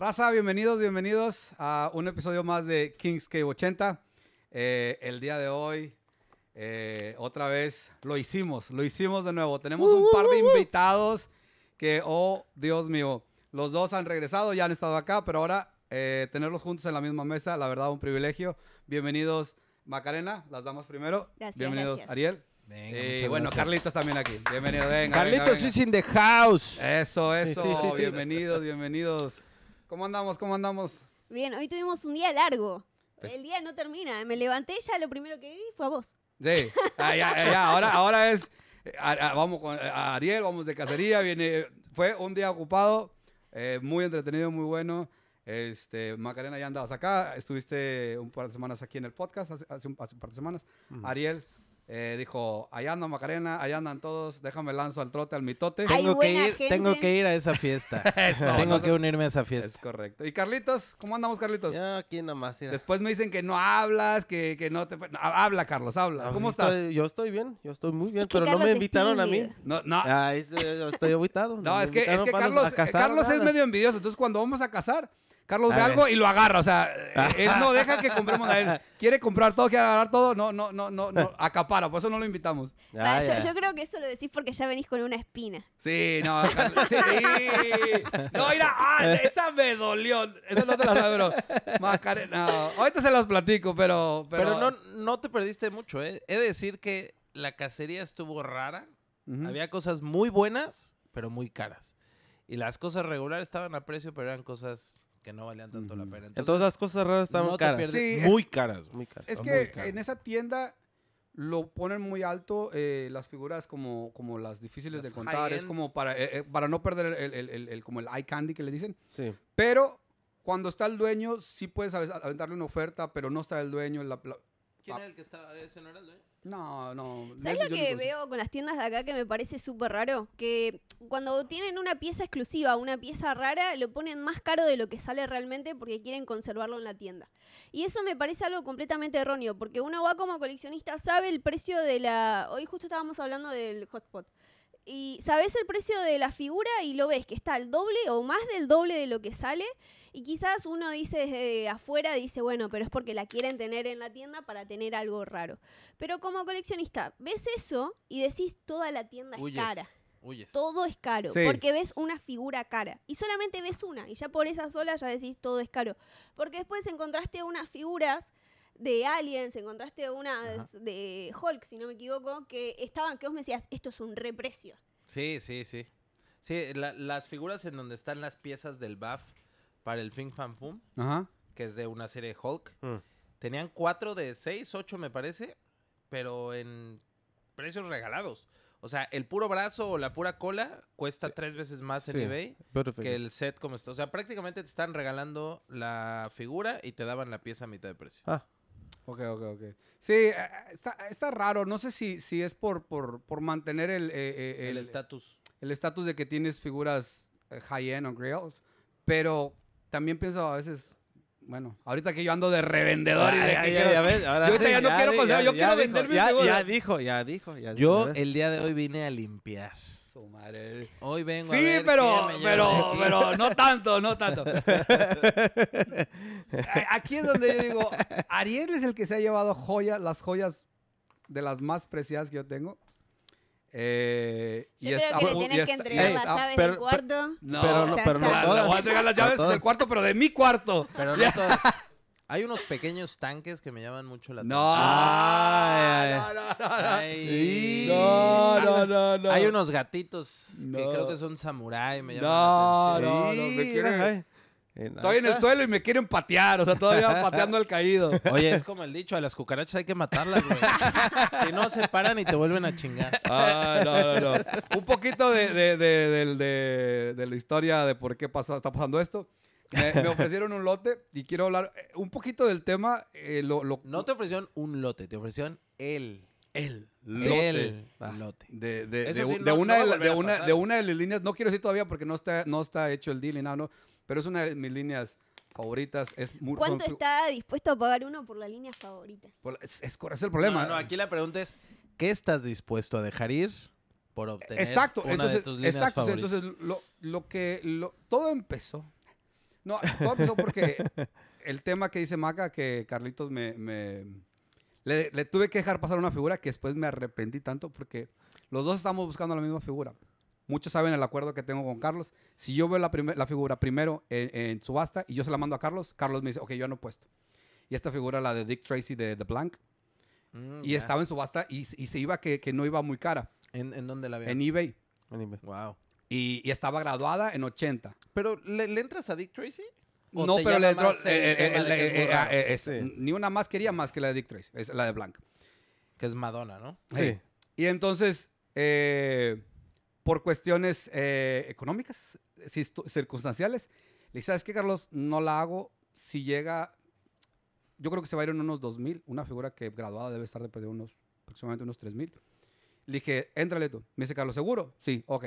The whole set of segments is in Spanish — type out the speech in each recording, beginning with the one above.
Raza, bienvenidos, bienvenidos a un episodio más de Kings Cave 80. Eh, el día de hoy, eh, otra vez, lo hicimos, lo hicimos de nuevo. Tenemos un par de invitados que, oh Dios mío, los dos han regresado, ya han estado acá, pero ahora eh, tenerlos juntos en la misma mesa, la verdad, un privilegio. Bienvenidos, Macarena, las damos primero. Gracias, bienvenidos, Ariel. y bueno, Carlitos también aquí. Bienvenido, venga. Carlitos venga, venga. is in the house. Eso, eso. Sí, sí, sí, bienvenidos, bienvenidos. ¿Cómo andamos? ¿Cómo andamos? Bien, hoy tuvimos un día largo. Pues el día no termina. Me levanté ya lo primero que vi fue a vos. Sí, ah, eh, Ahora, ahora es. Eh, vamos con eh, Ariel, vamos de cacería. Viene, fue un día ocupado, muy entretenido, muy bueno. Este, Macarena, ya andabas acá, estuviste un par de semanas aquí en el podcast, hace, un, par de semanas. Ariel, eh, dijo, allá anda Macarena, allá andan todos, déjame lanzo al trote, al mitote. tengo, que ir, tengo que ir a esa fiesta. tengo que unirme a esa fiesta. Es correcto. ¿Y Carlitos? ¿Cómo andamos, Carlitos? Yo aquí nomás. Después me dicen que no hablas, que, no te... habla, Carlos, habla. ¿Cómo estás? yo estoy bien, yo estoy muy bien, pero no me invitaron a mí. No, ah, eh, estoy aguitado. No, es que, Carlos, Carlos es medio envidioso, entonces cuando vamos a casar... Carlos ve algo y lo agarra. O sea, ah. eh, él no deja que compremos a él. Quiere comprar todo, quiere agarrar todo. No, no, no, no, no acapara. Por eso no lo invitamos. yo, creo que eso lo decís porque ya venís con una espina. Sí, no. sí. No, mira, ah, esa me dolió. Eso no te la sabe, bro. No, ahorita se las platico, pero. Pero, no, no te perdiste mucho, ¿eh? He de decir que la cacería estuvo rara. Había cosas muy buenas, pero muy caras. Y las cosas regulares estaban a precio, pero eran cosas que no valían tanto la pena. Entonces, Todas las cosas raras estaban caras. muy caras. Es que en esa tienda lo ponen muy alto eh, las figuras como, como las difíciles de contar. Es como para, eh, eh, para no perder el, el- como el eye candy que le dicen. Pero cuando está el dueño, sí puedes aventarle una oferta, pero no está el dueño. la- la- ¿Quién era el que estaba? ¿Ese no era el dueño? No, no. ¿Sabes lo que veo con las tiendas de acá que me parece súper raro? Que cuando tienen una pieza exclusiva, una pieza rara, lo ponen más caro de lo que sale realmente porque quieren conservarlo en la tienda. Y eso me parece algo completamente erróneo, porque uno va como coleccionista, sabe el precio de la... Hoy justo estábamos hablando del hotspot y sabes el precio de la figura y lo ves que está el doble o más del doble de lo que sale. Y quizás uno dice desde afuera, dice, bueno, pero es porque la quieren tener en la tienda para tener algo raro. Pero como coleccionista, ves eso y decís, toda la tienda es cara. Todo es caro, porque ves una figura cara. Y solamente ves una, y ya por esa sola ya decís, todo es caro. Porque después encontraste unas figuras de Aliens, encontraste una de Hulk, si no me equivoco, que estaban, que vos me decías, esto es un reprecio. Sí, sí, sí. Sí, las figuras en donde están las piezas del buff para el Fing Fan Fum, que es de una serie de Hulk, mm. tenían cuatro de seis, ocho me parece, pero en precios regalados. O sea, el puro brazo o la pura cola cuesta tres veces más en eBay que el set como está. O sea, prácticamente te están regalando la figura y te daban la pieza a mitad de precio. Ah, Ok, ok, ok. Sí, eh, eh, está, raro. No sé si, si es por, por, mantener eh, el... el estatus. El estatus de que tienes figuras high-end o grills, Pero también pienso a veces, bueno, ahorita que yo ando de revendedor y de ya, yo ya no quiero vender mis ya, ya dijo, ya dijo, ya dijo. Yo el día de hoy vine a limpiar madre. Hoy vengo sí, a ver pero, pero, pero no tanto, no tanto. Aquí es donde yo digo, Ariel es el que se ha llevado joyas, las joyas de las más preciadas que yo tengo. Eh, yo y creo que le tienes que entregar eh, las ah, llaves del cuarto. No, pero, pero no, le voy a entregar las llaves del cuarto, pero de mi cuarto. Pero no todas. Hay unos pequeños tanques que me llaman mucho la atención. Ah, no, no, no, no, Hay unos gatitos que creo que son samurái, me llaman no, la atención. No, no, Estoy en el suelo y me quieren patear, o sea, todavía pateando al caído. Oye, es como el dicho, a las cucarachas hay que matarlas, güey. si no, se paran y te vuelven a chingar. Ah, no, no, no. Un poquito de, la historia de por qué pasa, está pasando esto. Me, ofrecieron un lote y quiero hablar eh, un poquito del tema. Eh, no te ofrecieron un lote, te ofrecieron el. El lote. De, una, de, las líneas, no quiero decir todavía porque no está, no está hecho el deal y nada, no, pero es una de mis líneas favoritas. Es ¿Cuánto está dispuesto a pagar uno por la línea favorita? Por, es, el problema. No, aquí la pregunta es, ¿qué estás dispuesto a dejar ir? por obtener exacto, una entonces, exacto, Entonces, lo, que todo empezó no, todo empezó porque el tema que dice Maca, que Carlitos me... le, tuve que dejar pasar una figura que después me arrepentí tanto porque los dos estamos buscando la misma figura. Muchos saben el acuerdo que tengo con Carlos. Si yo veo la, la figura primero en, subasta y yo se la mando a Carlos, Carlos me dice, ok, yo no he puesto. Y esta figura, la de Dick Tracy de The Blank, mm, y estaba en subasta y, se iba que, no iba muy cara. ¿En, dónde la veo? En eBay. En eBay. Wow. Y, estaba graduada en 80. ¿Pero le, entras a Dick Tracy? no, pero le entró. Eh, eh, eh, ni una más quería más que la de Dick Tracy, es la de Blanca. Que es Madonna, ¿no? Sí. Y entonces, por cuestiones económicas, circunstanciales, le dije, ¿sabes qué, Carlos? No la hago. Si llega, yo creo que se va a ir en unos 2.000. Una figura que graduada debe estar de unos, aproximadamente unos 3.000. Le dije, entrale tú. Me dice, Carlos, ¿seguro? Sí, ok.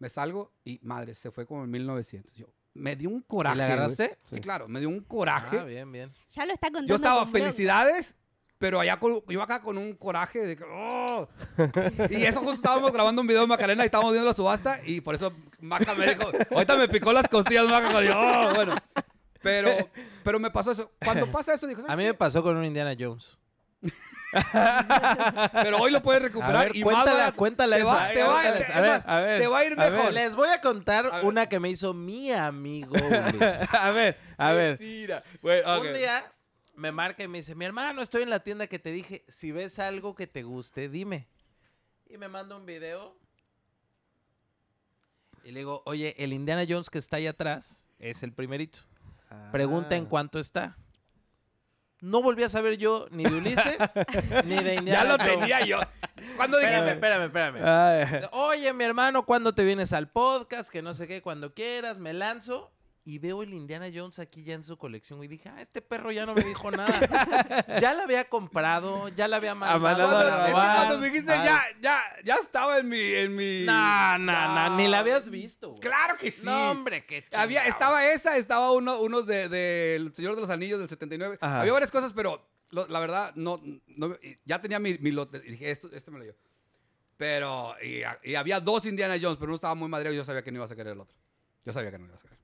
Me salgo y madre, se fue como en 1900. Yo, me dio un coraje. agarraste? Sí. claro, me dio un coraje. Ah, bien, bien. Ya lo está contando. Yo estaba, felicidades, pero allá iba acá con un coraje de oh". Y eso justo estábamos grabando un video de Macarena y estábamos viendo la subasta y por eso Maca me dijo, ahorita me picó las costillas Maca, yo, oh, bueno. Pero, pero me pasó eso. Cuando pasa eso, A mí me pasó con un Indiana Jones. Pero hoy lo puedes recuperar. A ver, te va, a ir mejor. Les voy a contar una que me hizo mi amigo. a ver, a ver. Un día me marca y me dice, mi hermano, estoy en la tienda que te dije, si ves algo que te guste, dime. Y me manda un video. Y le digo, oye, el Indiana Jones que está ahí atrás es el primerito. Pregunta en ah. cuánto está. No volví a saber yo ni de Ulises ni de Indiana. Ya lo tenía yo. Cuando dijiste? Espérame, espérame, espérame. Oye, mi hermano, ¿cuándo te vienes al podcast? Que no sé qué, cuando quieras, me lanzo. Y veo el Indiana Jones aquí ya en su colección y dije, ah, este perro ya no me dijo nada. ya la había comprado, ya la había mandado a dijiste, ya, ya, ya estaba en mi... En mi... No, no, no, ni la habías visto. Claro que sí. No, hombre, qué había Estaba esa, estaba uno, unos de, Señor de los Anillos del 79. Había varias cosas, pero la verdad, no, no, ya tenía mi, mi lote. Y dije, esto, este me lo dio. Pero, y, había dos Indiana Jones, pero uno estaba muy madreado y yo sabía que no ibas a querer el otro. Yo sabía que no ibas a querer.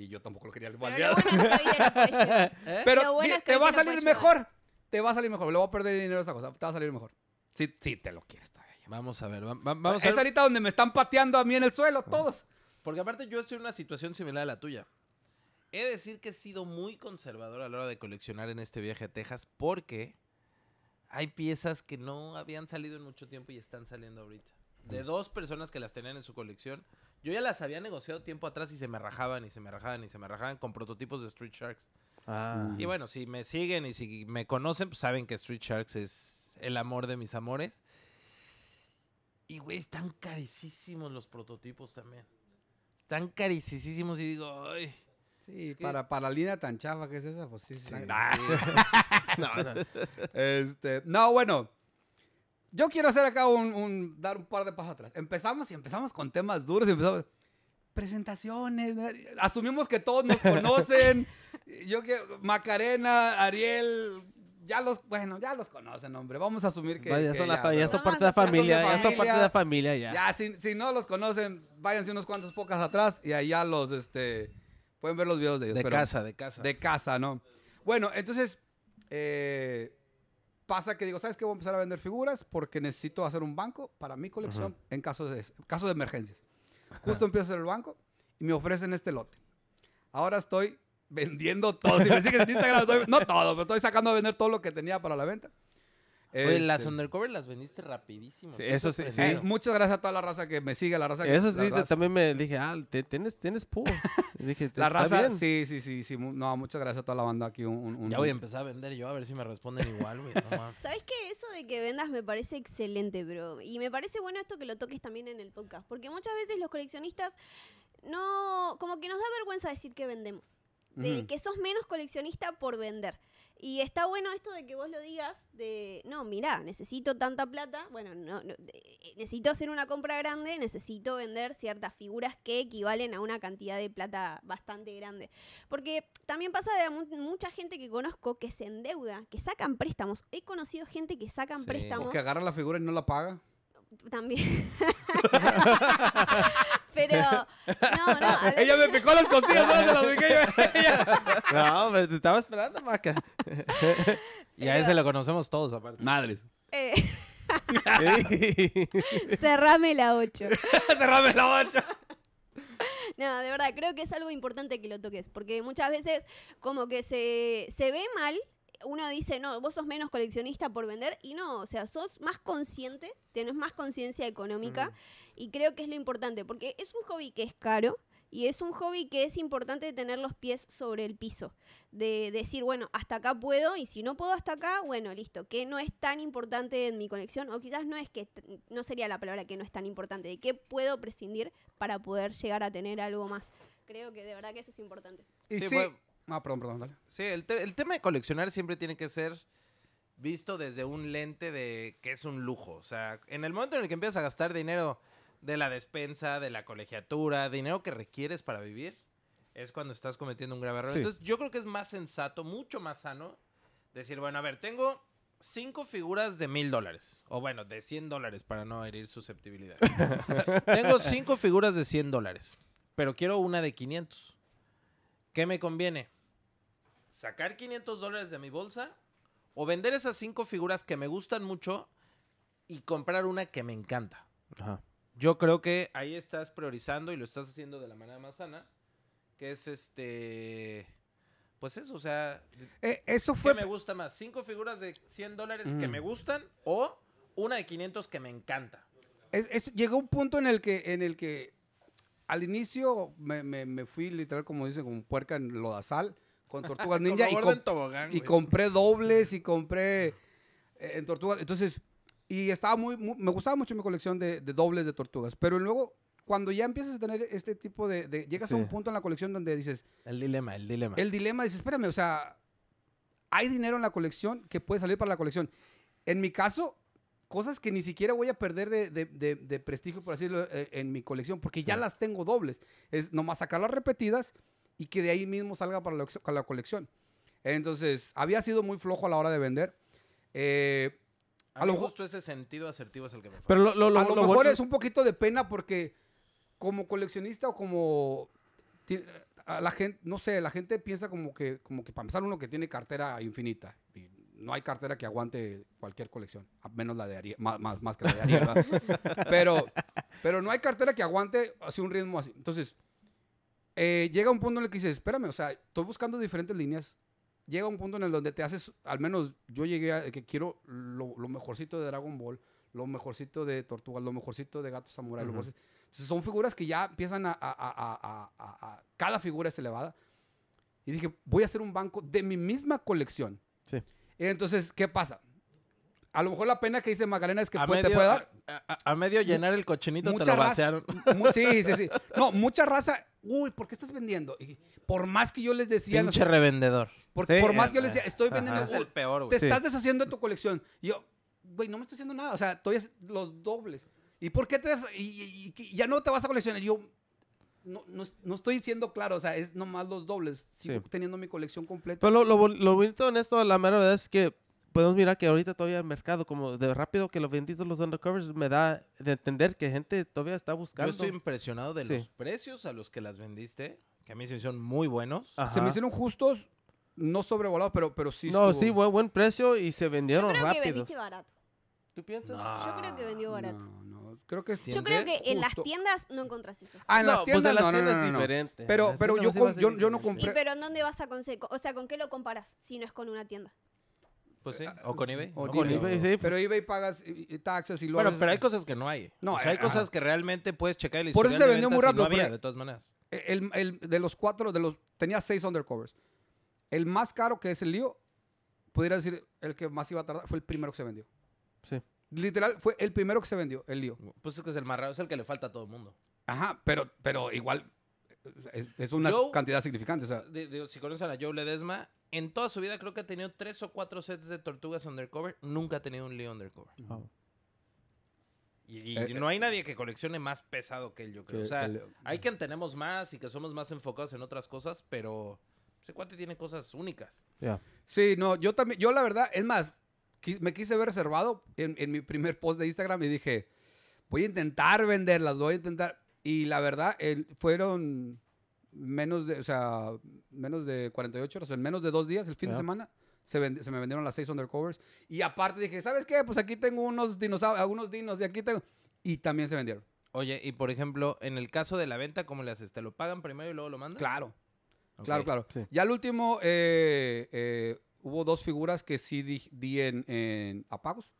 Y yo tampoco lo quería Pero, Pero ¿Eh? te va a salir mejor. Te va a salir mejor. Le voy a perder dinero a esa cosa. Te va a salir mejor. Sí, te lo quieres Vamos a ver. vamos es ahorita donde me están pateando a mí en el suelo todos. Porque aparte yo estoy en una situación similar a la tuya. He de decir que he sido muy conservador a la hora de coleccionar en este viaje a Texas porque hay piezas que no habían salido en mucho tiempo y están saliendo ahorita de dos personas que las tenían en su colección. Yo ya las había negociado tiempo atrás y se me rajaban y se me rajaban y se me rajaban con prototipos de Street Sharks. Ah. Y bueno, si me siguen y si me conocen, pues saben que Street Sharks es el amor de mis amores. Y güey, están carísimos los prototipos también. Están carísimos y digo, ay. Sí, para, para línea tan chava que es esa, pues sí. no, Este, no, bueno. Yo quiero hacer acá un, dar un par de pasos atrás. Empezamos y empezamos con temas duros y empezamos presentaciones, eh, asumimos que todos nos conocen. Yo que Macarena, Ariel, ya los, bueno, ya los conocen, hombre. Vamos a asumir que. ya, son parte de la familia, ya son parte de la familia, ya. Ya, si, no los conocen, váyanse unos cuantos pocas atrás y allá los, este, pueden ver los videos de ellos. De casa, de casa. De casa, ¿no? Bueno, entonces, eh, pasa que digo, ¿sabes qué? Voy a empezar a vender figuras porque necesito hacer un banco para mi colección en caso de, caso de emergencias. Justo empiezo a hacer el banco y me ofrecen este lote. Ahora estoy vendiendo todo. Si me sigues en Instagram, no todo, pero estoy sacando a vender todo lo que tenía para la venta. Oye, las este, undercover las vendiste rapidísimo. eso sí, Muchas gracias a toda la raza que me sigue, la raza que Eso sí, también me dije, ah, tienes, tienes la raza, sí, sí, sí, sí. No, muchas gracias a toda la banda aquí. ya voy a empezar a vender yo, a ver si me responden igual, güey. ¿Sabes qué? Eso de que vendas me parece excelente, bro. Y me parece bueno esto que lo toques también en el podcast. Porque muchas veces los coleccionistas no. como que nos da vergüenza decir que vendemos. que sos menos coleccionista por vender. Y está bueno esto de que vos lo digas de, no, mirá, necesito tanta plata, bueno, no, eh, necesito hacer una compra grande, necesito vender ciertas figuras que equivalen a una cantidad de plata bastante grande. Porque también pasa de mucha gente que conozco que se endeuda, que sacan préstamos. He conocido gente que sacan préstamos. que agarra la figura y no la paga también. pero, no, no. Ella me picó las costillas, no se las dije yo. no, pero te estaba esperando, Maca. Y a ese lo conocemos todos, aparte. Madres. Eh. Cerrame la 8. Cerrame la 8. No, de verdad, creo que es algo importante que lo toques, porque muchas veces como que se, se ve mal uno dice, no, vos sos menos coleccionista por vender, y no, o sea, sos más consciente, tenés más conciencia económica, y creo que es lo importante, porque es un hobby que es caro, y es un hobby que es importante tener los pies sobre el piso. De decir, bueno, hasta acá puedo y si no puedo hasta acá, bueno, listo. Que no es tan importante en mi colección. O quizás no es que, no sería la palabra que no es tan importante. De qué puedo prescindir para poder llegar a tener algo más. Creo que de verdad que eso es importante. Pues, Ah, perdón, perdón, dale. Sí, el, tema de coleccionar siempre tiene que ser visto desde un lente de que es un lujo. O sea, en el momento en el que empiezas a gastar dinero de la despensa, de la colegiatura, dinero que requieres para vivir, es cuando estás cometiendo un grave error. Entonces, yo creo que es más sensato, mucho más sano, decir, bueno, a ver, tengo cinco figuras de mil dólares. O bueno, de 100 dólares para no herir susceptibilidad. tengo cinco figuras de 100 dólares, pero quiero una de 500. ¿Qué me conviene? ¿Sacar 500 dólares de mi bolsa? ¿O vender esas cinco figuras que me gustan mucho y comprar una que me encanta? Ajá. Yo creo que ahí estás priorizando y lo estás haciendo de la manera más sana, que es este... Pues eso, o sea... Eh, eso fue... ¿Qué me gusta más? ¿Cinco figuras de 100 dólares que mm. me gustan o una de 500 que me encanta? llegó un punto en el que, en el que al inicio me, me, fui literal, como dice como puerca en lodazal con Tortugas Ninja. y, compré dobles y compré eh, en Tortugas. Entonces, y estaba muy, me gustaba mucho mi colección de, dobles de Tortugas. Pero luego, cuando ya empiezas a tener este tipo de, llegas a un punto en la colección donde dices... El dilema, el dilema. El dilema, dices, espérame, o sea, hay dinero en la colección que puede salir para la colección. En mi caso, cosas que ni siquiera voy a perder de, prestigio, por así decirlo, eh, en mi colección, porque ya las tengo dobles. Es nomás sacarlas repetidas y que de ahí mismo salga para la, colección. Entonces, había sido muy flojo a la hora de vender. Eh, a, lo justo ese sentido asertivo es el que me falta. a lo, mejor es un poquito de pena porque como coleccionista o como la gente, no sé, la gente piensa como que, como que para empezar uno que tiene cartera infinita no hay cartera que aguante cualquier colección, menos la de Ariel, más, más, que la de Ariel, pero, pero no hay cartera que aguante así un ritmo así. Entonces, eh, llega un punto en el que dices, espérame, o sea, estoy buscando diferentes líneas. Llega un punto en el donde te haces, al menos yo llegué a que quiero lo, mejorcito de Dragon Ball, lo mejorcito de Tortuga, lo mejorcito de Gato Samurai. Entonces, son figuras que ya empiezan a, a, Cada figura es elevada. Y dije, voy a hacer un banco de mi misma colección. Sí. Entonces, ¿qué pasa? A lo mejor la pena que dice Magdalena es que a medio, te puede dar. A, medio llenar el cochinito te lo vaciaron. sí, sí, sí. No, mucha raza. Uy, ¿por qué estás vendiendo? Y por más que yo les decía. Pinche revendedor. Por, por, más que yo les eh, decía, estoy eh, vendiendo. Este peor, güey. Te estás deshaciendo de tu colección. Y yo, güey, no me estoy haciendo nada. O sea, estoy los dobles. ¿Y por qué te y, y, ya no te vas a coleccionar? Y yo, no, no, no, estoy diciendo claro, o sea, es nomás los dobles. Sigo teniendo mi colección completa. Pero lo, bonito en esto, la mera verdad es que podemos mirar que ahorita todavía el mercado, como de rápido que los vendidos los undercovers, me da de entender que gente todavía está buscando. Yo estoy impresionado de los precios a los que las vendiste, que a mí se me hicieron muy buenos. Se me hicieron justos, no sobrevolados, pero, pero sí. No, sí, buen, buen precio y se vendieron rápido. Que vendiste barato. ¿Tú piensas? Yo creo que vendió barato. No, no. Creo que sí. Yo creo que en las tiendas no encontras eso. Ah, en las pues, tiendas no, no, no, diferente. Pero, pero yo, no compré. ¿Y pero en dónde vas a conseguir? O sea, ¿con qué lo comparas? si no es con una tienda? Pues sí, eh, o con eBay. O, con eBay, sí. Pues. Pero eBay pagas taxes y luego... Bueno, pero hay cosas que no hay. No, hay eh, cosas que realmente puedes checar el Por eso se vendió muy rápido. No de todas maneras. E-, el, el, de los cuatro, de los, tenía seis undercovers. El más caro que es el lío, pudiera decir el que más iba a tardar, fue el primero que se vendió. Sí. Literal, fue el primero que se vendió, el lío. Pues es que es el más raro, es el que le falta a todo el mundo. Ajá, pero, pero igual es, una cantidad significante. O sea. si conoces a Joe Ledesma, en toda su vida creo que ha tenido tres o cuatro sets de tortugas undercover. Nunca ha tenido un lío undercover. Y, eh, no hay eh, nadie que coleccione más pesado que él, yo creo. o sea, hay quien tenemos más y que somos más enfocados en otras cosas, pero ese cuate tiene cosas únicas. Sí, no, yo también, yo la verdad, es más, me quise ver reservado en, en, mi primer post de Instagram y dije, voy a intentar venderlas, voy a intentar. Y la verdad, fueron menos de, o sea, menos de 48 horas, o en menos de dos días, el fin de semana, se, se, me vendieron las seis undercovers. Y aparte dije, ¿sabes qué? Pues aquí tengo unos dinosaurios, algunos dinos de aquí tengo... Y también se vendieron. Oye, y por ejemplo, en el caso de la venta, ¿cómo le haces? ¿Te lo pagan primero y luego lo mandan? Claro. Claro, claro. Ya el último, eh, eh, hubo dos figuras que sí di, en, en, a pagos.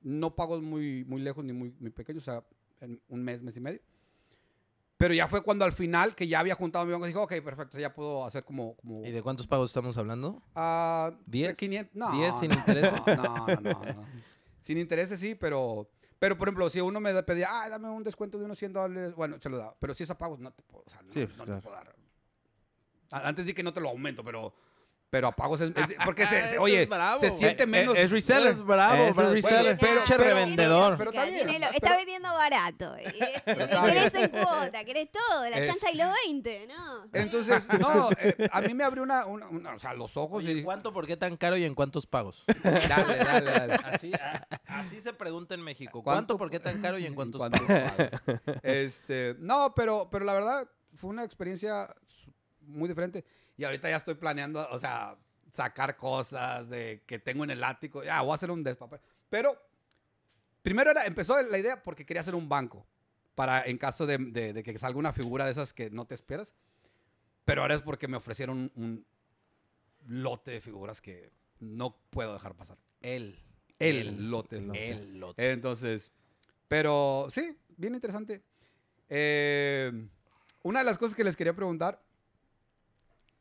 No pagos muy, muy lejos ni muy, muy pequeños, o sea, en un mes, mes y medio. Pero ya fue cuando al final, que ya había juntado mi banco, dije, ok, perfecto, ya puedo hacer como... ¿Y de cuántos pagos estamos hablando? Uh, ¿10? 500, no, ¿10 sin intereses? No, no, no, Sin intereses sí, pero... Pero, por ejemplo, si uno me pedía, ah, dame un descuento de unos 100 dólares, bueno, se lo daba. Pero si es a pagos, no te puedo, pues, te puedo dar. Antes dije que no te lo aumento, pero pero a pagos es, porque se, oye, se siente eh, menos. Eh, es, reseller. Es bravo, es reseller. Pero, revendedor. está, vendiendo barato. Eh. Querés en cuota, querés todo, la chancha y los 20, ¿no? Entonces, no, a mí me abrió una, o sea, los ojos. y... ¿Cuánto, por qué tan caro y en cuántos pagos? dale, dale, dale. Así, así se pregunta en México. ¿Cuánto, por qué tan caro y en cuántos, ¿cuántos pagos? este, no, pero, pero la verdad fue una experiencia muy diferente. Y ahorita ya estoy planeando, o sea, sacar cosas de que tengo en el ático. Ya, voy a hacer un despapel. Pero primero era, empezó la idea porque quería hacer un banco para en caso de, que salga una figura de esas que no te esperas. Pero ahora es porque me ofrecieron un lote de figuras que no puedo dejar pasar. El. El, lote. El lote. Entonces, pero sí, bien interesante. Eh, una de las cosas que les quería preguntar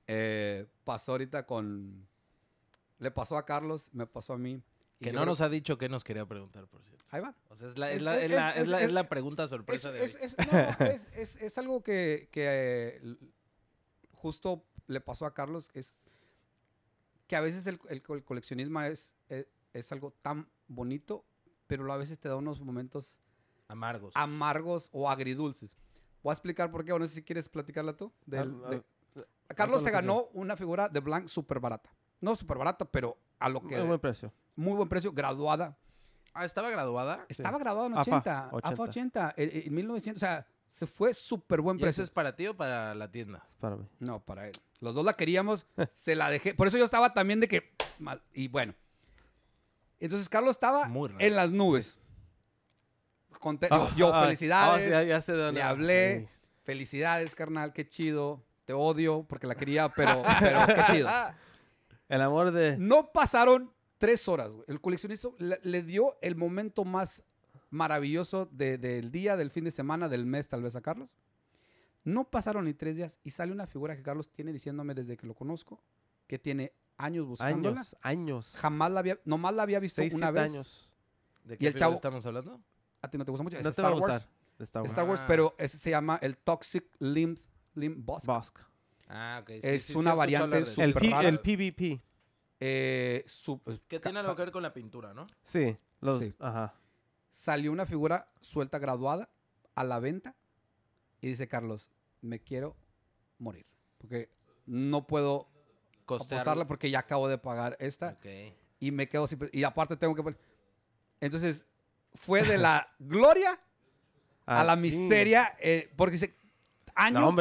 eh, pasó ahorita con. Le pasó a Carlos, me pasó a mí. Que no nos ha dicho qué nos quería preguntar, por cierto. Ahí va. es la, pregunta sorpresa de es, algo que, eh, justo le pasó a Carlos, es que a veces el, coleccionismo es, eh, es algo tan bonito, pero a veces te da unos momentos amargos. Amargos o agridulces. Voy a explicar por qué, o no sé si quieres platicarla tú. Carlos se ganó una figura de Blanc súper barata. No súper barata, pero a lo que... Muy buen precio. Muy buen precio, graduada. Ah, ¿estaba graduada? Estaba graduada en 80. AFA 80. 80 en, 1900, o sea, se fue súper buen precio. es para ti o para la tienda? para mí. No, para él. Los dos la queríamos, se la dejé. Por eso yo estaba también de que... Y bueno. Entonces Carlos estaba en las nubes. yo, ah, ah, ah, felicidades. ya, se le hablé. Felicidades, carnal, qué chido te odio porque la quería, pero, pero qué chido. El amor de... No pasaron tres horas, El coleccionista le, dio el momento más maravilloso del día, del fin de semana, del mes tal vez a Carlos. No pasaron ni tres días y sale una figura que Carlos tiene diciéndome desde que lo conozco, que tiene años buscándola. Años, años. Jamás la había, nomás la había visto una vez. años. y el chavo, estamos hablando? A ti no te gusta mucho. No Star va a gustar. Wars. Star Wars. Star Wars ah. pero ese se llama el Toxic Limbs Lim Bosk. Ah, ok. es una variante super el, PvP. Eh, que tiene algo que ver con la pintura, ¿no? Sí, los, Ajá. Salió una figura suelta graduada a la venta y dice Carlos, me quiero morir. Porque no puedo apostarla porque ya acabo de pagar esta. Y me quedo sin... Y aparte tengo que... Entonces, fue de la gloria a ah, la miseria. Eh, porque dice, años.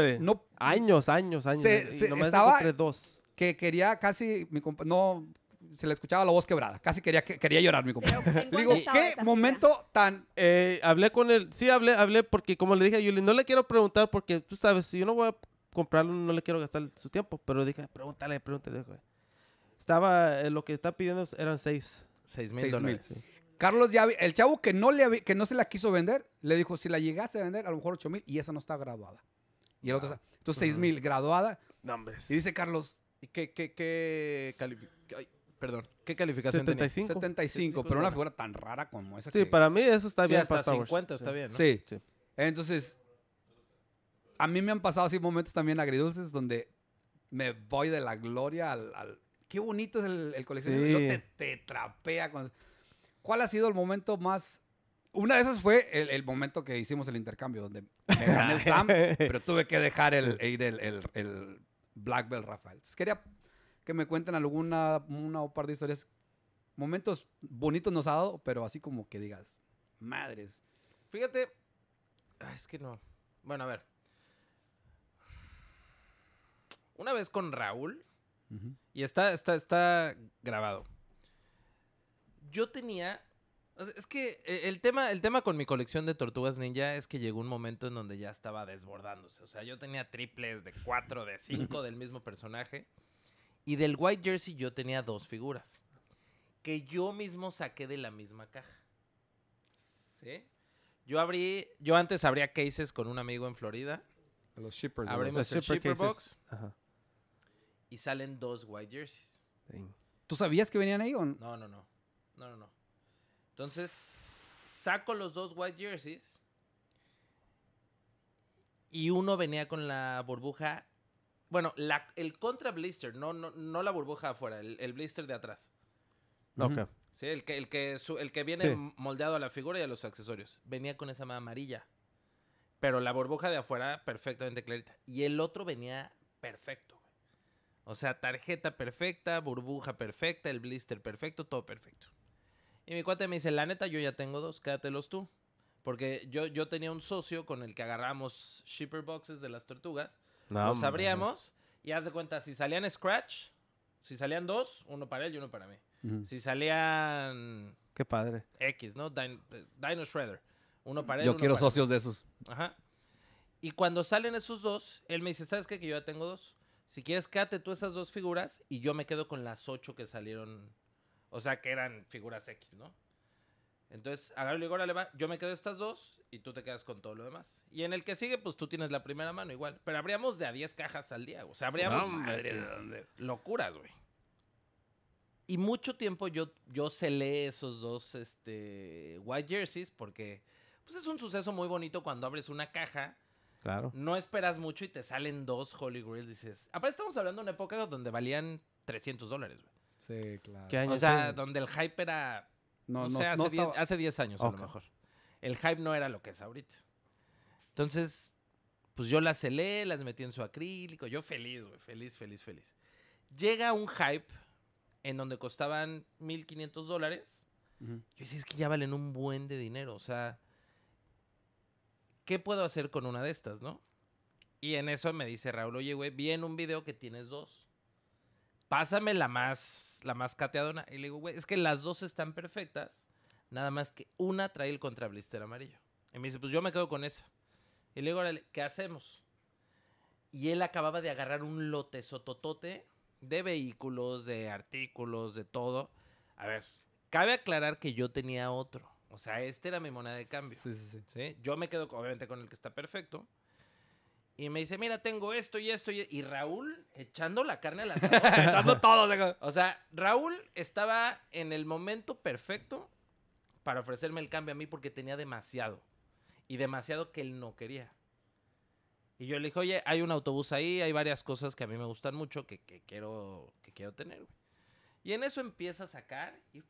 años, años, años. Se, no me estaba dos. que quería casi, mi no, se le escuchaba la voz quebrada. Casi quería, quería llorar, mi compa digo, ¿qué momento tan...? Eh, hablé con él, sí, hablé, hablé porque como le dije a Yuli, no le quiero preguntar porque tú sabes, si yo no voy a comprarlo, no le quiero gastar su tiempo. Pero dije, pregúntale, pregúntale. Estaba, eh, lo que está pidiendo eran seis. Seis mil dólares. Carlos ya, el chavo que no, le, que no se la quiso vender, le dijo, si la llegase a vender, a lo mejor ocho mil y esa no está graduada. Y el otro, entonces graduada. Nombres. Y dice Carlos, ¿y qué, perdón, ¿qué calificación 75. 75, pero una figura tan rara como esa. Sí, para mí eso está sí, bien. Hasta 50 está bien, ¿no? Sí. Entonces, a mí me han pasado así momentos también agridulces donde me voy de la gloria al... Qué bonito es el, el coleccionismo. Te, te, trapea. Con... ¿Cuál ha sido el momento más una de esas fue el, momento que hicimos el intercambio, donde me gané el Sam, pero tuve que dejar el, ir el, Black Belt Rafael. Quería que me cuenten alguna una o par de historias. Momentos bonitos nos ha dado, pero así como que digas, madres. Fíjate, ah, es que no. Bueno, a ver. Una vez con Raúl, y está, está, está grabado. Yo tenía es que eh, el tema, el tema con mi colección de tortugas ninja es que llegó un momento en donde ya estaba desbordándose. O sea, yo tenía triples de cuatro, de cinco del mismo personaje. Y del White Jersey yo tenía dos figuras. Que yo mismo saqué de la misma caja. ¿Sí? Yo abrí. Yo antes abría cases con un amigo en Florida. Los shippers. Abrimos los shipper box. Ajá. Y salen dos White Jerseys. ¿Tú sabías que venían ahí o no? No, no, no. No, no, no. Entonces, saco los dos white jerseys. Y uno venía con la burbuja. Bueno, el contra blister, no, no, no la burbuja afuera, el, blister de atrás. Ok. Sí, el que, el que viene moldeado a la figura y a los accesorios. Venía con esa amarilla. Pero la burbuja de afuera perfectamente clarita. Y el otro venía perfecto. O sea, tarjeta perfecta, burbuja perfecta, el blister perfecto, todo perfecto. Y mi cuate me dice, la neta, yo ya tengo dos, quédatelos tú. Porque yo, yo tenía un socio con el que agarramos shipper boxes de las tortugas. los abríamos y haz de cuenta, si salían scratch, si salían dos, uno para él y uno para mí. Si salían... Qué padre. X, ¿no? Dino, Shredder. Uno para él. Yo quiero socios de esos. Ajá. Y cuando salen esos dos, él me dice, ¿sabes qué? Que yo ya tengo dos. Si quieres, quédate tú esas dos figuras y yo me quedo con las ocho que salieron o sea, que eran figuras X, ¿no? Entonces, agarro y digo, va, yo me quedo estas dos y tú te quedas con todo lo demás. Y en el que sigue, pues tú tienes la primera mano igual. Pero habríamos de a 10 cajas al día, o sea, abríamos madre, locuras, güey. Y mucho tiempo yo, yo celé esos dos este, white jerseys porque pues es un suceso muy bonito cuando abres una caja. Claro. No esperas mucho y te salen dos Holy Grails. Dices, aparte estamos hablando de una época donde valían 300 dólares, güey. Sí, claro. o sea, donde el hype era. No, no, sé, hace, 10 años a lo mejor. El hype no era lo que es ahorita. Entonces, pues yo las celé, las metí en su acrílico. Yo feliz, güey. Feliz, feliz, feliz. Llega un hype en donde costaban 1.500 dólares. Yo decía, es que ya valen un buen de dinero. O sea, ¿qué puedo hacer con una de estas, no? Y en eso me dice Raúl, oye, güey, vi en un video que tienes dos pásame la más, la más cateadona. Y le digo, güey, es que las dos están perfectas, nada más que una trae el contrablister amarillo. Y me dice, pues yo me quedo con esa. Y le digo, ¿qué hacemos? Y él acababa de agarrar un lote sototote de vehículos, de artículos, de todo. A ver, cabe aclarar que yo tenía otro. O sea, este era mi moneda de cambio. sí, sí. ¿sí? Yo me quedo, obviamente, con el que está perfecto. Y me dice, mira, tengo esto y esto. Y, Raúl echando la carne las la echando todo. O sea, Raúl estaba en el momento perfecto para ofrecerme el cambio a mí porque tenía demasiado. Y demasiado que él no quería. Y yo le dije, oye, hay un autobús ahí, hay varias cosas que a mí me gustan mucho que, quiero, que quiero tener, Y en eso empieza a sacar y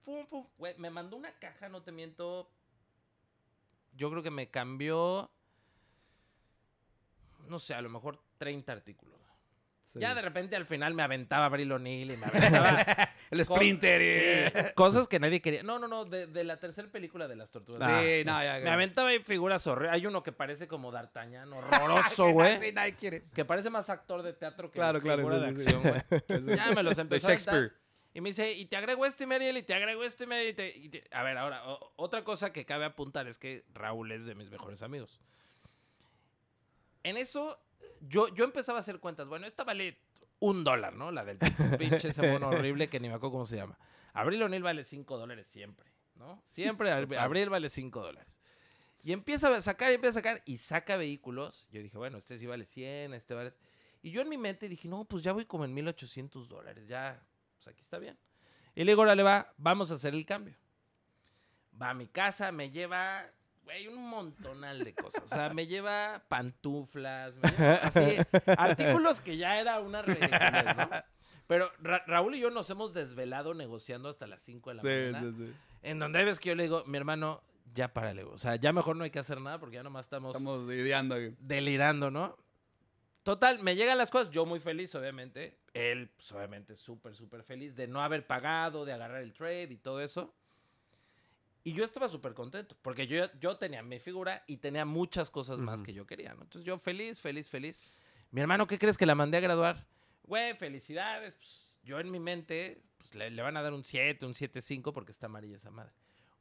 me mandó una caja, no te miento. Yo creo que me cambió no sé, a lo mejor 30 artículos. Ya de repente al final me aventaba Bril O'Neill y me aventaba. el Splinter. Cosas, cosas que nadie quería. No, no, no, de, de la tercera película de las tortugas. Ah, me aventaba ahí figuras horribles. Hay uno que parece como D'Artagnan, horroroso, güey. Que parece más actor de teatro que claro, figura de acción, güey. ya me los empezó de Shakespeare. y me dice, y te agrego este y te agrego este y A ver, ahora, otra cosa que cabe apuntar es que Raúl es de mis mejores amigos. En eso, yo, yo empezaba a hacer cuentas. Bueno, esta vale un dólar, ¿no? La del pinche ese mono horrible que ni me acuerdo cómo se llama. Abril o O'Neill vale cinco dólares siempre, ¿no? Siempre Abril vale cinco dólares. Y empieza a sacar, empieza a sacar, y saca vehículos. Yo dije, bueno, este sí vale 100, este vale... Y yo en mi mente dije, no, pues ya voy como en 1800 dólares, ya, pues aquí está bien. Y le ahora le va, vamos a hacer el cambio. Va a mi casa, me lleva güey, un montonal de cosas. O sea, me lleva pantuflas, así, artículos que ya era una ¿no? Pero Raúl y yo nos hemos desvelado negociando hasta las 5 de la mañana. Sí, sí. En donde ves que yo le digo, mi hermano, ya párale, o sea, ya mejor no hay que hacer nada porque ya nomás estamos... Estamos ideando. Delirando, ¿no? Total, me llegan las cosas, yo muy feliz, obviamente. Él, pues, obviamente, súper, súper feliz de no haber pagado, de agarrar el trade y todo eso. Y yo estaba súper contento, porque yo, yo tenía mi figura y tenía muchas cosas más que yo quería, ¿no? Entonces yo feliz, feliz, feliz. Mi hermano, ¿qué crees que la mandé a graduar? Güey, felicidades. Pues, yo en mi mente, pues le, van a dar un 7, un 7.5 porque está amarilla esa madre.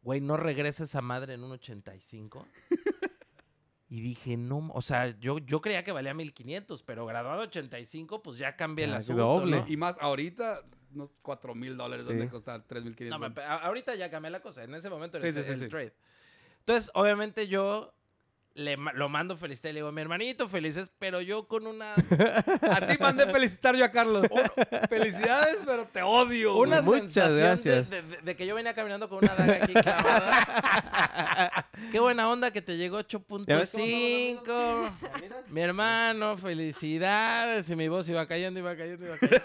Güey, no regresa esa madre en un 85. y dije, no, o sea, yo, yo creía que valía 1500, pero graduado 85, pues ya cambia el asunto. Doble. ¿no? Y más, ahorita unos 4 mil dólares donde costaba 3 mil 500. No, ahorita ya cambié la cosa. En ese momento era el trade. Entonces, obviamente yo le, lo mando felicitar y le digo, mi hermanito, felices, pero yo con una. Así mandé felicitar yo a Carlos. felicidades, pero te odio. Una Muchas gracias. De, que yo venía caminando con una daga aquí clavada. Qué buena onda que te llegó 8.5. mi hermano, felicidades. Y mi voz iba cayendo, iba cayendo, iba cayendo.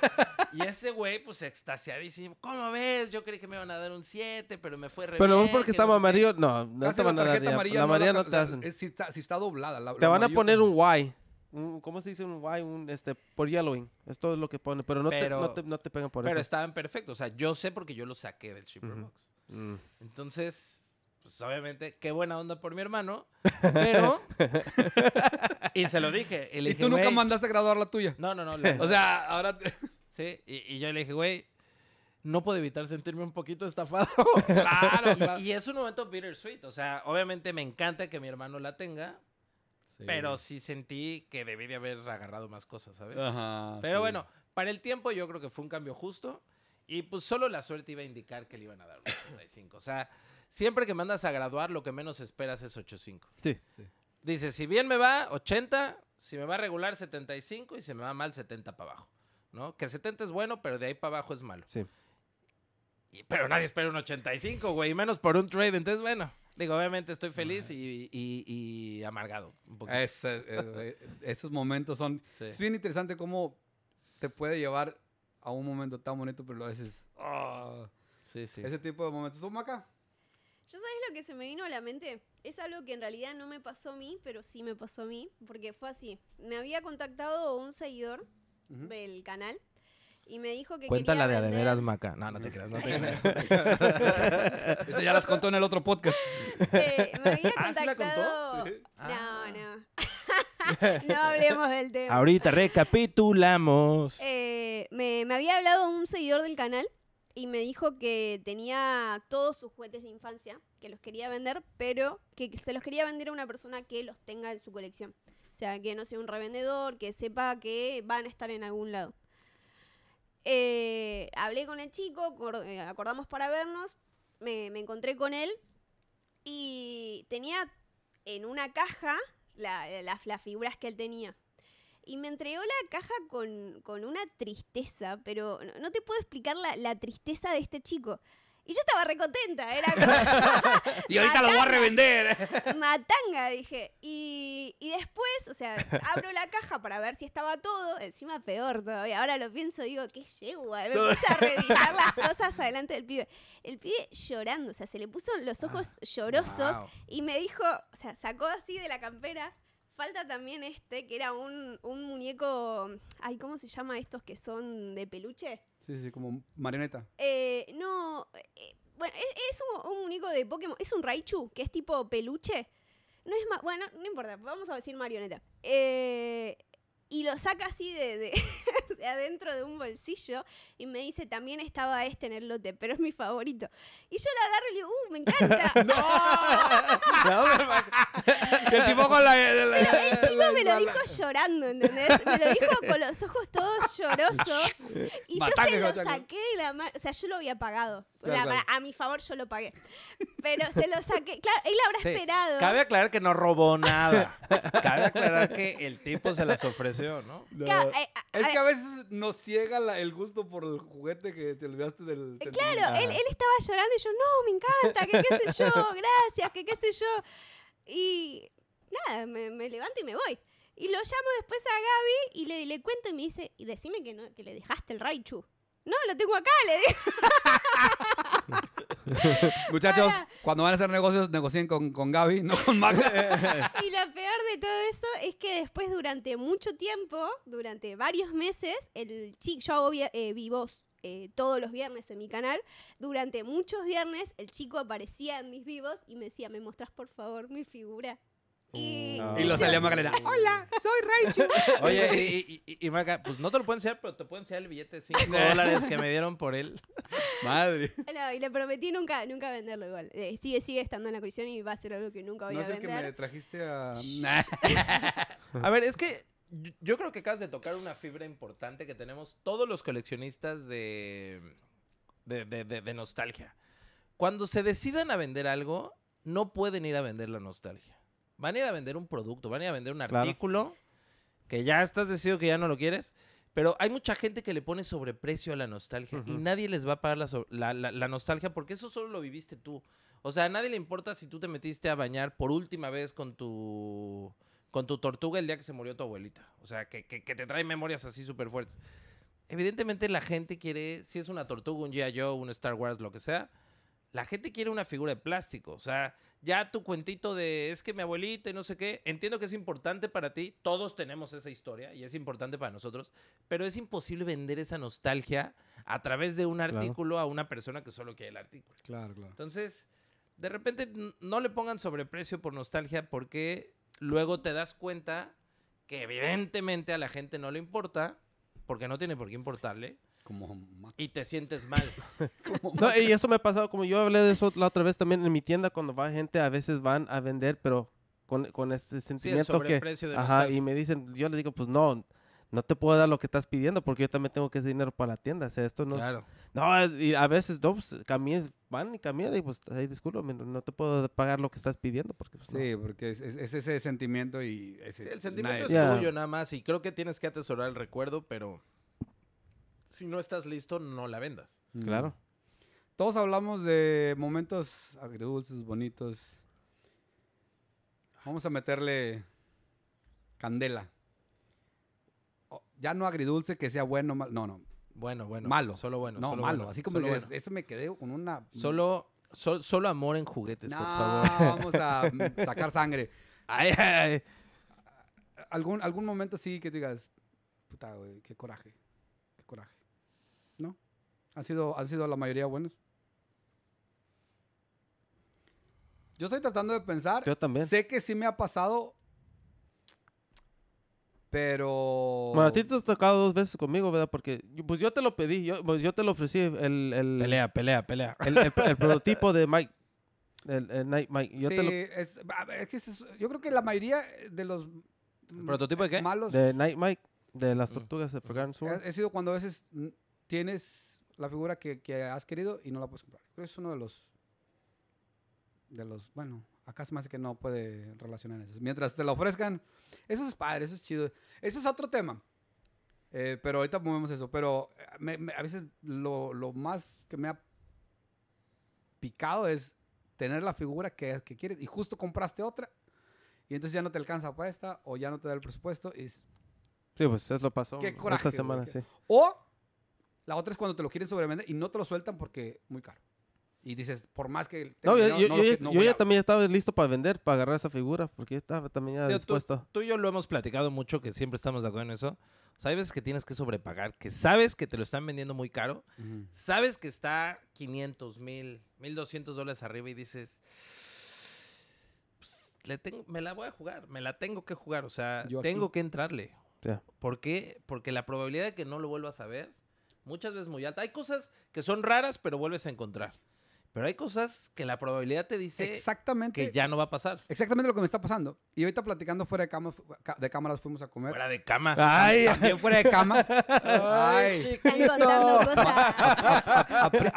Y ese güey, pues extasiadísimo. ¿Cómo ves? Yo creí que me iban a dar un 7, pero me fue re Pero vos porque estaba no amarillo, no, no te van La maría no, te hacen. Es, si está doblada. te van a poner un Y. ¿Cómo se dice un Y? Un, este, por yellowing. Es lo que pone. Pero no, te, no, pegan por eso. Pero estaban perfectos. O sea, yo sé porque yo lo saqué del shipper mm. Entonces, pues obviamente, qué buena onda por mi hermano, pero... y se lo dije. Y, tú nunca mandaste a graduar la tuya? No, no, no. o sea, ahora... sí, y, yo le dije, güey, no puedo evitar sentirme un poquito estafado. claro, Y es un momento bittersweet. O sea, obviamente me encanta que mi hermano la tenga, pero sí sentí que debí de haber agarrado más cosas, ¿sabes? Ajá, pero bueno, para el tiempo yo creo que fue un cambio justo. Y pues solo la suerte iba a indicar que le iban a dar un 85. O sea, siempre que mandas a graduar, lo que menos esperas es 85. Sí, sí. Dice, si bien me va 80, si me va a regular 75 y si me va mal 70 para abajo. ¿No? Que 70 es bueno, pero de ahí para abajo es malo. Sí pero nadie espera un 85, güey, menos por un trade. Entonces, bueno, digo, obviamente estoy feliz y, amargado. Eh, eh, esos momentos son... Es bien interesante cómo te puede llevar a un momento tan bonito, pero a veces... Ah. sí, sí. Ese tipo de momentos. ¿Tú, Maca? Yo sabes lo que se me vino a la mente. Es algo que en realidad no me pasó a mí, pero sí me pasó a mí, porque fue así. Me había contactado un seguidor del canal y me dijo que Cuéntala la de ademeras Maca. No, no te mm. creas, no te creas. ya las contó en el otro podcast. Eh, me había ah, contactado... No, ah. no. no hablemos del tema. Ahorita recapitulamos. Eh, me, me, había hablado un seguidor del canal y me dijo que tenía todos sus juguetes de infancia, que los quería vender, pero que se los quería vender a una persona que los tenga en su colección. O sea, que no sea un revendedor, que sepa que van a estar en algún lado. Eh, hablé con el chico, eh, acordamos para vernos, me, encontré con él y tenía en una caja las figuras que él tenía. Y me entregó la caja con, una tristeza, pero no, te puedo explicar la, tristeza de este chico. Y yo estaba recontenta, era y ahorita lo voy a revender. Matanga, dije. Y, después, o sea, abro la caja para ver si estaba todo, encima peor todavía. Ahora lo pienso, digo, qué yegua. Me puse a revisar las cosas adelante del pibe. El pibe llorando, o sea, se le puso los ojos llorosos y me dijo, o sea, sacó así de la campera falta también este, que era un, un, muñeco. Ay, ¿cómo se llama estos que son de peluche? Sí, como marioneta. Eh, no. Eh, bueno, e, es, un, un, único de Pokémon. Es un Raichu, que es tipo peluche. No es más. Bueno, no importa. Vamos a decir marioneta. Eh, y lo saca así de, de, adentro de un bolsillo y me dice, también estaba este en el lote, pero es mi favorito. Y yo lo agarro y le digo, ¡uh, me encanta! ¡No! el tipo con la... el tipo me lo dijo llorando, ¿entendés? Me lo dijo con los ojos todos llorosos y yo se lo saqué de la mano, o sea, yo lo había pagado. A mi favor yo lo pagué. Pero se lo saqué, claro, él habrá esperado. Cabe aclarar que no robó nada. Cabe aclarar que el tipo se las ofreció eh, es que a veces nos ciega el gusto por el juguete que te olvidaste del... Eh, claro, él, estaba llorando y yo, no, me encanta, que qué sé yo, gracias, que qué sé yo. Y nada, me, levanto y me voy. Y lo llamo después a Gaby y le, le cuento y me dice, y decime que, no, que le dejaste el Raichu. No, lo tengo acá, le digo. Muchachos, cuando van a hacer negocios, negocien con, Gaby, no con y lo peor de todo eso es que después, durante mucho tiempo, durante varios meses, el chico, yo hago eh, vivos eh, todos los viernes en mi canal. Durante muchos viernes, el chico aparecía en mis vivos y me decía: ¿Me mostras por favor mi figura? Y, lo salió Macarena. Hola, soy Rachel. Oye, y, y, Maca, pues no te lo pueden enseñar, pero te pueden enseñar el billete de 5 dólares que me dieron por él. Madre. y le prometí nunca, nunca venderlo igual. Eh, sigue, sigue estando en la colección y va a ser algo que nunca voy a vender. sé que me trajiste a... a ver, es que yo creo que acabas de tocar una fibra importante que tenemos todos los coleccionistas de, de nostalgia. Cuando se decidan a vender algo, no pueden ir a vender la nostalgia van a ir a vender un producto, van a ir a vender un artículo que ya estás decidido que ya no lo quieres. Pero hay mucha gente que le pone sobreprecio a la nostalgia y nadie les va a pagar la, la, la, nostalgia porque eso solo lo viviste tú. O sea, a nadie le importa si tú te metiste a bañar por última vez con tu, con tu tortuga el día que se murió tu abuelita. O sea, que, que, que te trae memorias así súper fuertes. Evidentemente la gente quiere, si es una tortuga, un G.I. Joe, un Star Wars, lo que sea, la gente quiere una figura de plástico. O sea, ya tu cuentito de es que mi abuelita y no sé qué, entiendo que es importante para ti, todos tenemos esa historia y es importante para nosotros, pero es imposible vender esa nostalgia a través de un artículo a una persona que solo quiere el artículo. Claro, claro. Entonces, de repente no le pongan sobreprecio por nostalgia porque luego te das cuenta que evidentemente a la gente no le importa, porque no tiene por qué importarle y te sientes mal. y eso me ha pasado, como yo hablé de eso la otra vez también en mi tienda, cuando va gente, a veces van a vender, pero con, con este sentimiento que... ajá, y me dicen, yo les digo, pues no, no te puedo dar lo que estás pidiendo porque yo también tengo que ese dinero para la tienda. O sea, esto no claro. No, y a veces, no, pues, camines, van y caminan y pues, ahí discúlpame, no te puedo pagar lo que estás pidiendo. Porque, pues, sí, porque es, ese sentimiento y... Ese, el sentimiento es tuyo nada más y creo que tienes que atesorar el recuerdo, pero si no estás listo, no la vendas. Mm. Claro. Todos hablamos de momentos agridulces, bonitos. Vamos a meterle candela. ya no agridulce que sea bueno, malo. No, no. Bueno, bueno. Malo. Solo bueno. No, solo malo. Así como que eso me quedé con una. Solo, solo amor en juguetes, por favor. Vamos a mm, sacar sangre. ¿Algún, algún momento sí que digas, puta, güey, qué coraje. Han sido, han sido la mayoría buenas. Yo estoy tratando de pensar. Yo también. Sé que sí me ha pasado. Pero. Bueno, a ti te has tocado dos veces conmigo, ¿verdad? Porque pues yo te lo pedí, yo, pues, te lo ofrecí el, Pelea, pelea, pelea. El, prototipo de Mike. El, Night Mike. Yo sí, es, que yo creo que la mayoría de los. prototipo de qué? Malos. De Night Mike, de las tortugas de Forgotten He sido cuando a veces tienes la figura que, has querido y no la puedes comprar. Creo es uno de los. De los. Bueno, acá se me hace que no puede relacionar eso. Mientras te la ofrezcan, eso es padre, eso es chido. Eso es otro tema. Eh, pero ahorita movemos eso. Pero eh, a veces lo, más que me ha picado es tener la figura que, que, quieres y justo compraste otra. Y entonces ya no te alcanza para esta o ya no te da el presupuesto. Y es, sí, pues eso pasó. Qué esta semana, sí. O la otra es cuando te lo quieren sobrevender y no te lo sueltan porque muy caro. Y dices, por más que... No, yo, ya también estaba listo para vender, para agarrar esa figura, porque yo estaba también ya dispuesto. Tú, y yo lo hemos platicado mucho, que siempre estamos de acuerdo en eso. hay veces que tienes que sobrepagar, que sabes que te lo están vendiendo muy caro, sabes que está 500, 1000, 1200 dólares arriba y dices... Pues, me la voy a jugar, me la tengo que jugar, o sea, tengo que entrarle. ¿Por qué? Porque la probabilidad de que no lo vuelvas a ver muchas veces muy alta. Hay cosas que son raras, pero vuelves a encontrar. Pero hay cosas que la probabilidad te dice exactamente, que ya no va a pasar. Exactamente lo que me está pasando. Y ahorita platicando fuera de cama, de cámaras fuimos a comer. Fuera de cama. Ay, también fuera de cama. Ay, Están contando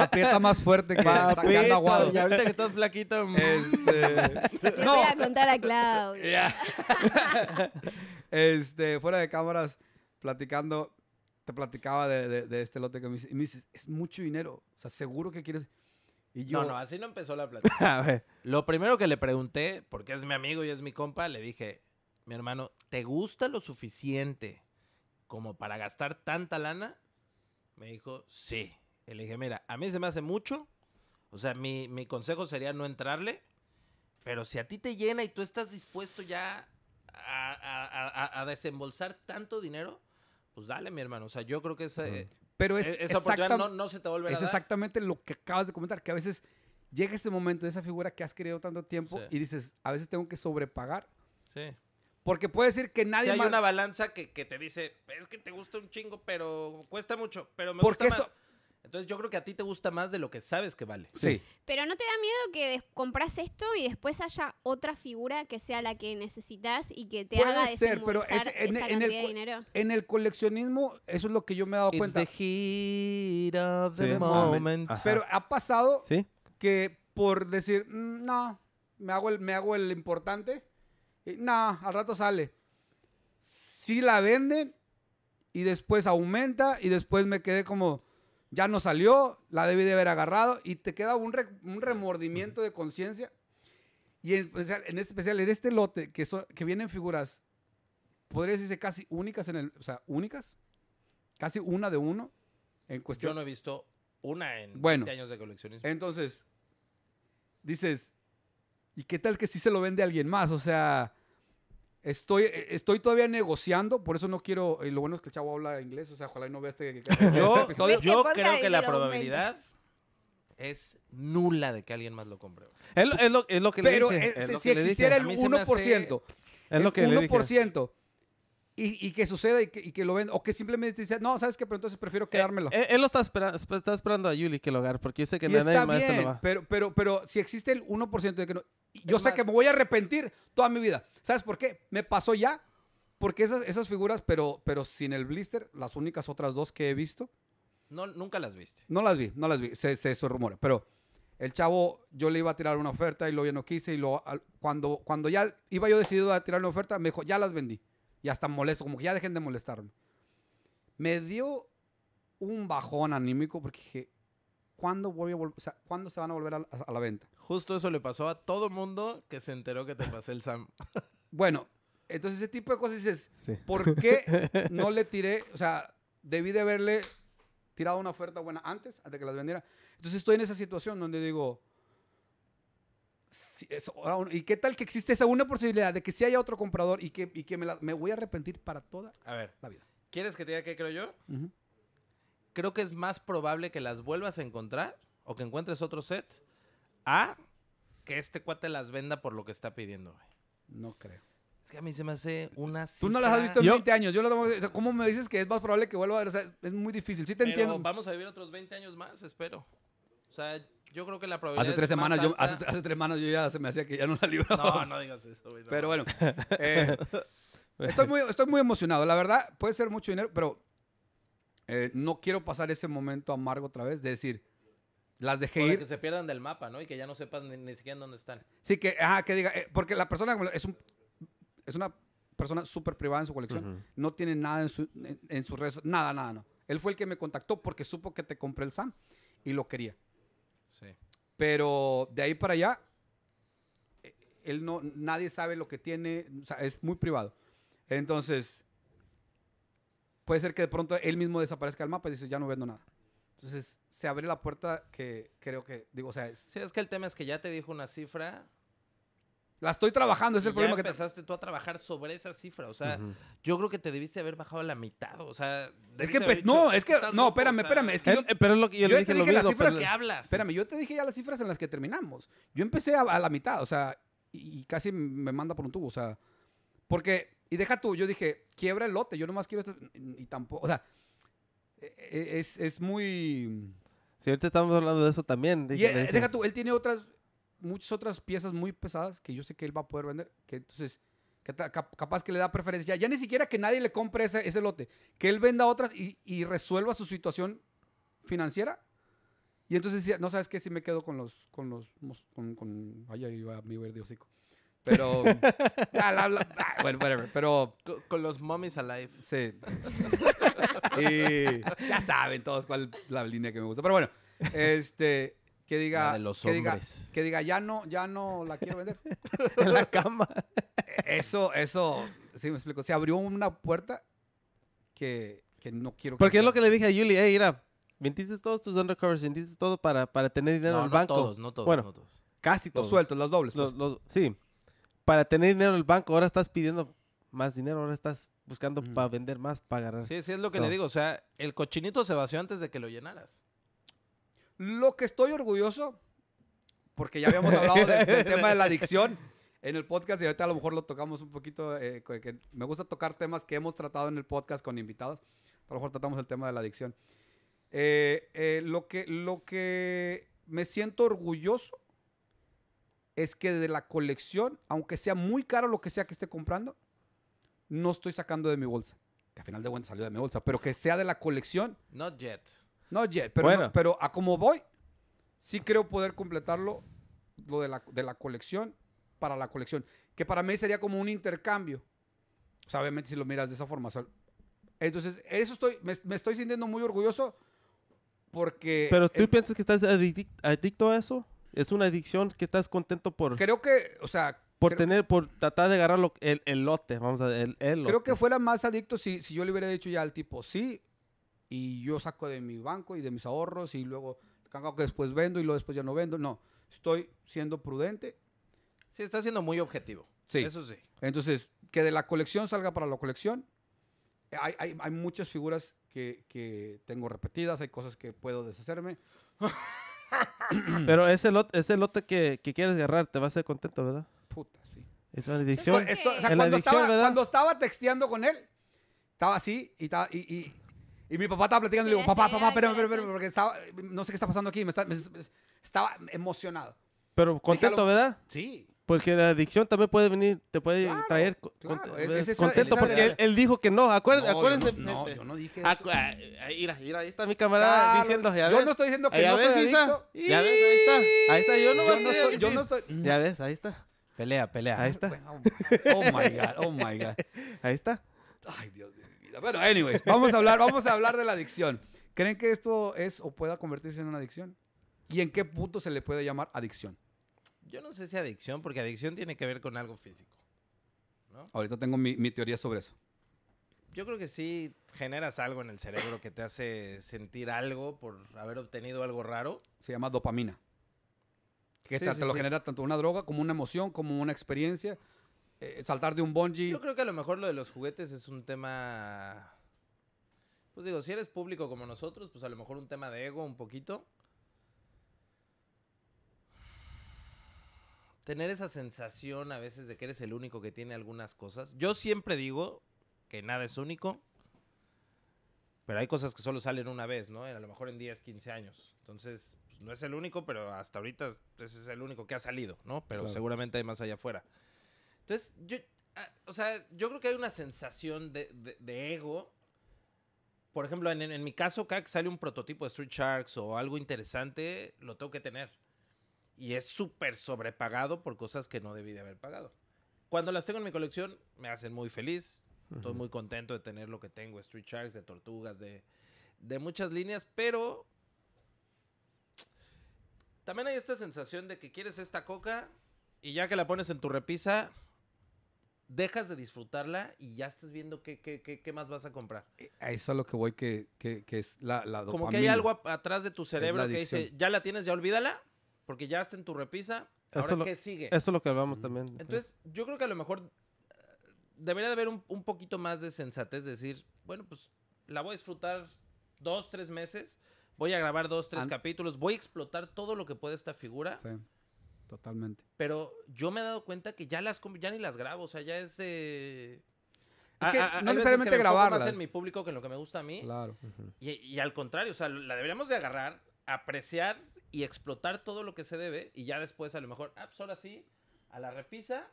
Aprieta más fuerte que sacando aguado. Y ahorita que estás flaquito. Mm. Este... no. voy a contar a Claudio este, fuera de cámaras platicando te platicaba de, este lote que me, y me dices, es mucho dinero. O sea, seguro que quieres. Y yo... No, no, así no empezó la plática. Lo primero que le pregunté, porque es mi amigo y es mi compa, le dije, mi hermano, ¿te gusta lo suficiente como para gastar tanta lana? Me dijo, sí. Y le dije, mira, a mí se me hace mucho. O sea, mi, consejo sería no entrarle. Pero si a ti te llena y tú estás dispuesto ya a desembolsar tanto dinero, pues dale, mi hermano. O sea, yo creo que esa, eh, Pero es e-, oportunidad no, se te vuelve a Es exactamente lo que acabas de comentar, que a veces llega ese momento de esa figura que has querido tanto tiempo y dices, a veces tengo que sobrepagar. Sí. Porque puede decir que nadie hay una balanza que, te dice, es que te gusta un chingo, pero cuesta mucho, pero me porque gusta eso, entonces yo creo que a ti te gusta más de lo que sabes que vale. Sí. Pero ¿no te da miedo que compras esto y después haya otra figura que sea la que necesitas y que te Puede haga ser, pero en, el, dinero? en el coleccionismo eso es lo que yo me he dado cuenta. The heat of the moment. Pero ha pasado que por decir, mm, no, me hago el, me hago el importante, no, al rato sale. Si la venden y después aumenta y después me quedé como ya no salió, la debí de haber agarrado y te queda un, remordimiento de conciencia. Y en especial, en este especial en este lote que, que vienen figuras, podría decirse casi únicas en el, o sea, únicas, casi una de uno en cuestión. Yo no he visto una en 20 años de coleccionismo. Entonces, dices, ¿y qué tal que si se lo vende a alguien más? O sea, Estoy, eh, estoy todavía negociando, por eso no quiero. Y eh, lo bueno es que el chavo habla inglés, o sea, ojalá y no vea este, yo, este Yo creo que la probabilidad es nula de que alguien más lo compre. Es lo, es lo, que le dije. Pero si, existiera el 1%, es lo que el 1%. Y, que suceda y que, lo venda. O que simplemente dice, no, ¿sabes qué? Pero entonces prefiero eh, quedármelo. él, lo está, esperando a Yuli que lo haga, porque dice que nadie más se lo va. Pero, pero, pero si existe el 1% de que no yo sé que me voy a arrepentir toda mi vida. ¿Sabes por qué? Me pasó ya. Porque esas, esas figuras, pero, pero sin el blister, las únicas otras dos que he visto. No, nunca las viste. No las vi, no las vi. Eso se, rumor. rumora. Pero el chavo, yo le iba a tirar una oferta y lo ya no quise. Y lo, cuando, cuando ya iba yo decidido a tirar una oferta, me dijo, ya las vendí. Y hasta molesto, como que ya dejen de molestarme. Me dio un bajón anímico porque dije, ¿cuándo, a o sea, ¿cuándo se van a volver a, la venta? Justo eso le pasó a todo mundo que se enteró que te pasé el SAM. bueno, entonces ese tipo de cosas dices, ¿por qué no le tiré? O sea, debí de haberle tirado una oferta buena antes, antes de que las vendiera. Entonces estoy en esa situación donde digo, ¿y qué tal que existe esa una posibilidad de que si sí haya otro comprador y que, y que me, voy a arrepentir para toda a ver, la vida? ¿Quieres que te diga qué creo yo? creo que es más probable que las vuelvas a encontrar o que encuentres otro set a que este cuate las venda por lo que está pidiendo, No creo. Es que a mí se me hace una Tú no las has visto en 20 años. Yo ¿Cómo me dices que es más probable que vuelva a ver? es muy difícil. Sí te pero entiendo. Vamos a vivir otros 20 años más, espero. O sea, yo creo que la probabilidad. Hace tres semanas, yo, hace, tres semanas yo ya se me hacía que ya no la libraba. No, no digas eso, güey. Pero bueno. Eh, estoy, muy, estoy muy emocionado. La verdad, puede ser mucho dinero, pero eh, no quiero pasar ese momento amargo otra vez de decir, las dejé ir. Que se pierdan del mapa, ¿no? Y que ya no sepas ni, siquiera dónde están. Sí, que, ah, que diga, eh, porque la persona es, es una persona súper privada en su colección, no tiene nada en, su, en, sus redes, nada, nada, no. Él fue el que me contactó porque supo que te compré el SAM y lo quería. Sí. Pero de ahí para allá, eh, él no, nadie sabe lo que tiene, o sea, es muy privado. Entonces, puede ser que de pronto él mismo desaparezca del mapa y dice, ya no vendo nada. Entonces, se abre la puerta que creo que, digo, o sea, es, Sí, es que el tema es que ya te dijo una cifra. La estoy trabajando, es el problema que te- empezaste tú a trabajar sobre esa cifra. O sea, yo creo que te debiste haber bajado a la mitad. O sea, es que, no, es que, no, espérame, espérame, es que eh, yo, eh, pero que yo, te dije las cifras hablas? espérame, yo te dije ya las cifras en las que terminamos. Yo empecé a, la mitad, o sea, y casi me manda por un tubo, o sea, porque y deja tú, yo dije, quiebra el lote, yo nomás quiero esto. Y tampoco, o sea, e-, e-, es, es muy... Sí, ahorita estamos hablando de eso también. E, deja tú, él tiene otras, muchas otras piezas muy pesadas que yo sé que él va a poder vender. Que entonces, capaz que le da preferencia. Ya ni siquiera que nadie le compre ese, ese lote. Que él venda otras y, y, resuelva su situación financiera. Y entonces decía, no sabes qué, si me quedo con los, con los, con, con, iba hocico. Pero. Ah, ah, bueno, whatever. Pero. Con, los mommies alive. Sí. y ya saben todos cuál es la línea que me gusta. Pero bueno, este. Que diga. que Diga, que diga, ya no, ya no la quiero vender. en la cama. E, eso, eso. Sí, me explico. Se abrió una puerta que, que no quiero. Porque es lo que le dije a Julie, hey, mira. Vendiste todos tus undercovers, vendiste todo para, para tener dinero en el banco. no todos, bueno, todos. Casi todos. sueltos, los dobles. Pues. Los, sí para tener dinero en el banco, ahora estás pidiendo más dinero, ahora estás buscando para vender más, para agarrar. Sí, sí, es lo que le digo. O sea, el cochinito se vació antes de que lo llenaras. Lo que estoy orgulloso, porque ya habíamos hablado del tema de la adicción en el podcast y ahorita a lo mejor lo tocamos un poquito. Eh, que me gusta tocar temas que hemos tratado en el podcast con invitados. A lo mejor tratamos el tema de la adicción. Eh, eh, lo, que, lo que me siento orgulloso es que de la colección, aunque sea muy caro lo que sea que esté comprando, no estoy sacando de mi bolsa. Que al final de cuentas salió de mi bolsa, pero que sea de la colección. Not yet. no yet, pero, pero a como voy, sí creo poder completarlo, lo de la, colección, para la colección. Que para mí sería como un intercambio. O obviamente si lo miras de esa forma. entonces, eso estoy, me, estoy sintiendo muy orgulloso porque... Pero tú piensas que estás adicto a eso? Es una adicción que estás contento por... Creo que, o sea... Por tener, por tratar de agarrar el, lote, vamos a el, el Creo que fuera más adicto si, si yo le hubiera dicho ya al tipo, sí, y yo saco de mi banco y de mis ahorros y luego que después vendo y luego después ya no vendo. No, estoy siendo prudente. Sí, está siendo muy objetivo. Sí. Eso sí. Entonces, que de la colección salga para la colección. Hay, muchas figuras que, que tengo repetidas, hay cosas que puedo deshacerme. Pero ese lote, ese lote que, quieres agarrar te va a hacer contento, ¿verdad? Puta, sí. Es una adicción. o sea, cuando, estaba, texteando con él, estaba así y, estaba, y, mi papá estaba platicando. Y le digo, papá, papá, espérame, espérame, porque estaba, no sé qué está pasando aquí. estaba emocionado. Pero contento, ¿verdad? Sí. Porque la adicción también puede venir, te puede traer eh, contento, porque él, dijo que no. Acuérdense. No, acuérdense, yo no, yo no dije eso. Ah, ahí está mi camarada diciendo. Ya yo no estoy diciendo que no ves, soy Ya ves, ahí está. Ahí está, yo no, estoy, mm. Ya ves, ahí está. Pelea, pelea. Ahí está. Oh, oh my God, oh my God. Ahí está. Ay, Dios de mi vida. Bueno, anyways, vamos a hablar, vamos a hablar de la adicción. ¿Creen que esto es o pueda convertirse en una adicción? ¿Y en qué punto se le puede llamar adicción? yo no sé si adicción, porque adicción tiene que ver con algo físico. Ahorita tengo mi, teoría sobre eso. Yo creo que sí generas algo en el cerebro que te hace sentir algo por haber obtenido algo raro. Se llama dopamina. Que te, lo genera tanto una droga como una emoción, como una experiencia. Eh, saltar de un bungee. Yo creo que a lo mejor lo de los juguetes es un tema. Pues digo, si eres público como nosotros, pues a lo mejor un tema de ego un poquito. tener esa sensación a veces de que eres el único que tiene algunas cosas. Yo siempre digo que nada es único, pero hay cosas que solo salen una vez, ¿no? A lo mejor en 10, 15 años. Entonces, pues, no es el único, pero hasta ahorita ese es el único que ha salido, ¿no? Pero seguramente hay más allá afuera. Entonces, yo, ah, o sea, yo creo que hay una sensación de, ego. Por ejemplo, en, en, mi caso, cada que sale un prototipo de Street Sharks o algo interesante, lo tengo que tener y es súper sobrepagado por cosas que no debí de haber pagado. Cuando las tengo en mi colección, me hacen muy feliz. Estoy muy contento de tener lo que tengo: Street Sharks, de tortugas, de, muchas líneas, pero. También hay esta sensación de que quieres esta coca y ya que la pones en tu repisa, dejas de disfrutarla y ya estás viendo qué, qué, más vas a comprar. Eh, a eso es lo que voy, que, que, es la, la Como que hay algo atrás de tu cerebro que dice, ya la tienes, ya olvídala. Porque ya está en tu repisa. Ahora, ¿qué sigue? Eso es lo que hablamos también. Entonces, yo creo que a lo mejor eh, debería de haber un, poquito más de sensatez. Decir, bueno, pues la voy a disfrutar dos, tres meses. Voy a grabar dos, tres capítulos. Voy a explotar todo lo que puede esta figura. Sí, totalmente. Pero yo me he dado cuenta que ya, las, ya ni las grabo. O sea, ya es Es que no necesariamente grabarlas más en mi público que en lo que me gusta a mí. Claro. y, y, al contrario, o sea, la deberíamos de agarrar, apreciar y explotar todo lo que se debe y ya después a lo mejor, ah, pues ahora sí, a la repisa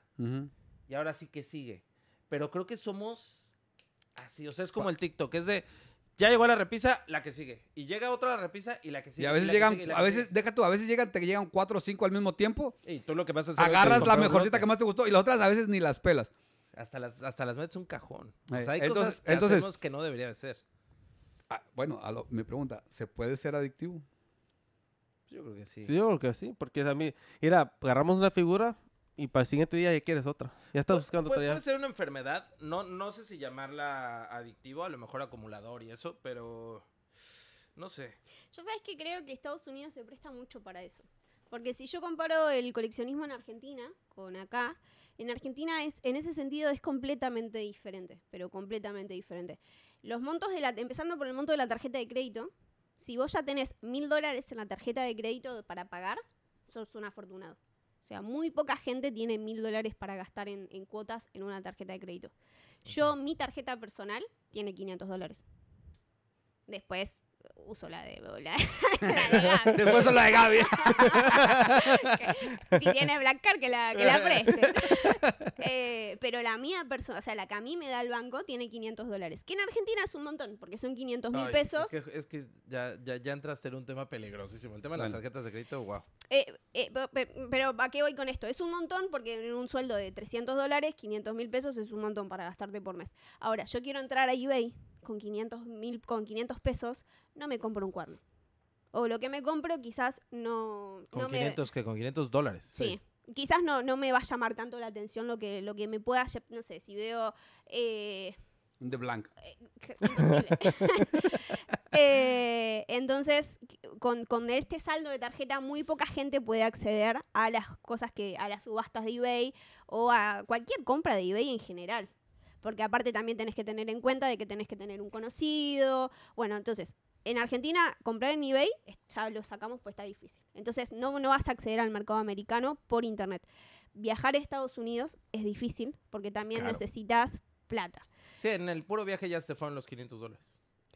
y ahora sí que sigue. Pero creo que somos así, o sea, es como el TikTok, es de... Ya llegó a la repisa, la que sigue. Y llega otra a la repisa y la que sigue. Y a veces llegan, a veces, tú, a veces llegan, te llegan cuatro o cinco al mismo tiempo. Y tú lo que vas a hacer Agarras la mejorcita que más te gustó y las otras a veces ni las pelas. Hasta las, hasta las metes un cajón. O sea, eh, hay cosas que entonces, que no debería de ser. Ah, bueno, a mi pregunta, ¿se puede ser adictivo? Pues yo creo que sí. yo creo que sí, porque a mí, mira, agarramos una figura y para el siguiente día ya quieres otra. Ya estás buscando otra. Puede ser una enfermedad, no, no sé si llamarla adictivo, a lo mejor acumulador y eso, pero no sé. Yo sabes que creo que Estados Unidos se presta mucho para eso. Porque si yo comparo el coleccionismo en Argentina con acá, en Argentina es, en ese sentido es completamente diferente, pero completamente diferente. Los montos de la, empezando por el monto de la tarjeta de crédito, si vos ya tenés mil dólares en la tarjeta de crédito para pagar, sos un afortunado. O sea, muy poca gente tiene mil dólares para gastar en, cuotas en una tarjeta de crédito. Yo, mi tarjeta personal tiene 500 dólares. Después, uso la de, Después uso la de Gaby. si tiene Black Card, que la, que preste. Eh, pero la mía persona, o sea, la que a mí me da el banco tiene 500 dólares. Que en Argentina es un montón, porque son 500 mil pesos. Es que, ya, ya, entraste en un tema peligrosísimo. El tema de las tarjetas de crédito, wow. Eh, eh, pero, ¿a qué voy con esto? Es un montón porque en un sueldo de 300 dólares, 500 mil pesos es un montón para gastarte por mes. Ahora, yo quiero entrar a eBay con 500, mil, con 500 pesos, no me compro un cuerno. O lo que me compro quizás no... Con, 500, ¿Con 500 dólares. Sí. Quizás no, no me va a llamar tanto la atención lo que, lo que me pueda... No sé, si veo... Eh, de blanc. Eh, eh, entonces, con, con, este saldo de tarjeta, muy poca gente puede acceder a las cosas que, a las subastas de eBay o a cualquier compra de eBay en general. Porque aparte también tenés que tener en cuenta de que tenés que tener un conocido. Bueno, entonces, en Argentina comprar en eBay ya lo sacamos porque está difícil. Entonces no, no vas a acceder al mercado americano por internet. Viajar a Estados Unidos es difícil porque también necesitas plata. Sí, en el puro viaje ya se fueron los 500 dólares.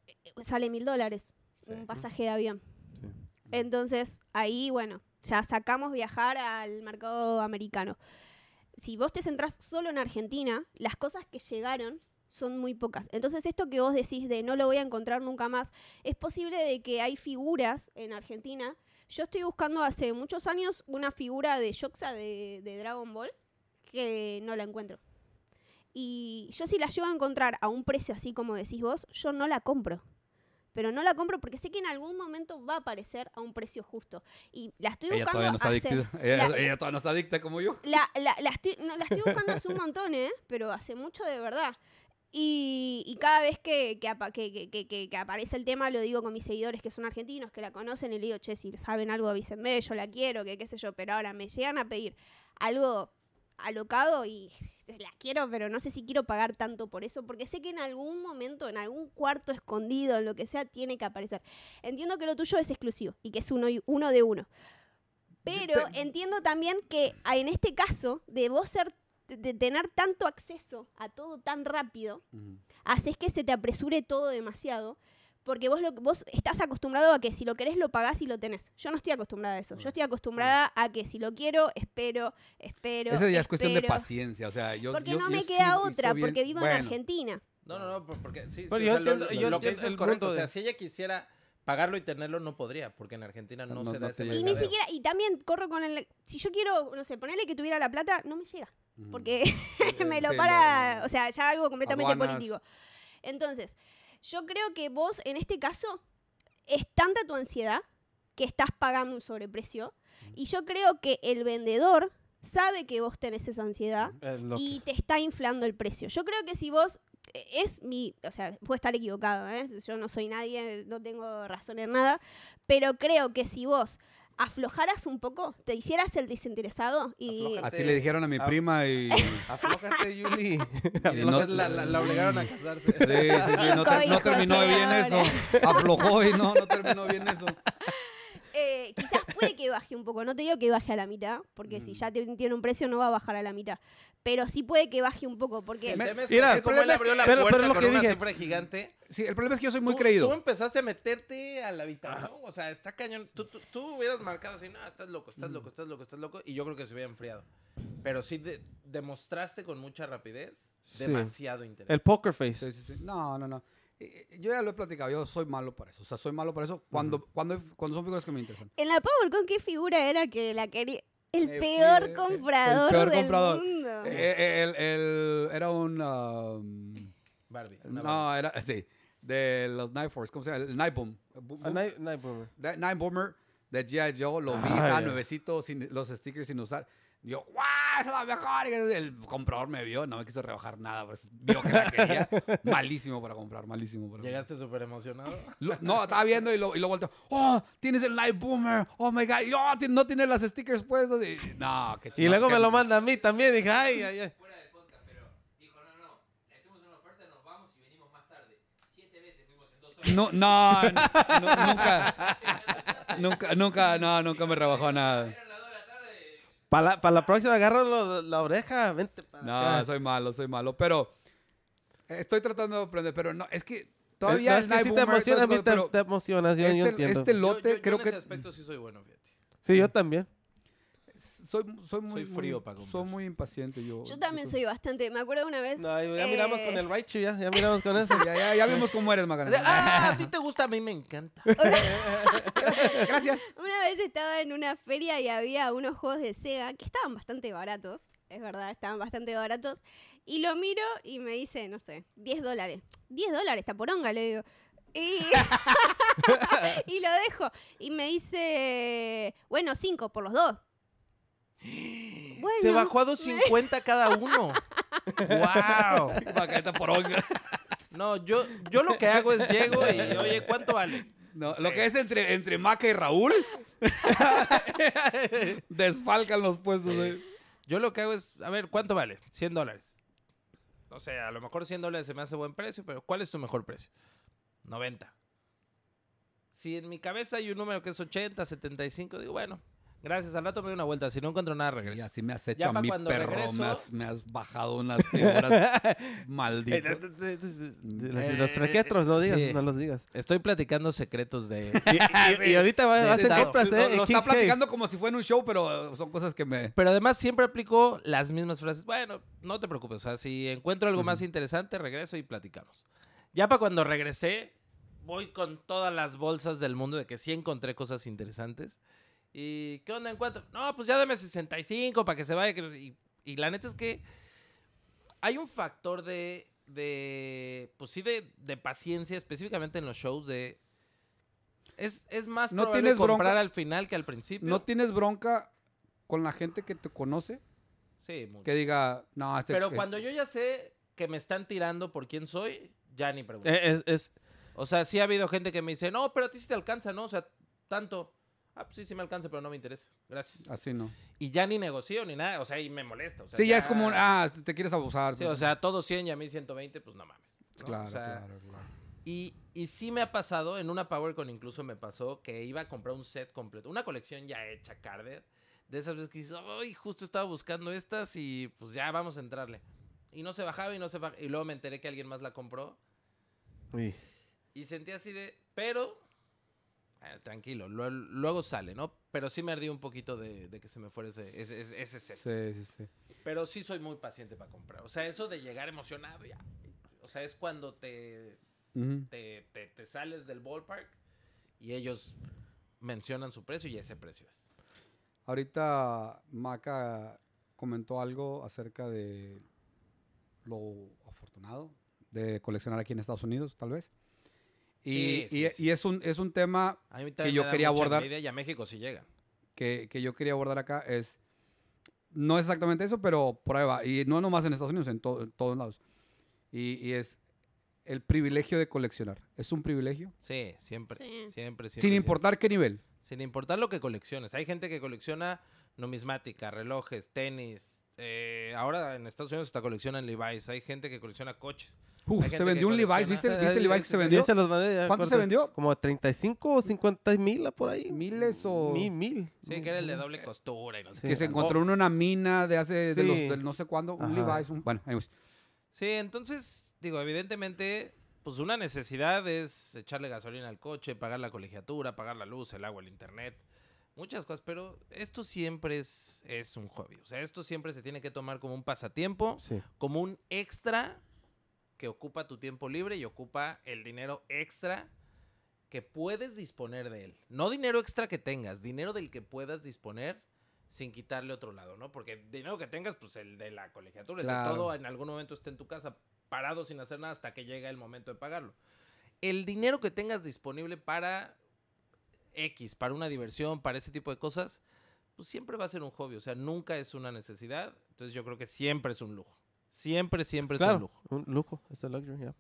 Eh, eh, sale mil dólares un pasaje de avión. Entonces ahí, bueno, ya sacamos viajar al mercado americano. Si vos te centrás solo en Argentina, las cosas que llegaron son muy pocas. Entonces esto que vos decís de no lo voy a encontrar nunca más, es posible de que hay figuras en Argentina. Yo estoy buscando hace muchos años una figura de Shoxa de, Dragon Ball que no la encuentro. Y yo si la llevo a encontrar a un precio así como decís vos, yo no la compro pero no la compro porque sé que en algún momento va a aparecer a un precio justo. Y la estoy buscando. Ella todavía no Ella, todavía adicta como yo. La, estoy, buscando hace un montón, ¿eh? Pero hace mucho de verdad. Y, cada vez que, que, que, que, aparece el tema, lo digo con mis seguidores que son argentinos, que la conocen, y le digo, che, si saben algo, avísenme, yo la quiero, que qué sé yo, pero ahora me llegan a pedir algo alocado y la quiero, pero no sé si quiero pagar tanto por eso, porque sé que en algún momento, en algún cuarto escondido, en lo que sea, tiene que aparecer. Entiendo que lo tuyo es exclusivo y que es uno, uno de uno. Pero entiendo también que en este caso, de vos ser de tener tanto acceso a todo tan rápido, haces que se te apresure todo demasiado, porque vos, lo, vos estás acostumbrado a que si lo querés lo pagás y lo tenés. Yo no estoy acostumbrada a eso. Yo estoy acostumbrada a que si lo quiero, espero, espero. Eso ya es cuestión de paciencia. O sea, yo, porque no me queda otra, porque vivo en Argentina. No, no, no, pues, porque sí, O sea, si ella quisiera pagarlo y tenerlo no podría, porque en Argentina no, se da ese Y ni siquiera, y también corro con el. Si yo quiero, no sé, ponerle que tuviera la plata, no me llega. Porque eh, me lo para, o sea, ya algo completamente político. Entonces, yo creo que vos en este caso es tanta tu ansiedad que estás pagando un sobreprecio y yo creo que el vendedor sabe que vos tenés esa ansiedad y te está inflando el precio. Yo creo que si vos eh, es mi, o sea, puede estar equivocado, ¿eh? yo no soy nadie, no tengo razón en nada, pero creo que si vos aflojaras un poco, te hicieras el desinteresado y... Así le dijeron a mi prima y... Aflojate, Yuli. Y la, la, obligaron a casarse. Sí, sí, sí, no, no terminó bien eso. Aflojó y no, no terminó bien eso. Eh, quizás puede que baje un poco. No te digo que baje a la mitad, porque si mm. ya tiene un precio no va a bajar a la mitad. Pero sí puede que baje un poco, porque... El Mira, como cifra gigante... Sí, el problema es que yo soy muy tú, creído. Tú empezaste a meterte a la habitación, o sea, está cañón. Tú, hubieras marcado así, no, estás loco, estás mm. loco, estás loco, estás loco, y yo creo que se hubiera enfriado. Pero sí demostraste con mucha rapidez demasiado sí. El poker face. Sí, no, no, no. Eh, eh, yo ya lo he platicado, yo soy malo para eso. O sea, soy malo para eso cuando, cuando, cuando son figuras que me interesan. En la Power Con ¿qué figura era que la quería? El eh, peor comprador del mundo. el, el, era un... Barbie. Um, no, era... Sí. De los nightforce ¿Cómo se llama? El Night Nightboomer ah, Night, Night de G.I. Joe. Lo vi, ah, nuevecito, sin, los stickers sin usar. Yo, es la mejor! El comprador me vio, no me quiso rebajar nada, pero pues, vio que la quería. malísimo para comprar, malísimo. Para ¿Llegaste súper emocionado? no, estaba viendo y lo, y lo volteó. ¡Oh, tienes el Light Boomer! ¡Oh, my God! Y, ¡oh, no tienes las stickers puestos. Y, no, qué chido. Y luego me lo manda a mí también. Dije, ¡ay, ay, ay! No, no, no, nunca, nunca, nunca, no, nunca me rebajó nada. Para la, la, próxima, agarra la oreja, vente para No, soy malo, soy malo. Pero estoy tratando de aprender, pero no, es que todavía es, que si te emocionas, te, te, emocionas, yo, este, Este lote creo que en ese aspecto sí soy bueno, fíjate. Sí, yo también soy, muy frío para Soy muy impaciente yo. Yo también soy bastante. Me acuerdo una vez. ya miramos eh, con el Raichu, ya, ya miramos con eso. ya, ya, vimos cómo eres, Macarena. Ah, a ti te gusta, a mí me encanta. gracias, Una vez estaba en una feria y había unos juegos de Sega que estaban bastante baratos. Es verdad, estaban bastante baratos. Y lo miro y me dice, no sé, 10 dólares. 10 dólares, está poronga, le digo. Y, lo dejo. Y me dice, bueno, 5 por los dos. Se bajó a 250 cada uno. ¡Wow! No, yo, yo lo que hago es llego y, oye, ¿cuánto vale? Lo que es entre, entre Maca y Raúl, desfalcan los puestos. Eh. Yo lo que hago es, a ver, ¿cuánto vale? 100 dólares. O sea, a lo mejor 100 dólares se me hace buen precio, pero ¿cuál es tu mejor precio? 90. Si en mi cabeza hay un número que es 80, 75, digo, bueno, Gracias, al rato me doy una vuelta. Si no encuentro nada, regreso. Y así me has hecho a mi perro, me, has, bajado unas figuras Maldito. Eh, los eh, registros, no, eh, digas, no los digas. Estoy platicando secretos de... y, ahorita va, a hacer compras, ¿eh? Lo, está platicando como si fuera un show, pero uh, son cosas que me... Pero además siempre aplico las mismas frases. Bueno, no te preocupes. O sea, si encuentro algo más interesante, regreso y platicamos. Ya para cuando regresé, voy con todas las bolsas del mundo de que sí encontré cosas interesantes. ¿Y qué onda en cuánto? No, pues ya dame 65 para que se vaya. Y, y la neta es que hay un factor de, de pues sí, de, paciencia, específicamente en los shows de... Es, más no probable comprar al final que al principio. ¿No tienes bronca con la gente que te conoce? Sí, mucho. Que diga, no, este Pero cuando yo ya sé que me están tirando por quién soy, ya ni pregunto. Eh, es, O sea, sí ha habido gente que me dice, no, pero a ti sí te alcanza, ¿no? O sea, tanto. Ah, pues sí, sí me alcanza, pero no me interesa. Gracias. Así no. Y ya ni negocio ni nada, o sea, y me molesta. sí, ya, es como, ah, te quieres abusar. Sí, o sea, todos 100 y a mí 120, pues no mames. Claro, claro, claro. Y, y sí me ha pasado, en una PowerCon incluso me pasó que iba a comprar un set completo, una colección ya hecha, Carder, de esas veces que dices, ay, justo estaba buscando estas y pues ya vamos a entrarle. Y no se bajaba y no se bajaba. Y luego me enteré que alguien más la compró. Sí. Y sentí así de, pero eh, tranquilo, luego sale, ¿no? Pero sí me ardí un poquito de, que se me fuera ese, ese, set. Sí, sí, sí. Pero sí soy muy paciente para comprar. O sea, eso de llegar emocionado, ya. O sea, es cuando te, te sales del ballpark y ellos mencionan su precio y ese precio es. Ahorita Maca comentó algo acerca de lo afortunado de coleccionar aquí en Estados Unidos, tal vez. Y, y, es, un, es un tema que yo quería abordar. Y a México si llega. Que, que, yo quería abordar acá es, no exactamente eso, pero prueba, y no nomás en Estados Unidos, en, todos lados. Y, y, es el privilegio de coleccionar. ¿Es un privilegio? Sí, siempre, siempre, siempre. Sin importar qué nivel. Sin importar lo que colecciones. Hay gente que colecciona numismática, relojes, tenis, eh, ahora en Estados Unidos está coleccionan Levi's. Hay gente que colecciona coches. se vendió un Levi's. ¿Viste, el ah, Levi's que se vendió? ¿Cuánto se vendió? Como 35 o 50 mil por ahí. ¿Miles o...? Mil, Sí, que era el de doble costura Que se encontró uno en una mina de hace... no sé cuándo. Un Levi's. Bueno, Sí, entonces, digo, evidentemente, pues una necesidad es echarle gasolina al coche, pagar la colegiatura, pagar la luz, el agua, el internet muchas cosas, pero esto siempre es, es un hobby. O sea, esto siempre se tiene que tomar como un pasatiempo, como un extra que ocupa tu tiempo libre y ocupa el dinero extra que puedes disponer de él. No dinero extra que tengas, dinero del que puedas disponer sin quitarle otro lado, ¿no? Porque dinero que tengas, pues el de la colegiatura, todo, en algún momento esté en tu casa parado sin hacer nada hasta que llega el momento de pagarlo. El dinero que tengas disponible para X, para una diversión, para ese tipo de cosas, pues siempre va a ser un hobby. O sea, nunca es una necesidad. Entonces yo creo que siempre es un lujo. Siempre, siempre es un lujo. Un lujo, luxury,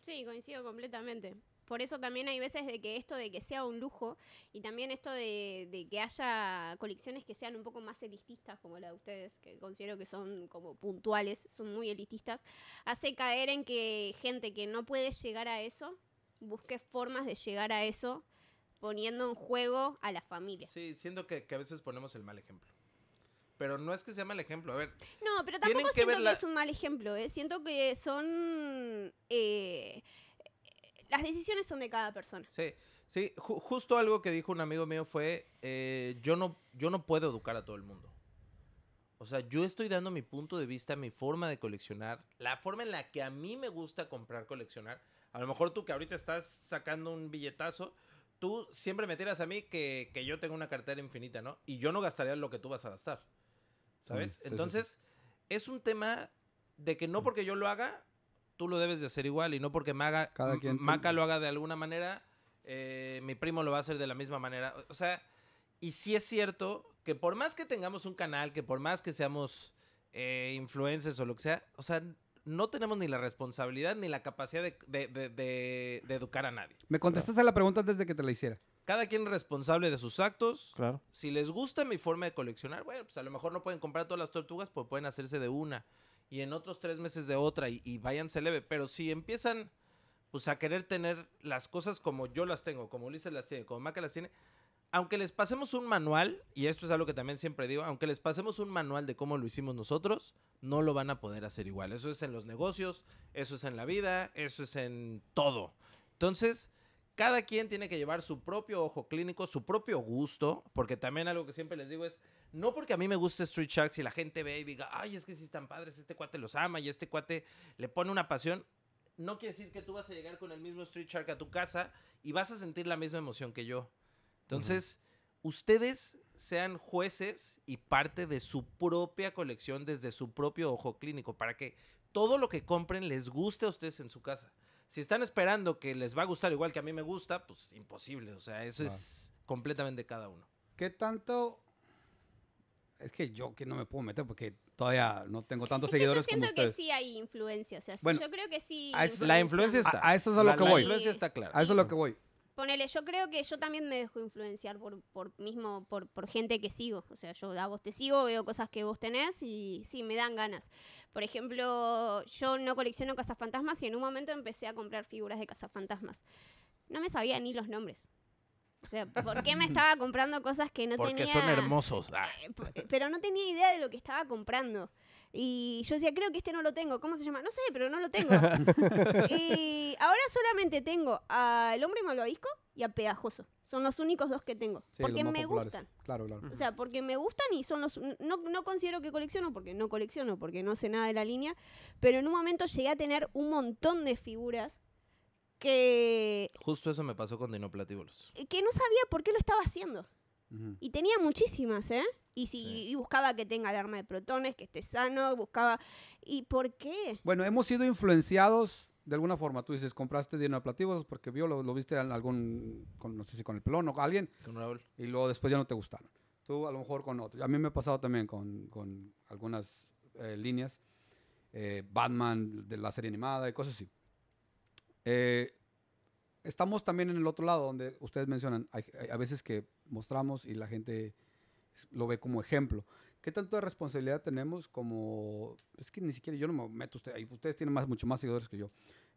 Sí, coincido completamente. Por eso también hay veces de que esto de que sea un lujo y también esto de, de, que haya colecciones que sean un poco más elitistas, como la de ustedes, que considero que son como puntuales, son muy elitistas, hace caer en que gente que no puede llegar a eso busque formas de llegar a eso poniendo en juego a la familia. Sí, siento que, a veces ponemos el mal ejemplo. Pero no es que sea mal ejemplo, a ver. No, pero tampoco siento que es un mal ejemplo, ¿eh? Siento que son... Eh, las decisiones son de cada persona. Sí, sí. justo algo que dijo un amigo mío fue, eh, yo, no, yo no puedo educar a todo el mundo. O sea, yo estoy dando mi punto de vista, mi forma de coleccionar, la forma en la que a mí me gusta comprar, coleccionar. A lo mejor tú que ahorita estás sacando un billetazo, tú siempre me tiras a mí que, yo tengo una cartera infinita, ¿no? Y yo no gastaría lo que tú vas a gastar. ¿Sabes? Mm, Entonces, es un tema de que no porque yo lo haga, tú lo debes de hacer igual. Y no porque Maga, Cada Maca lo haga de alguna manera, eh, mi primo lo va a hacer de la misma manera. O sea, y sí es cierto que por más que tengamos un canal, que por más que seamos eh, influencers o lo que sea, o sea, no tenemos ni la responsabilidad ni la capacidad de, educar a nadie. Me contestaste a la pregunta antes de que te la hiciera. Cada quien es responsable de sus actos. Claro. Si les gusta mi forma de coleccionar, bueno, pues a lo mejor no pueden comprar todas las tortugas, pues pueden hacerse de una. Y en otros tres meses de otra y, váyanse leve. Pero si empiezan pues a querer tener las cosas como yo las tengo, como Ulises las tiene, como Maca las tiene, aunque les pasemos un manual, y esto es algo que también siempre digo, aunque les pasemos un manual de cómo lo hicimos nosotros, no lo van a poder hacer igual. Eso es en los negocios, eso es en la vida, eso es en todo. Entonces, cada quien tiene que llevar su propio ojo clínico, su propio gusto, porque también algo que siempre les digo es, no porque a mí me guste Street Sharks y la gente ve y diga, ay, es que si están padres, este cuate los ama y este cuate le pone una pasión, no quiere decir que tú vas a llegar con el mismo Street Shark a tu casa y vas a sentir la misma emoción que yo. Entonces, ustedes sean jueces y parte de su propia colección desde su propio ojo clínico para que todo lo que compren les guste a ustedes en su casa. Si están esperando que les va a gustar igual que a mí me gusta, pues imposible. O sea, eso es completamente cada uno. ¿Qué tanto? Es que yo que no me puedo meter porque todavía no tengo tantos seguidores que seguidores. yo siento que sí hay influencia. O sea, yo creo que sí. La influencia está. A, eso es a lo que voy. La influencia está clara. A eso es a lo que voy. Ponele, yo creo que yo también me dejo influenciar por, por mismo, por, gente que sigo. O sea, yo a vos te sigo, veo cosas que vos tenés y sí, me dan ganas. Por ejemplo, yo no colecciono cazafantasmas y en un momento empecé a comprar figuras de cazafantasmas. No me sabía ni los nombres. O sea, ¿por qué me estaba comprando cosas que no tenía? Porque son hermosos. Ah. Eh, pero no tenía idea de lo que estaba comprando. Y yo decía, creo que este no lo tengo. ¿Cómo se llama? No sé, pero no lo tengo. y ahora solamente tengo a El hombre malvavisco y a pegajoso. Son los únicos dos que tengo. porque me gustan. Claro, claro. O sea, porque me gustan y son los. No, no considero que colecciono, porque no colecciono, porque no sé nada de la línea. Pero en un momento llegué a tener un montón de figuras que. Justo eso me pasó con Dinoplatíbulos. Que no sabía por qué lo estaba haciendo. Y tenía muchísimas, ¿eh? Y, si, buscaba que tenga el arma de protones, que esté sano, buscaba... ¿Y por qué? Bueno, hemos sido influenciados de alguna forma. Tú dices, compraste dinoplativos porque vio, lo, viste en algún, no sé si con el pelón o alguien. Con Raúl. Y luego después ya no te gustaron. Tú a lo mejor con otro. A mí me ha pasado también con, algunas eh, líneas. Eh, Batman de la serie animada y cosas así. Eh, estamos también en el otro lado, donde ustedes mencionan, a veces que mostramos y la gente lo ve como ejemplo. ¿Qué tanto de responsabilidad tenemos como... Es que ni siquiera yo no me meto usted ahí, ustedes tienen más, mucho más seguidores que yo.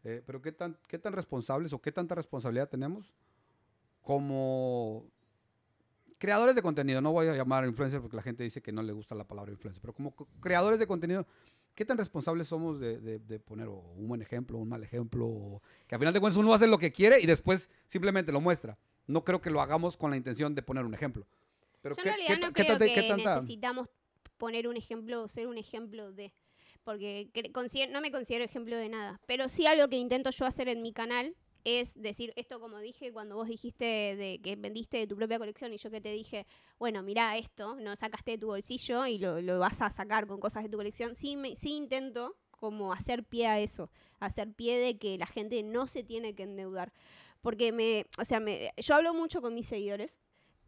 Eh, pero ¿qué tan, ¿qué tan responsables o qué tanta responsabilidad tenemos como creadores de contenido? No voy a llamar influencer porque la gente dice que no le gusta la palabra influencer, pero como creadores de contenido, ¿Qué tan responsables somos de, poner un buen ejemplo, un mal ejemplo? que al final de cuentas uno hace lo que quiere y después simplemente lo muestra. No creo que lo hagamos con la intención de poner un ejemplo. Pero Yo en realidad no creo que necesitamos poner un ejemplo ser un ejemplo de... Porque no me considero ejemplo de nada. Pero sí algo que intento yo hacer en mi canal es decir, esto como dije cuando vos dijiste de que vendiste de tu propia colección y yo que te dije, bueno, mira esto, no sacaste de tu bolsillo y lo, lo vas a sacar con cosas de tu colección, sí, me, sí intento como hacer pie a eso, hacer pie de que la gente no se tiene que endeudar. Porque me, o sea, me, yo hablo mucho con mis seguidores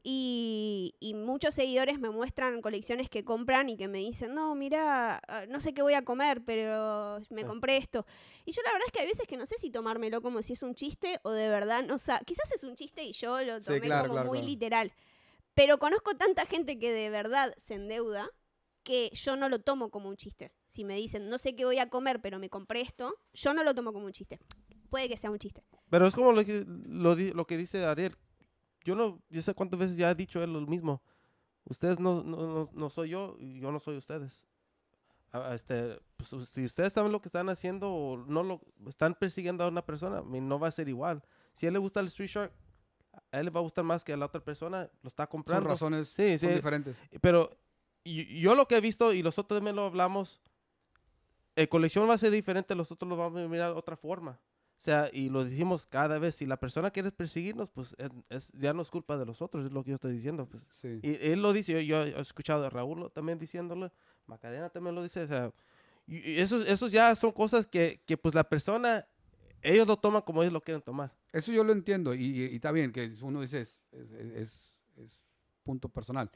y, muchos seguidores me muestran colecciones que compran y que me dicen, no, mira, ah, no sé qué voy a comer, pero me compré esto. Y yo la verdad es que a veces que no sé si tomármelo como si es un chiste o de verdad, no sea, quizás es un chiste y yo lo tomé como muy literal. Pero conozco tanta gente que de verdad se endeuda que yo no lo tomo como un chiste. Si me dicen, no sé qué voy a comer, pero me compré esto, yo no lo tomo como un chiste. Puede que sea un chiste. Pero es como lo que, lo que dice Ariel, yo no sé cuántas veces ya he dicho él lo mismo. Ustedes no, no, no, soy yo y yo no soy ustedes. este, pues, si ustedes saben lo que están haciendo o no lo están persiguiendo a una persona, no va a ser igual. Si a él le gusta el Street Shark, a él le va a gustar más que a la otra persona, lo está comprando. Son razones son diferentes. Pero yo, yo, lo que he visto y nosotros también lo hablamos, el eh, colección va a ser diferente, nosotros lo vamos a mirar de otra forma. O sea, y lo decimos cada vez, si la persona quiere perseguirnos, pues es, ya no es culpa de los otros, es lo que yo estoy diciendo. Pues. Y él lo dice, yo, he escuchado a Raúl también diciéndolo, Macadena también lo dice, o sea, y esos, esos ya son cosas que, que, pues la persona, ellos lo toman como ellos lo quieren tomar. Eso yo lo entiendo y, y, está bien que uno dice, es, es, es, punto personal.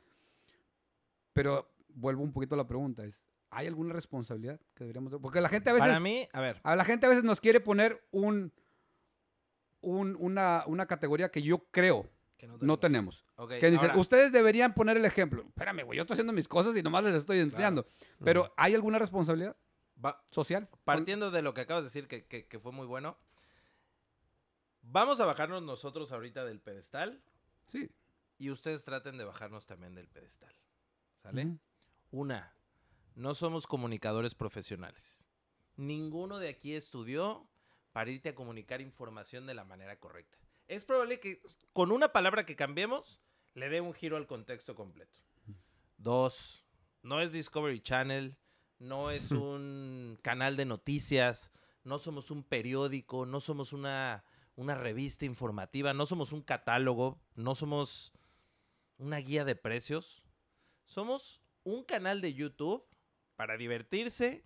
Pero vuelvo un poquito a la pregunta, es, ¿Hay alguna responsabilidad que deberíamos.? Porque la gente a veces. Para mí, a ver. la gente a veces nos quiere poner un. una, una categoría que yo creo que no tenemos. que dicen, ustedes deberían poner el ejemplo. Espérame, güey, yo estoy haciendo mis cosas y nomás les estoy enseñando. Pero, ¿hay alguna responsabilidad social? Partiendo de lo que acabas de decir, que, fue muy bueno, vamos a bajarnos nosotros ahorita del pedestal. Sí. Y ustedes traten de bajarnos también del pedestal. ¿Sale? Una, no somos comunicadores profesionales. Ninguno de aquí estudió para irte a comunicar información de la manera correcta. Es probable que con una palabra que cambiemos le dé un giro al contexto completo. Dos, no es Discovery Channel, no es un canal de noticias, no somos un periódico, no somos una, una revista informativa, no somos un catálogo, no somos una guía de precios. Somos un canal de YouTube para divertirse,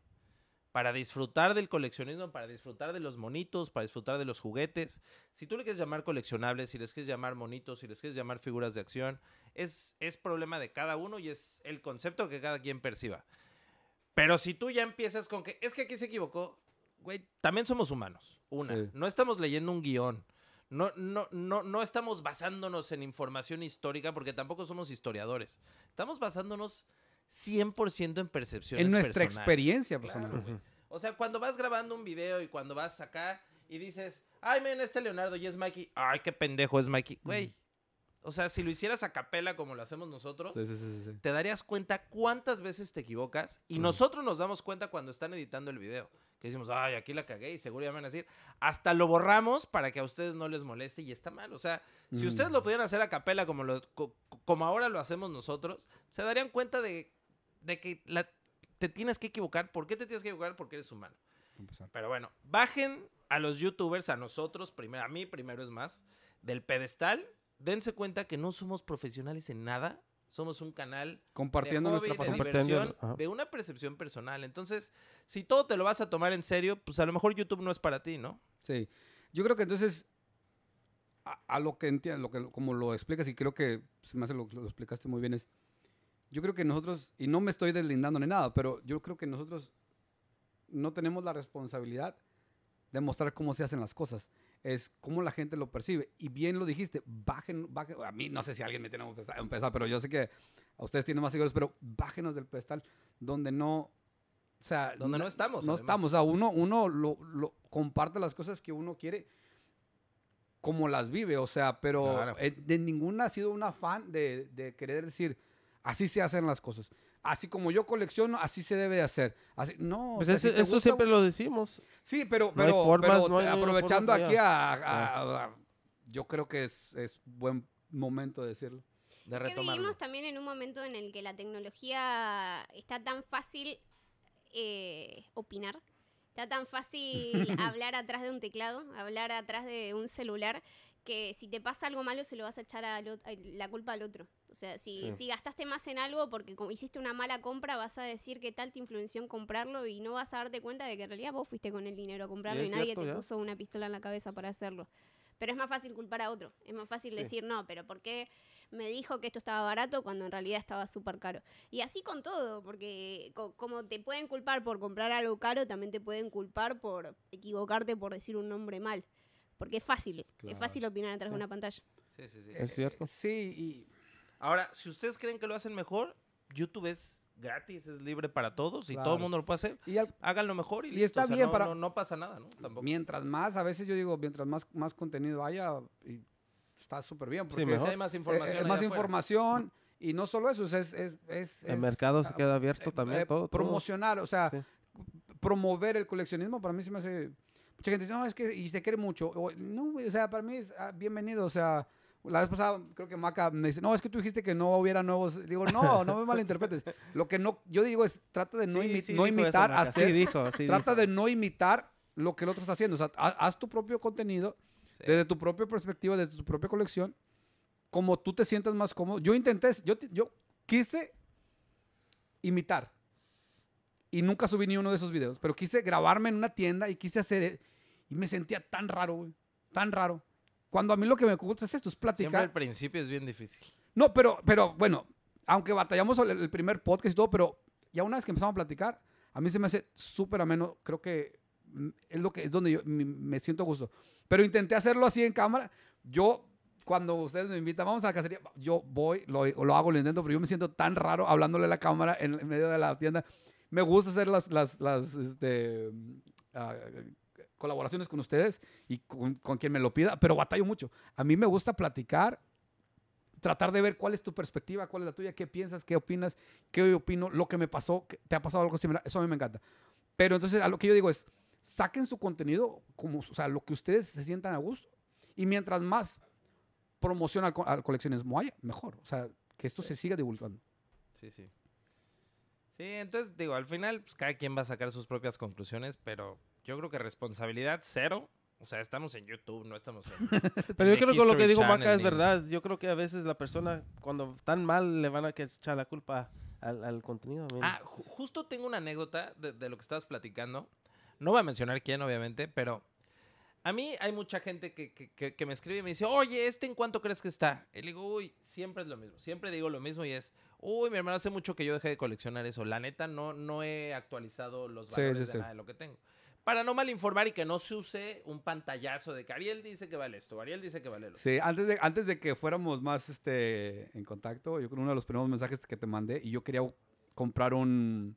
para disfrutar del coleccionismo, para disfrutar de los monitos, para disfrutar de los juguetes. Si tú le quieres llamar coleccionables, si les quieres llamar monitos, si les quieres llamar figuras de acción, es, es problema de cada uno y es el concepto que cada quien perciba. Pero si tú ya empiezas con que es que aquí se equivocó, güey, también somos humanos. Una, no estamos leyendo un guión. No, no, no, no estamos basándonos en información histórica porque tampoco somos historiadores. Estamos basándonos 100% en percepciones En nuestra experiencia personal. o sea, cuando vas grabando un video y cuando vas acá y dices, ay, men, este Leonardo y es Mikey. Ay, qué pendejo es Mikey. Güey, O sea, si lo hicieras a capela como lo hacemos nosotros, te darías cuenta cuántas veces te equivocas y nosotros nos damos cuenta cuando están editando el video. Que decimos, ay, aquí la cagué y seguro ya me van a decir, hasta lo borramos para que a ustedes no les moleste y está mal. O sea, si mm. ustedes lo pudieran hacer a capela como, lo, como ahora lo hacemos nosotros, se darían cuenta de de que te tienes que equivocar. ¿Por qué te tienes que equivocar? Porque eres humano. Pero bueno, bajen a los youtubers, a nosotros, primero, a mí primero es más, del pedestal. Dense cuenta que no somos profesionales en nada. Somos un canal compartiendo nuestra pasión, de, una percepción personal. Entonces, si todo te lo vas a tomar en serio, pues a lo mejor YouTube no es para ti, ¿no? Sí. Yo creo que entonces a, lo que entiendo, lo que como lo explicas y creo que se lo explicaste muy bien es yo creo que nosotros, y no me estoy deslindando ni nada, pero yo creo que nosotros no tenemos la responsabilidad de mostrar cómo se hacen las cosas. Es cómo la gente lo percibe. Y bien lo dijiste, bajen, bajen a mí no sé si alguien me tiene que empezar, pero yo sé que a ustedes tienen más seguidores, pero bájenos del pedestal donde no... O sea, donde no, estamos. No estamos. O uno, uno lo, comparte las cosas que uno quiere como las vive. O sea, pero de ninguna ha sido un afán de, de querer decir, Así se hacen las cosas. Así como yo colecciono, así se debe de hacer. Así, no, pues eso siempre lo decimos. Sí, pero, pero, aprovechando aquí ah. Yo creo que es, buen momento de decirlo. De que vivimos también en un momento en el que la tecnología está tan fácil eh, opinar, está tan fácil hablar atrás de un teclado, hablar atrás de un celular, que si te pasa algo malo se lo vas a echar a la culpa al otro. O sea, si, gastaste más en algo porque hiciste una mala compra, vas a decir que tal te influenció en comprarlo y no vas a darte cuenta de que en realidad vos fuiste con el dinero a comprarlo y, nadie te puso una pistola en la cabeza para hacerlo. Pero es más fácil culpar a otro. Es más fácil decir, no, pero ¿por qué me dijo que esto estaba barato cuando en realidad estaba súper caro? Y así con todo, porque como te pueden culpar por comprar algo caro, también te pueden culpar por equivocarte por decir un nombre mal. Porque es fácil, es fácil opinar detrás de una pantalla. Sí, sí, sí. ¿Es cierto? Eh, sí, y ahora, si ustedes creen que lo hacen mejor, YouTube es gratis, es libre para todos y todo el mundo lo puede hacer. Háganlo mejor y, está bien para... No, pasa nada, ¿no? Mientras más, a veces yo digo, mientras más, más contenido haya, y está súper bien. Porque sí, hay más información. Eh, eh más información. Y no solo eso, es... es, es el mercado se ah, queda abierto eh, también, todo, Promocionar, o sea, promover el coleccionismo para mí se me hace Mucha gente dice, no, es que y te quiere mucho. O, no, o sea, para mí es ah, bienvenido. O sea, la vez pasada creo que Maca me dice, no, es que tú dijiste que no hubiera nuevos. Digo, no, no me malinterpretes. Lo que no, yo digo es, trata de no, no imitar, trata de no imitar lo que el otro está haciendo. O sea, haz tu propio contenido desde tu propia perspectiva, desde tu propia colección, como tú te sientas más cómodo. Yo intenté, yo, yo quise imitar y nunca subí ni uno de esos videos, pero quise grabarme en una tienda y quise hacer e-, y me sentía tan raro, güey, tan raro. Cuando a mí lo que me gusta es esto, es platicar. Siempre al principio es bien difícil. No, pero, pero bueno, aunque batallamos el, primer podcast y todo, pero ya una vez que empezamos a platicar, a mí se me hace súper ameno, creo que mm, es lo que es donde yo me siento gusto. Pero intenté hacerlo así en cámara. Yo cuando ustedes me invitan, vamos a la cacería, yo voy, lo, lo hago, lo intento, pero yo me siento tan raro hablándole a la cámara en medio de la tienda. Me gusta hacer las, las, este, mm, ah, colaboraciones con ustedes y con, quien me lo pida, pero batallo mucho. A mí me gusta platicar, tratar de ver cuál es tu perspectiva, cuál es la tuya, qué piensas, qué opinas, qué opino, lo que me pasó, te ha pasado algo similar. Eso a mí me encanta. Pero entonces, a lo que yo digo es, saquen su contenido como, o sea, lo que ustedes se sientan a gusto y mientras más promociona al, colecciones al mejor. O sea, que esto se siga divulgando. Sí, sí. Sí, entonces digo, al final, pues cada quien va a sacar sus propias conclusiones, pero yo creo que responsabilidad cero. O sea, estamos en YouTube, no estamos en. pero yo creo que lo que digo Maca es verdad. Yo creo que a veces la persona, cuando están mal, le van a echar la culpa al, contenido. Ah, justo tengo una anécdota de, lo que estabas platicando. No voy a mencionar quién, obviamente, pero a mí hay mucha gente que, que, que, me escribe y me dice, oye, ¿este en cuánto crees que está? Y le digo, uy, siempre es lo mismo. Siempre digo lo mismo y es, Uy, mi hermano, hace mucho que yo dejé de coleccionar eso. La neta, no, no he actualizado los valores de nada de lo que tengo. Para no malinformar y que no se use un pantallazo de que Ariel dice que vale esto, Ariel dice que vale lo Sí, antes de, antes de que fuéramos más este, en contacto, yo creo uno de los primeros mensajes que te mandé y yo quería comprar un.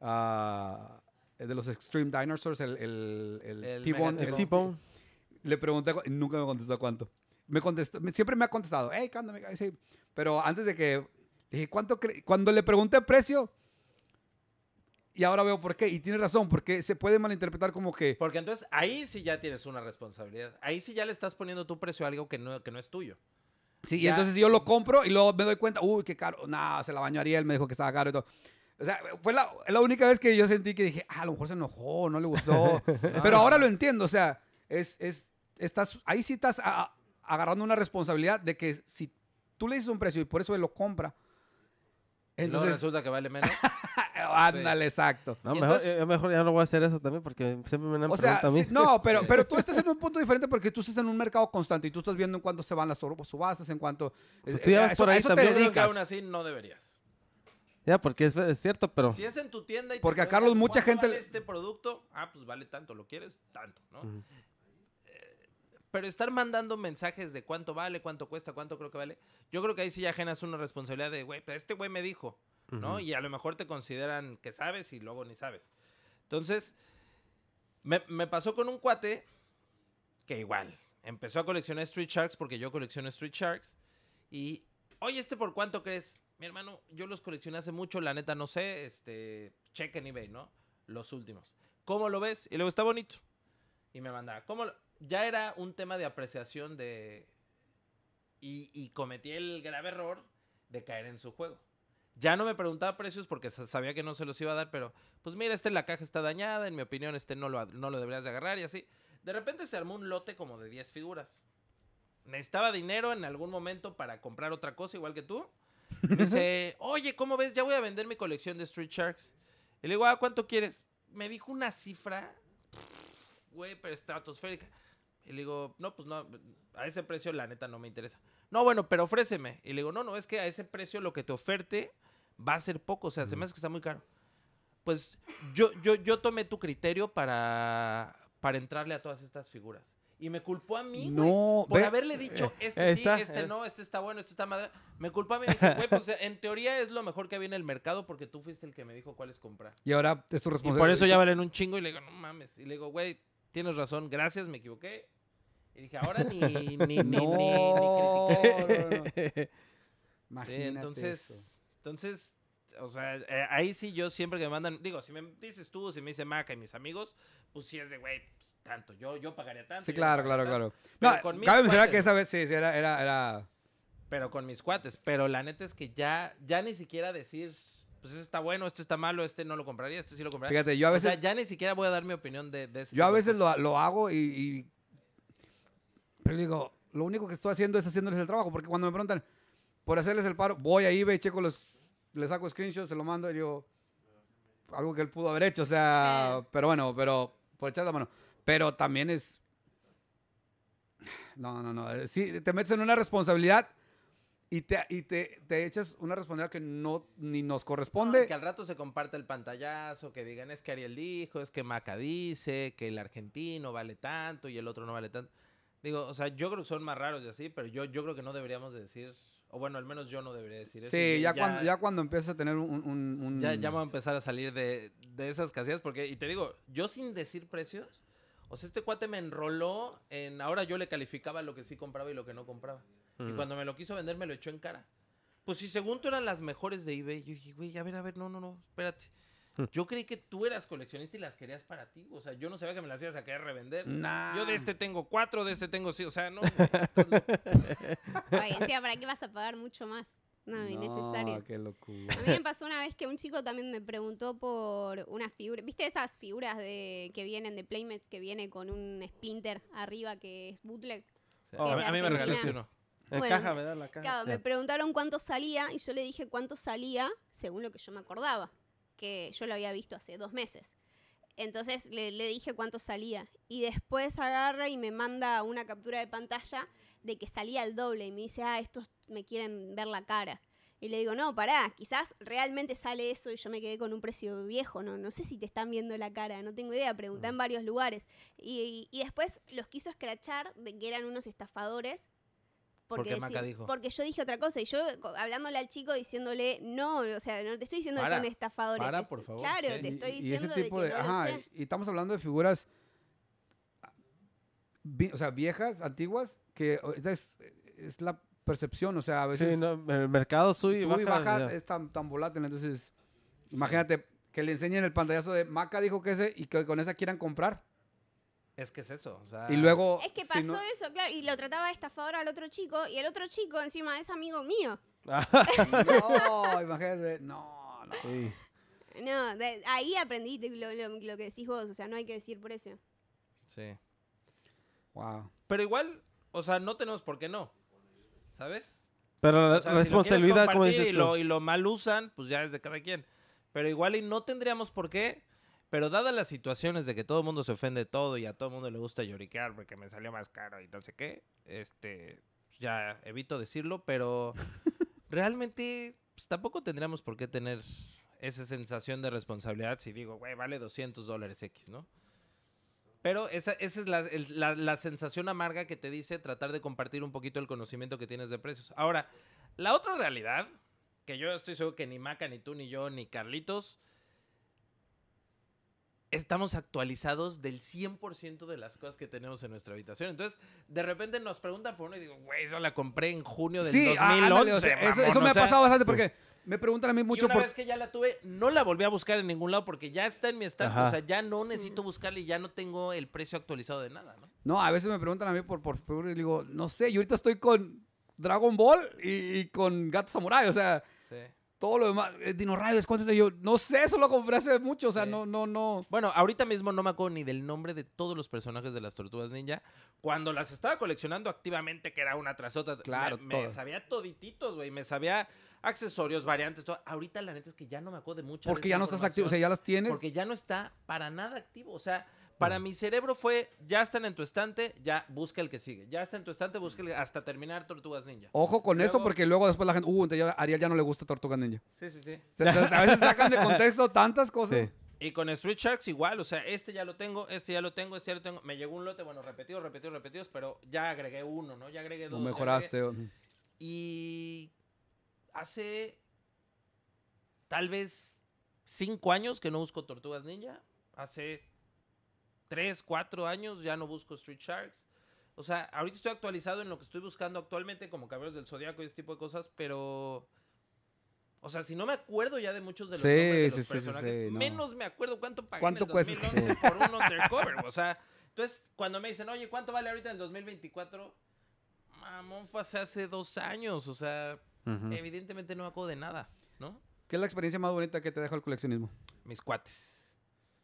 Ah, de los Extreme Dinosaurs, el, el, el, T-Bone. Le pregunté, nunca me contestó cuánto. Me contestó, siempre me ha contestado, hey, cándame, Pero antes de que Dije, ¿cuánto Cuando le pregunté precio, y ahora veo por qué. Y tiene razón, porque se puede malinterpretar como que. Porque entonces ahí sí ya tienes una responsabilidad. Ahí sí ya le estás poniendo tu precio a algo que no, que no es tuyo. Sí, y entonces yo lo compro y luego me doy cuenta, uy, qué caro. nada se la bañó Ariel, me dijo que estaba caro y todo. O sea, fue la, la única vez que yo sentí que dije, ah, a lo mejor se enojó, no le gustó. Pero ahora lo entiendo, o sea, es, es, estás, ahí sí estás agarrando una responsabilidad de que si tú le dices un precio y por eso él lo compra, entonces resulta que vale menos. Ándale, exacto. No, mejor, eh, mejor ya no voy a hacer eso también porque siempre me dan o a mí. no, pero, pero tú estás en un punto diferente porque tú estás en un mercado constante y tú estás viendo en cuánto se van las subastas, en cuánto... Pues eh, tú ya eh, eso, Te dedicas. aún así no deberías. Ya, porque es, cierto, pero... Si es en tu tienda y... Porque a Carlos mucha gente... Vale este producto, ah, pues vale tanto, lo quieres, tanto, ¿no? Pero estar mandando mensajes de cuánto vale, cuánto cuesta, cuánto creo que vale, yo creo que ahí sí ya ajenas una responsabilidad de, güey, este güey me dijo, ¿no? Y a lo mejor te consideran que sabes y luego ni sabes. Entonces, me, pasó con un cuate que igual empezó a coleccionar Street Sharks porque yo colecciono Street Sharks. Y, oye, ¿este por cuánto crees? Mi hermano, yo los coleccioné hace mucho, la neta no sé, este, chequen eBay, ¿no? Los últimos. ¿Cómo lo ves? Y luego está bonito. Y me mandaba, ¿cómo lo? ya era un tema de apreciación de... Y, cometí el grave error de caer en su juego. Ya no me preguntaba precios porque sabía que no se los iba a dar, pero pues mira, este la caja está dañada, en mi opinión este no lo, no lo deberías de agarrar y así. De repente se armó un lote como de 10 figuras. Necesitaba dinero en algún momento para comprar otra cosa igual que tú. dice, oye, ¿cómo ves? Ya voy a vender mi colección de Street Sharks. Y le digo, ah, ¿cuánto quieres? Me dijo una cifra, güey, pero estratosférica. Y le digo, no, pues no, a ese precio la neta no me interesa. No, bueno, pero ofréceme. Y le digo, no, no, es que a ese precio lo que te oferte va a ser poco, o sea, se me hace que está muy caro. Pues yo, yo, yo tomé tu criterio para, para entrarle a todas estas figuras. Y me culpó a mí, por haberle dicho, eh, este sí, este no, este está bueno, este está madre. Me culpó a mí. güey, pues en teoría es lo mejor que había en el mercado porque tú fuiste el que me dijo cuál cuáles comprar. Y ahora es tu responsabilidad. Y por eso ya valen un chingo y le digo, no mames. Y le digo, güey, tienes razón, gracias, me equivoqué. Y dije, ahora ni, ni, ni, ni, ni, no. Sí, entonces, entonces, o sea, eh, ahí sí yo siempre que me mandan, digo, si me dices tú, si me dice Maca y mis amigos, pues sí es de, güey, pues, tanto, yo, yo pagaría tanto. Sí, claro, claro, claro. no, cabe mencionar que esa vez sí, sí era, era, Pero con mis cuates, pero la neta es que ya, ya ni siquiera decir pues este está bueno, este está malo, este no lo compraría, este sí lo compraría. Fíjate, yo a veces. O sea, ya ni siquiera voy a dar mi opinión de, Yo a veces lo, lo, hago y, pero digo, lo único que estoy haciendo es haciéndoles el trabajo, porque cuando me preguntan por hacerles el paro, voy a ve checo los, les saco screenshots, se lo mando y digo, algo que él pudo haber hecho, o sea, pero bueno, pero por echar la mano. Pero también es... No, no, no. Eh, sí, te metes en una responsabilidad y te, y te, te, echas una responsabilidad que no ni nos corresponde. que al rato se comparte el pantallazo, que digan es que Ariel dijo, es que Maca dice, que el argentino vale tanto y el otro no vale tanto. Digo, o sea, yo creo que son más raros y así, pero yo, yo creo que no deberíamos decir, o bueno, al menos yo no debería decir eso. Sí, ya, cuando, ya a tener un... Ya, ya a empezar a salir de, esas casillas, porque, y te digo, yo sin decir precios, o sea, este cuate me enroló en, ahora yo le calificaba lo que sí compraba y lo que no compraba. Y cuando me lo quiso vender, me lo echó en cara. Pues si según tú eran las mejores de eBay, yo dije, güey, a ver, a ver, no, no, no, espérate. Yo creí que tú eras coleccionista y las querías para ti. O sea, yo no sabía que me las ibas a querer revender. Yo de este tengo cuatro, de este tengo sí. O sea, no. Oye, decía, ¿para qué vas a pagar mucho más? No, innecesario. No, A mí me pasó una vez que un chico también me preguntó por una figura. ¿Viste esas figuras de que vienen de Playmates que viene con un spinter arriba que es bootleg? Oh, a, mí me ese uno. caja, me da la caja. me preguntaron cuánto salía y yo le dije cuánto salía según lo que yo me acordaba que yo lo había visto hace dos meses. Entonces le, dije cuánto salía. Y después agarra y me manda una captura de pantalla de que salía el doble. Y me dice, ah, estos me quieren ver la cara. Y le digo, no, pará, quizás realmente sale eso y yo me quedé con un precio viejo, no, no sé si te están viendo la cara, no tengo idea, pregunté en mm. varios lugares. y después los quiso escrachar de que eran unos estafadores porque, dijo? porque yo dije otra cosa y yo hablándole al chico diciéndole, no, o sea, no te estoy diciendo que son estafadores. Claro, te estoy diciendo. Y de, y estamos hablando de figuras, o sea, viejas, antiguas, que es, es la percepción, o sea, a veces. Sí, el mercado sube, y baja. es tan, tan volátil, entonces, imagínate que le enseñen el pantallazo de Maca dijo que ese y que con esa quieran comprar. Es que es eso. y luego. Es que pasó eso, claro. Y lo trataba de estafador al otro chico. Y el otro chico, encima, es amigo mío. Ah, no, imagínate. No, no. No, ahí aprendí lo, que decís vos. O sea, no hay que decir por eso. Sí. Wow. Pero igual, o sea, no tenemos por qué no. ¿Sabes? Pero la responsabilidad, como dices y, Lo, y lo mal usan, pues ya es de cada quien. Pero igual y no tendríamos por qué pero dadas las situaciones de que todo el mundo se ofende todo y a todo el mundo le gusta lloriquear porque me salió más caro y no sé qué, este, ya evito decirlo, pero realmente pues, tampoco tendríamos por qué tener esa sensación de responsabilidad si digo, güey, vale 200 dólares X, ¿no? Pero esa, es la, la, sensación amarga que te dice tratar de compartir un poquito el conocimiento que tienes de precios. Ahora, la otra realidad, que yo estoy seguro que ni Maca, ni tú, ni yo, ni Carlitos, estamos actualizados del 100% de las cosas que tenemos en nuestra habitación. Entonces, de repente nos preguntan por uno y digo, güey, eso la compré en junio del 2011. Ah, eso, me ha pasado bastante porque me preguntan a mí mucho. Y una vez que ya la tuve, no la volví a buscar en ningún lado porque ya está en mi estatus. O sea, ya no necesito buscarla y ya no tengo el precio actualizado de nada, ¿no? No, a veces me preguntan a mí por, por, y digo, no sé, yo ahorita estoy con Dragon Ball y, y con Gato Samurai, o sea. Sí todo lo demás, eh, Dino Radio, ¿cuánto te yo? No sé, eso lo compré hace mucho, o sea, no, no, no. Bueno, ahorita mismo no me acuerdo ni del nombre de todos los personajes de las Tortugas Ninja. Cuando las estaba coleccionando activamente, que era una tras otra, claro, me, sabía todititos, güey, me sabía accesorios, variantes, todo. Ahorita la neta es que ya no me acuerdo de muchas. Porque ya no estás activo, o sea, ya las tienes. Porque ya no está para nada activo, o sea para mi cerebro fue, ya están en tu estante, ya busca el que sigue. Ya está en tu estante, busca hasta terminar Tortugas Ninja. Ojo con eso porque luego después la gente, uh, Ariel ya no le gusta Tortugas Ninja. Sí, sí, sí. a veces sacan de contexto tantas cosas. Y con Street Sharks igual, o sea, este ya lo tengo, este ya lo tengo, este ya lo tengo. Me llegó un lote, bueno, repetidos, repetidos, repetidos, pero ya agregué uno, ¿no? Ya agregué dos. Lo mejoraste. Y hace tal vez cinco años que no busco Tortugas Ninja. Hace tres, cuatro años ya no busco Street Sharks. O sea, ahorita estoy actualizado en lo que estoy buscando actualmente, como Caballeros del Zodíaco y ese tipo de cosas, pero. O sea, si no me acuerdo ya de muchos de los, sí, menos me acuerdo cuánto pagué ¿Cuánto en el 2011 por un undercover. o sea, entonces cuando me dicen, oye, ¿cuánto vale ahorita en el 2024? Mamón, fue hace, dos años. O sea, evidentemente no me de nada, ¿no? ¿Qué es la experiencia más bonita que te dejó el coleccionismo? Mis cuates.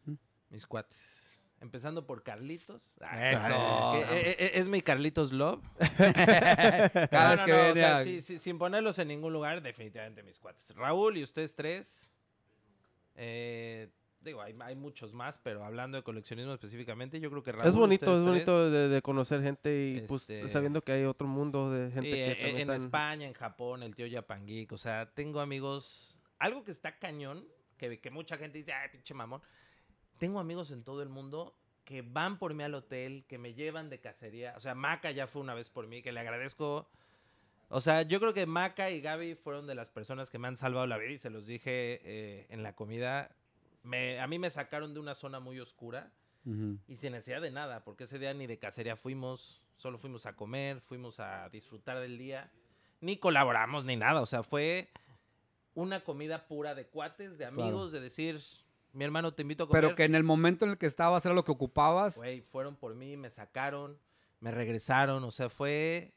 ¿Mm? Mis cuates Empezando por Carlitos. Ah, Eso. Eh, eh, es, mi Carlitos Love. sin ponerlos en ningún lugar, definitivamente mis cuates. Raúl y ustedes tres. Eh, digo, hay, muchos más, pero hablando de coleccionismo específicamente, yo creo que Raúl, Es bonito, es bonito de, conocer gente y pues, este sabiendo que hay otro mundo de gente En España, en Japón, el tío Japanguico. O sea, tengo amigos. Algo que está cañón, que, que mucha gente dice, ay, pinche mamón tengo amigos en todo el mundo que van por mí al hotel, que me llevan de cacería. O sea, Maca ya fue una vez por mí, que le agradezco. O sea, yo creo que Maca y Gaby fueron de las personas que me han salvado la vida y se los dije eh, en la comida. Me, a mí me sacaron de una zona muy oscura y sin necesidad de nada, porque ese día ni de cacería fuimos, solo fuimos a comer, fuimos a disfrutar del día, ni colaboramos ni nada. O sea, fue una comida pura de cuates, de amigos, de decir, mi hermano, te invito a comer. Pero que en el momento en el que estabas era lo que ocupabas. Güey, fueron por mí, me sacaron, me regresaron. O sea, fue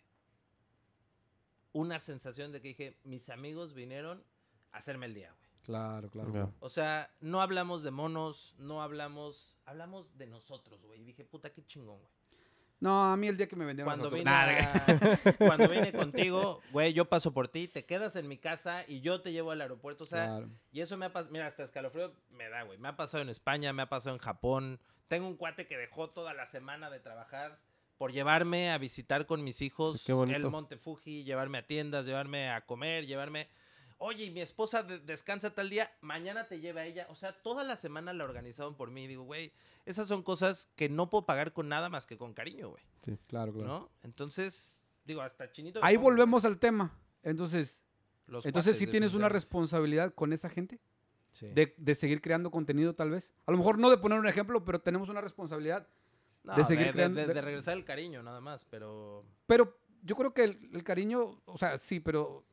una sensación de que dije, mis amigos vinieron a hacerme el día, güey. Claro, claro. O sea, no hablamos de monos, no hablamos, hablamos de nosotros, güey. Y dije, puta, qué chingón, güey. No, a mí el día que me vendieron cuando vine, contigo, güey, yo paso por ti, te quedas en mi casa y yo te llevo al aeropuerto, o sea, y eso me ha pasado, mira, hasta escalofrío me da, güey. Me ha pasado en España, me ha pasado en Japón. Tengo un cuate que dejó toda la semana de trabajar por llevarme a visitar con mis hijos el Monte Fuji, llevarme a tiendas, llevarme a comer, llevarme oye, mi esposa descansa tal día, mañana te lleva ella. O sea, toda la semana la organizaron por mí. Digo, güey, esas son cosas que no puedo pagar con nada más que con cariño, güey. Sí, claro, claro. ¿No? Entonces, digo, hasta chinito. Ahí volvemos al tema. Entonces, entonces sí tienes una responsabilidad con esa gente. Sí. De, seguir creando contenido, tal vez. A lo mejor no de poner un ejemplo, pero tenemos una responsabilidad de seguir creando. De, regresar el cariño, nada más, pero. Pero yo creo que el, el, cariño, o sea, sí, pero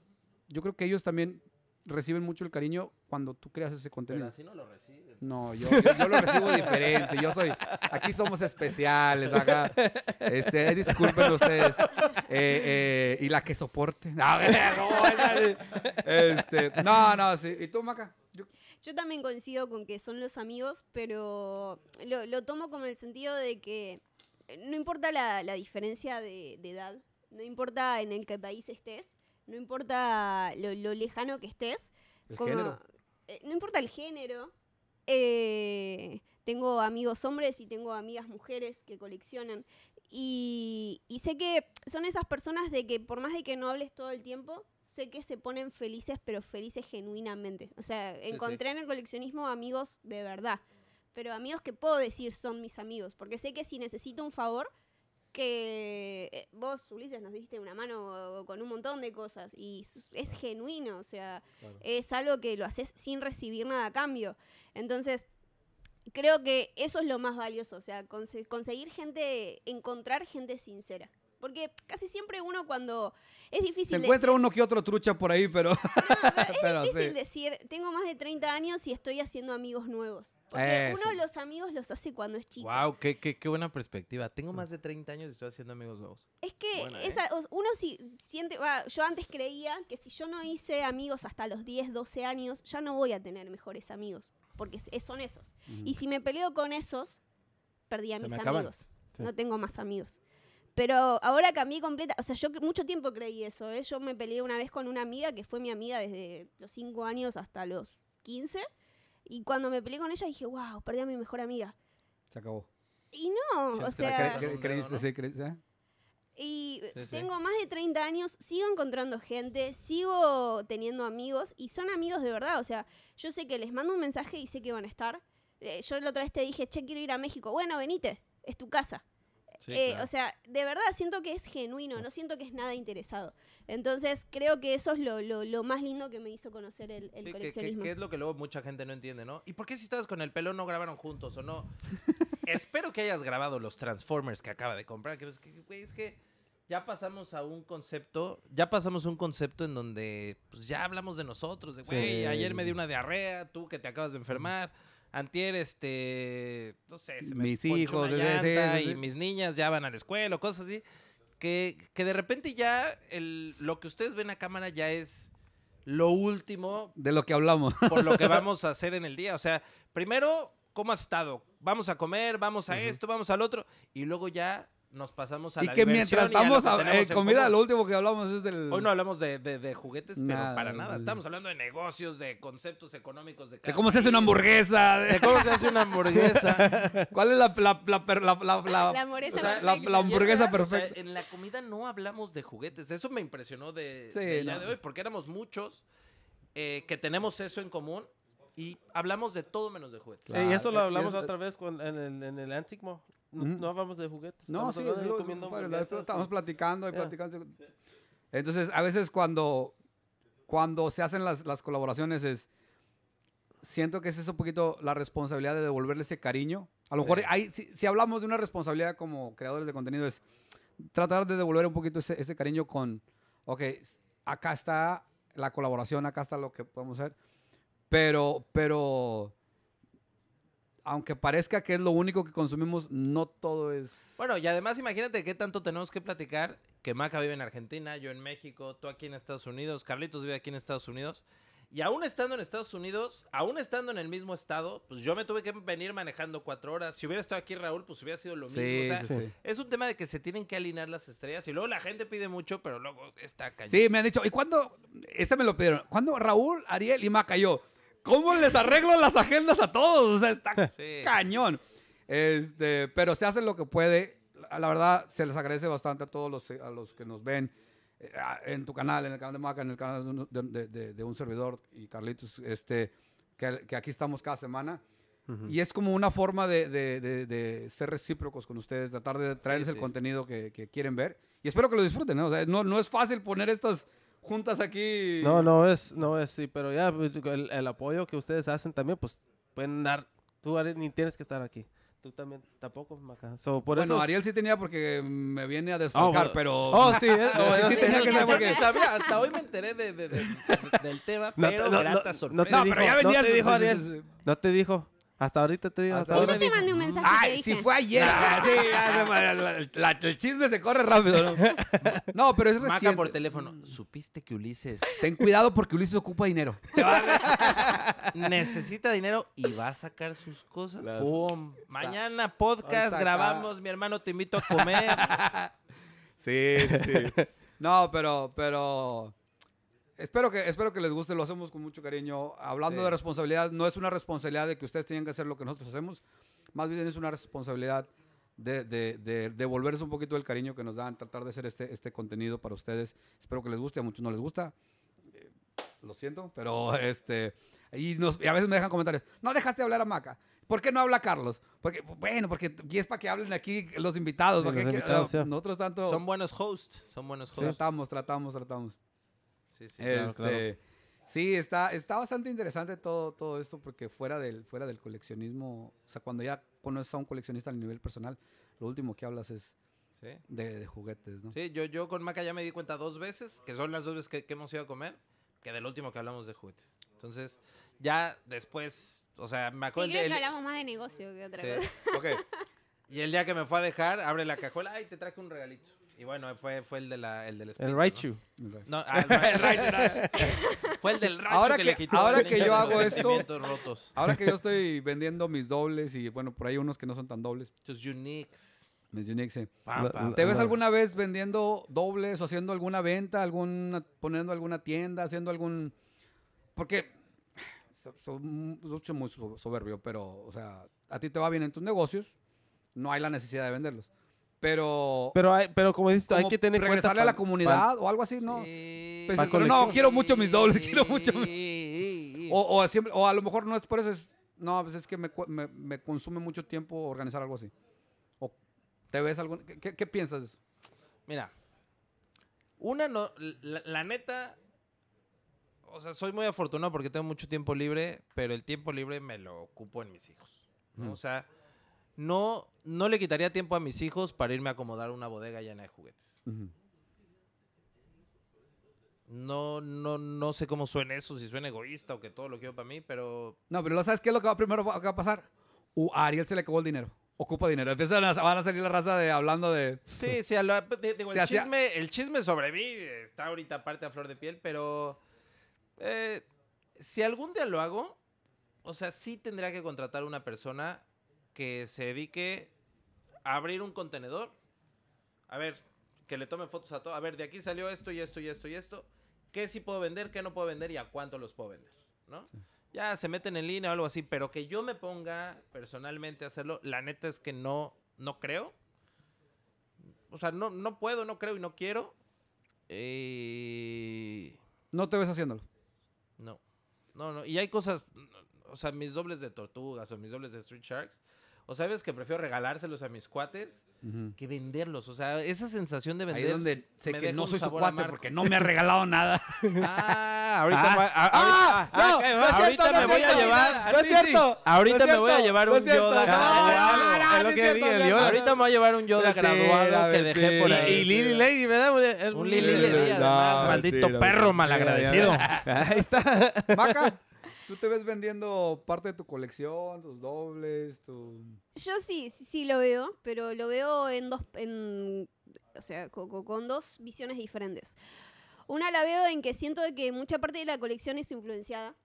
yo creo que ellos también reciben mucho el cariño cuando tú creas ese contenido. así no lo recibes. No, yo, lo recibo diferente. Yo soy, aquí somos especiales, Este, eh, disculpen ustedes. Eh, eh, y la que soporte. No, este, no, no, sí. ¿Y tú, Maca? Yo, también coincido con que son los amigos, pero lo, tomo como el sentido de que no importa la, diferencia de, edad, no importa en el que país estés, no importa lo, lejano que estés. Eh, no importa el género. Eh, tengo amigos hombres y tengo amigas mujeres que coleccionan. Y, sé que son esas personas de que por más de que no hables todo el tiempo, sé que se ponen felices, pero felices genuinamente. O sea, encontré en el coleccionismo amigos de verdad, pero amigos que puedo decir son mis amigos, porque sé que si necesito un favor, que eh, vos, Ulises, nos diste una mano con un montón de cosas y es genuino, o sea, es algo que lo haces sin recibir nada a cambio. Entonces, creo que eso es lo más valioso, o sea, conseguir gente, encontrar gente sincera. Porque casi siempre uno cuando es difícil... Se encuentra uno que otro trucha por ahí, pero... es difícil decir, tengo más de 30 años y estoy haciendo amigos nuevos uno de los amigos los hace cuando es chico. Wow, qué, qué, qué buena perspectiva. Tengo más de 30 años y estoy haciendo amigos nuevos. Es que ¿eh? uno si siente, yo antes creía que si yo no hice amigos hasta los 10, 12 años, ya no voy a tener mejores amigos, porque son esos. Y si me peleo con esos, perdí a mis amigos. No tengo más amigos. Pero ahora cambié completa, o sea, yo mucho tiempo creí eso, ¿eh? yo me peleé una vez con una amiga que fue mi amiga desde los 5 años hasta los 15 y cuando me peleé con ella dije, wow, perdí a mi mejor amiga. Se acabó. Y no, o sea... ¿Crees ah? Y tengo más de 30 años, sigo encontrando gente, sigo teniendo amigos y son amigos de verdad. O sea, yo sé que les mando un mensaje y sé que van a estar. Eh, yo la otra vez te dije, che, quiero ir a México. Bueno, venite, es tu casa. Eh, o sea, de verdad siento que es genuino, no siento que es nada interesado. Entonces creo que eso es lo, lo, lo más lindo que me hizo conocer el, el coleccionismo. Que, es lo que luego mucha gente no entiende, ¿no? ¿Y por qué si estabas con el pelo no grabaron juntos o no? Espero que hayas grabado los Transformers que acaba de comprar. Que, es que ya pasamos a un concepto, ya pasamos a un concepto en donde pues, ya hablamos de nosotros, de, ayer me di una diarrea, tú que te acabas de enfermar antier, este, no sé, mis hijos, una y mis niñas ya van a la escuela cosas así, que, que de repente ya lo que ustedes ven a cámara ya es lo último. De lo que hablamos. Por lo que vamos a hacer en el día. O sea, primero, ¿cómo has estado? Vamos a comer, vamos a esto, vamos al otro. Y luego ya nos pasamos a y que mientras estamos a, eh, comida, lo último que hablamos es del... Hoy no hablamos de, de, juguetes, pero para nada. Estamos hablando de negocios, de conceptos económicos. De, cómo se hace una hamburguesa. De, cómo se hace una hamburguesa. ¿Cuál es la... La, hamburguesa perfecta. en la comida no hablamos de juguetes. Eso me impresionó de, sí, de, de hoy, porque éramos muchos eh, que tenemos eso en común y hablamos de todo menos de juguetes. Sí, y eso lo hablamos otra vez en, el, en el no, hablamos de juguetes. No, sí, comiendo estamos platicando y platicando. Entonces, a veces cuando, cuando se hacen las, colaboraciones es siento que es eso un poquito la responsabilidad de devolverle ese cariño. A lo mejor hay, si, hablamos de una responsabilidad como creadores de contenido es tratar de devolver un poquito ese, cariño con, ok, acá está la colaboración, acá está lo que podemos hacer, pero, pero aunque parezca que es lo único que consumimos, no todo es. Bueno, y además imagínate qué tanto tenemos que platicar, que Maca vive en Argentina, yo en México, tú aquí en Estados Unidos, Carlitos vive aquí en Estados Unidos. Y aún estando en Estados Unidos, aún estando en el mismo estado, pues yo me tuve que venir manejando cuatro horas. Si hubiera estado aquí Raúl, pues hubiera sido lo mismo. o sea, es un tema de que se tienen que alinear las estrellas. Y luego la gente pide mucho, pero luego está cañón. Sí, me han dicho, ¿y cuando, este me lo pidieron. ¿Cuándo Raúl, Ariel y Maca? Yo, ¿Cómo les arreglo las agendas a todos? O sea, está cañón. Este, pero se hace lo que puede. La, verdad, se les agradece bastante a todos los, a los que nos ven eh, en tu canal, en el canal de Maca, en el canal de, un servidor y Carlitos, este, que, aquí estamos cada semana. Y es como una forma de, ser recíprocos con ustedes, tratar de traerles el contenido que, quieren ver. Y espero que lo disfruten. ¿eh? O sea, no, no es fácil poner estas juntas aquí. No, no es, no es, sí, pero ya pues, el, apoyo que ustedes hacen también, pues pueden dar. Tú ni tienes que estar aquí. Tú también tampoco, Maca. por bueno, Ariel sí tenía porque me viene a desfocar ah, pero... Oh, sí, eh, sí, tenía que saber Sabía, hasta hoy me enteré de, del tema, pero no, grata no, No, pero ya venía... No te dijo. Hasta ahorita te digo. Hasta yo te mandé un mensaje. Ay, si fue ayer. Ah, sí, el chisme se corre rápido. No, pero es Maca por teléfono. Supiste que Ulises. Ten cuidado porque Ulises ocupa dinero. Necesita dinero y va a sacar sus cosas. ¡Pum! Mañana podcast grabamos. Mi hermano, te invito a comer. sí, sí, sí. No, pero, pero espero que, espero que les guste, lo hacemos con mucho cariño. Hablando de responsabilidad, no es una responsabilidad de que ustedes tengan que hacer lo que nosotros hacemos, más bien es una responsabilidad de, de, devolverles un poquito el cariño que nos dan, tratar de hacer este, este contenido para ustedes. Espero que les guste, a muchos no les gusta. Eh, lo siento, pero este... Y, nos, a veces me dejan comentarios, no dejaste hablar a Maca. ¿Por qué no habla Carlos? Porque, bueno, porque y es para que hablen aquí los invitados. nosotros tanto... Son buenos hosts, son buenos hosts. Tratamos, tratamos, tratamos sí, sí. Este, Sí, está, está bastante interesante todo, todo esto porque fuera del, fuera del coleccionismo, o sea, cuando ya conoces a un coleccionista a nivel personal, lo último que hablas es de, juguetes, ¿no? Sí, yo, yo con Maca ya me di cuenta dos veces, que son las dos veces que, hemos ido a comer, que del último que hablamos de juguetes. Entonces, ya después, o sea, me acuerdo... que hablamos más de negocio que otra Y el día que me fue a dejar, abre la cajuela, y te traje un regalito. Y bueno, fue, fue el, de la, el del espíritu, ah, El Raichu. ¿no? Raichu. fue el del Raichu ahora que, le quitó Ahora que yo hago esto. Rotos. Ahora que yo estoy vendiendo mis dobles y bueno, por ahí unos que no son tan dobles. Tus uniques. Mis uniques. ¿Te ves alguna vez vendiendo dobles o haciendo alguna venta, alguna, poniendo alguna tienda, haciendo algún. Porque. Mm, soy muy soberbio, pero, o sea, a ti te va bien en tus negocios, no hay la necesidad de venderlos. Pero. Pero, como dices, hay que tener Regresarle a la comunidad o algo así, ¿no? Pues no, quiero mucho mis dobles, quiero mucho. mis... o, o, a lo mejor no es por eso, es, no, pues es que me, consume mucho tiempo organizar algo así. O, ¿Te ves algún.? ¿Qué, piensas de eso? Mira, una no. La, neta. O sea, soy muy afortunado porque tengo mucho tiempo libre, pero el tiempo libre me lo ocupo en mis hijos. O sea no, no le quitaría tiempo a mis hijos para irme a acomodar una bodega llena de juguetes. No, no, no sé cómo suena eso, si suena egoísta o que todo lo quiero para mí, pero. No, pero ¿lo sabes qué es lo que va primero a pasar? a Ariel se le acabó el dinero. Ocupa dinero. Empiezan van a salir la raza de hablando de. Sí, sí, el, chisme, el chisme sobre mí está ahorita aparte a flor de piel, pero. Eh, si algún día lo hago, o sea, sí tendría que contratar a una persona que se dedique a abrir un contenedor. A ver, que le tomen fotos a todo. A ver, de aquí salió esto y esto y esto y esto. ¿Qué sí puedo vender, qué no puedo vender y a cuánto los puedo vender? ¿No? Ya se meten en línea o algo así, pero que yo me ponga personalmente a hacerlo, la neta es que no, no creo. O sea, no, no puedo, no creo y no quiero. Eh, no te ves haciéndolo. No. No, no. Y hay cosas, o sea, mis dobles de tortugas o mis dobles de Street Sharks o sabes que prefiero regalárselos a mis cuates que venderlos. O sea, esa sensación de vender. Ahí donde sé que no soy su cuate porque no me ha regalado nada. Ah, ahorita. Ah. me voy a llevar. Ah, ah, no es cierto. Ahorita me voy a llevar un Yoda. Ahorita me voy a llevar un Yoda graduado que dejé por ahí. Y Lily Lady, ¿verdad? Un Maldito perro malagradecido. Ahí está. Maca. ¿Tú te ves vendiendo parte de tu colección, tus dobles, tu...? Yo sí, sí, lo veo, pero lo veo en dos, en, o sea, con, dos visiones diferentes. Una la veo en que siento que mucha parte de la colección es influenciada.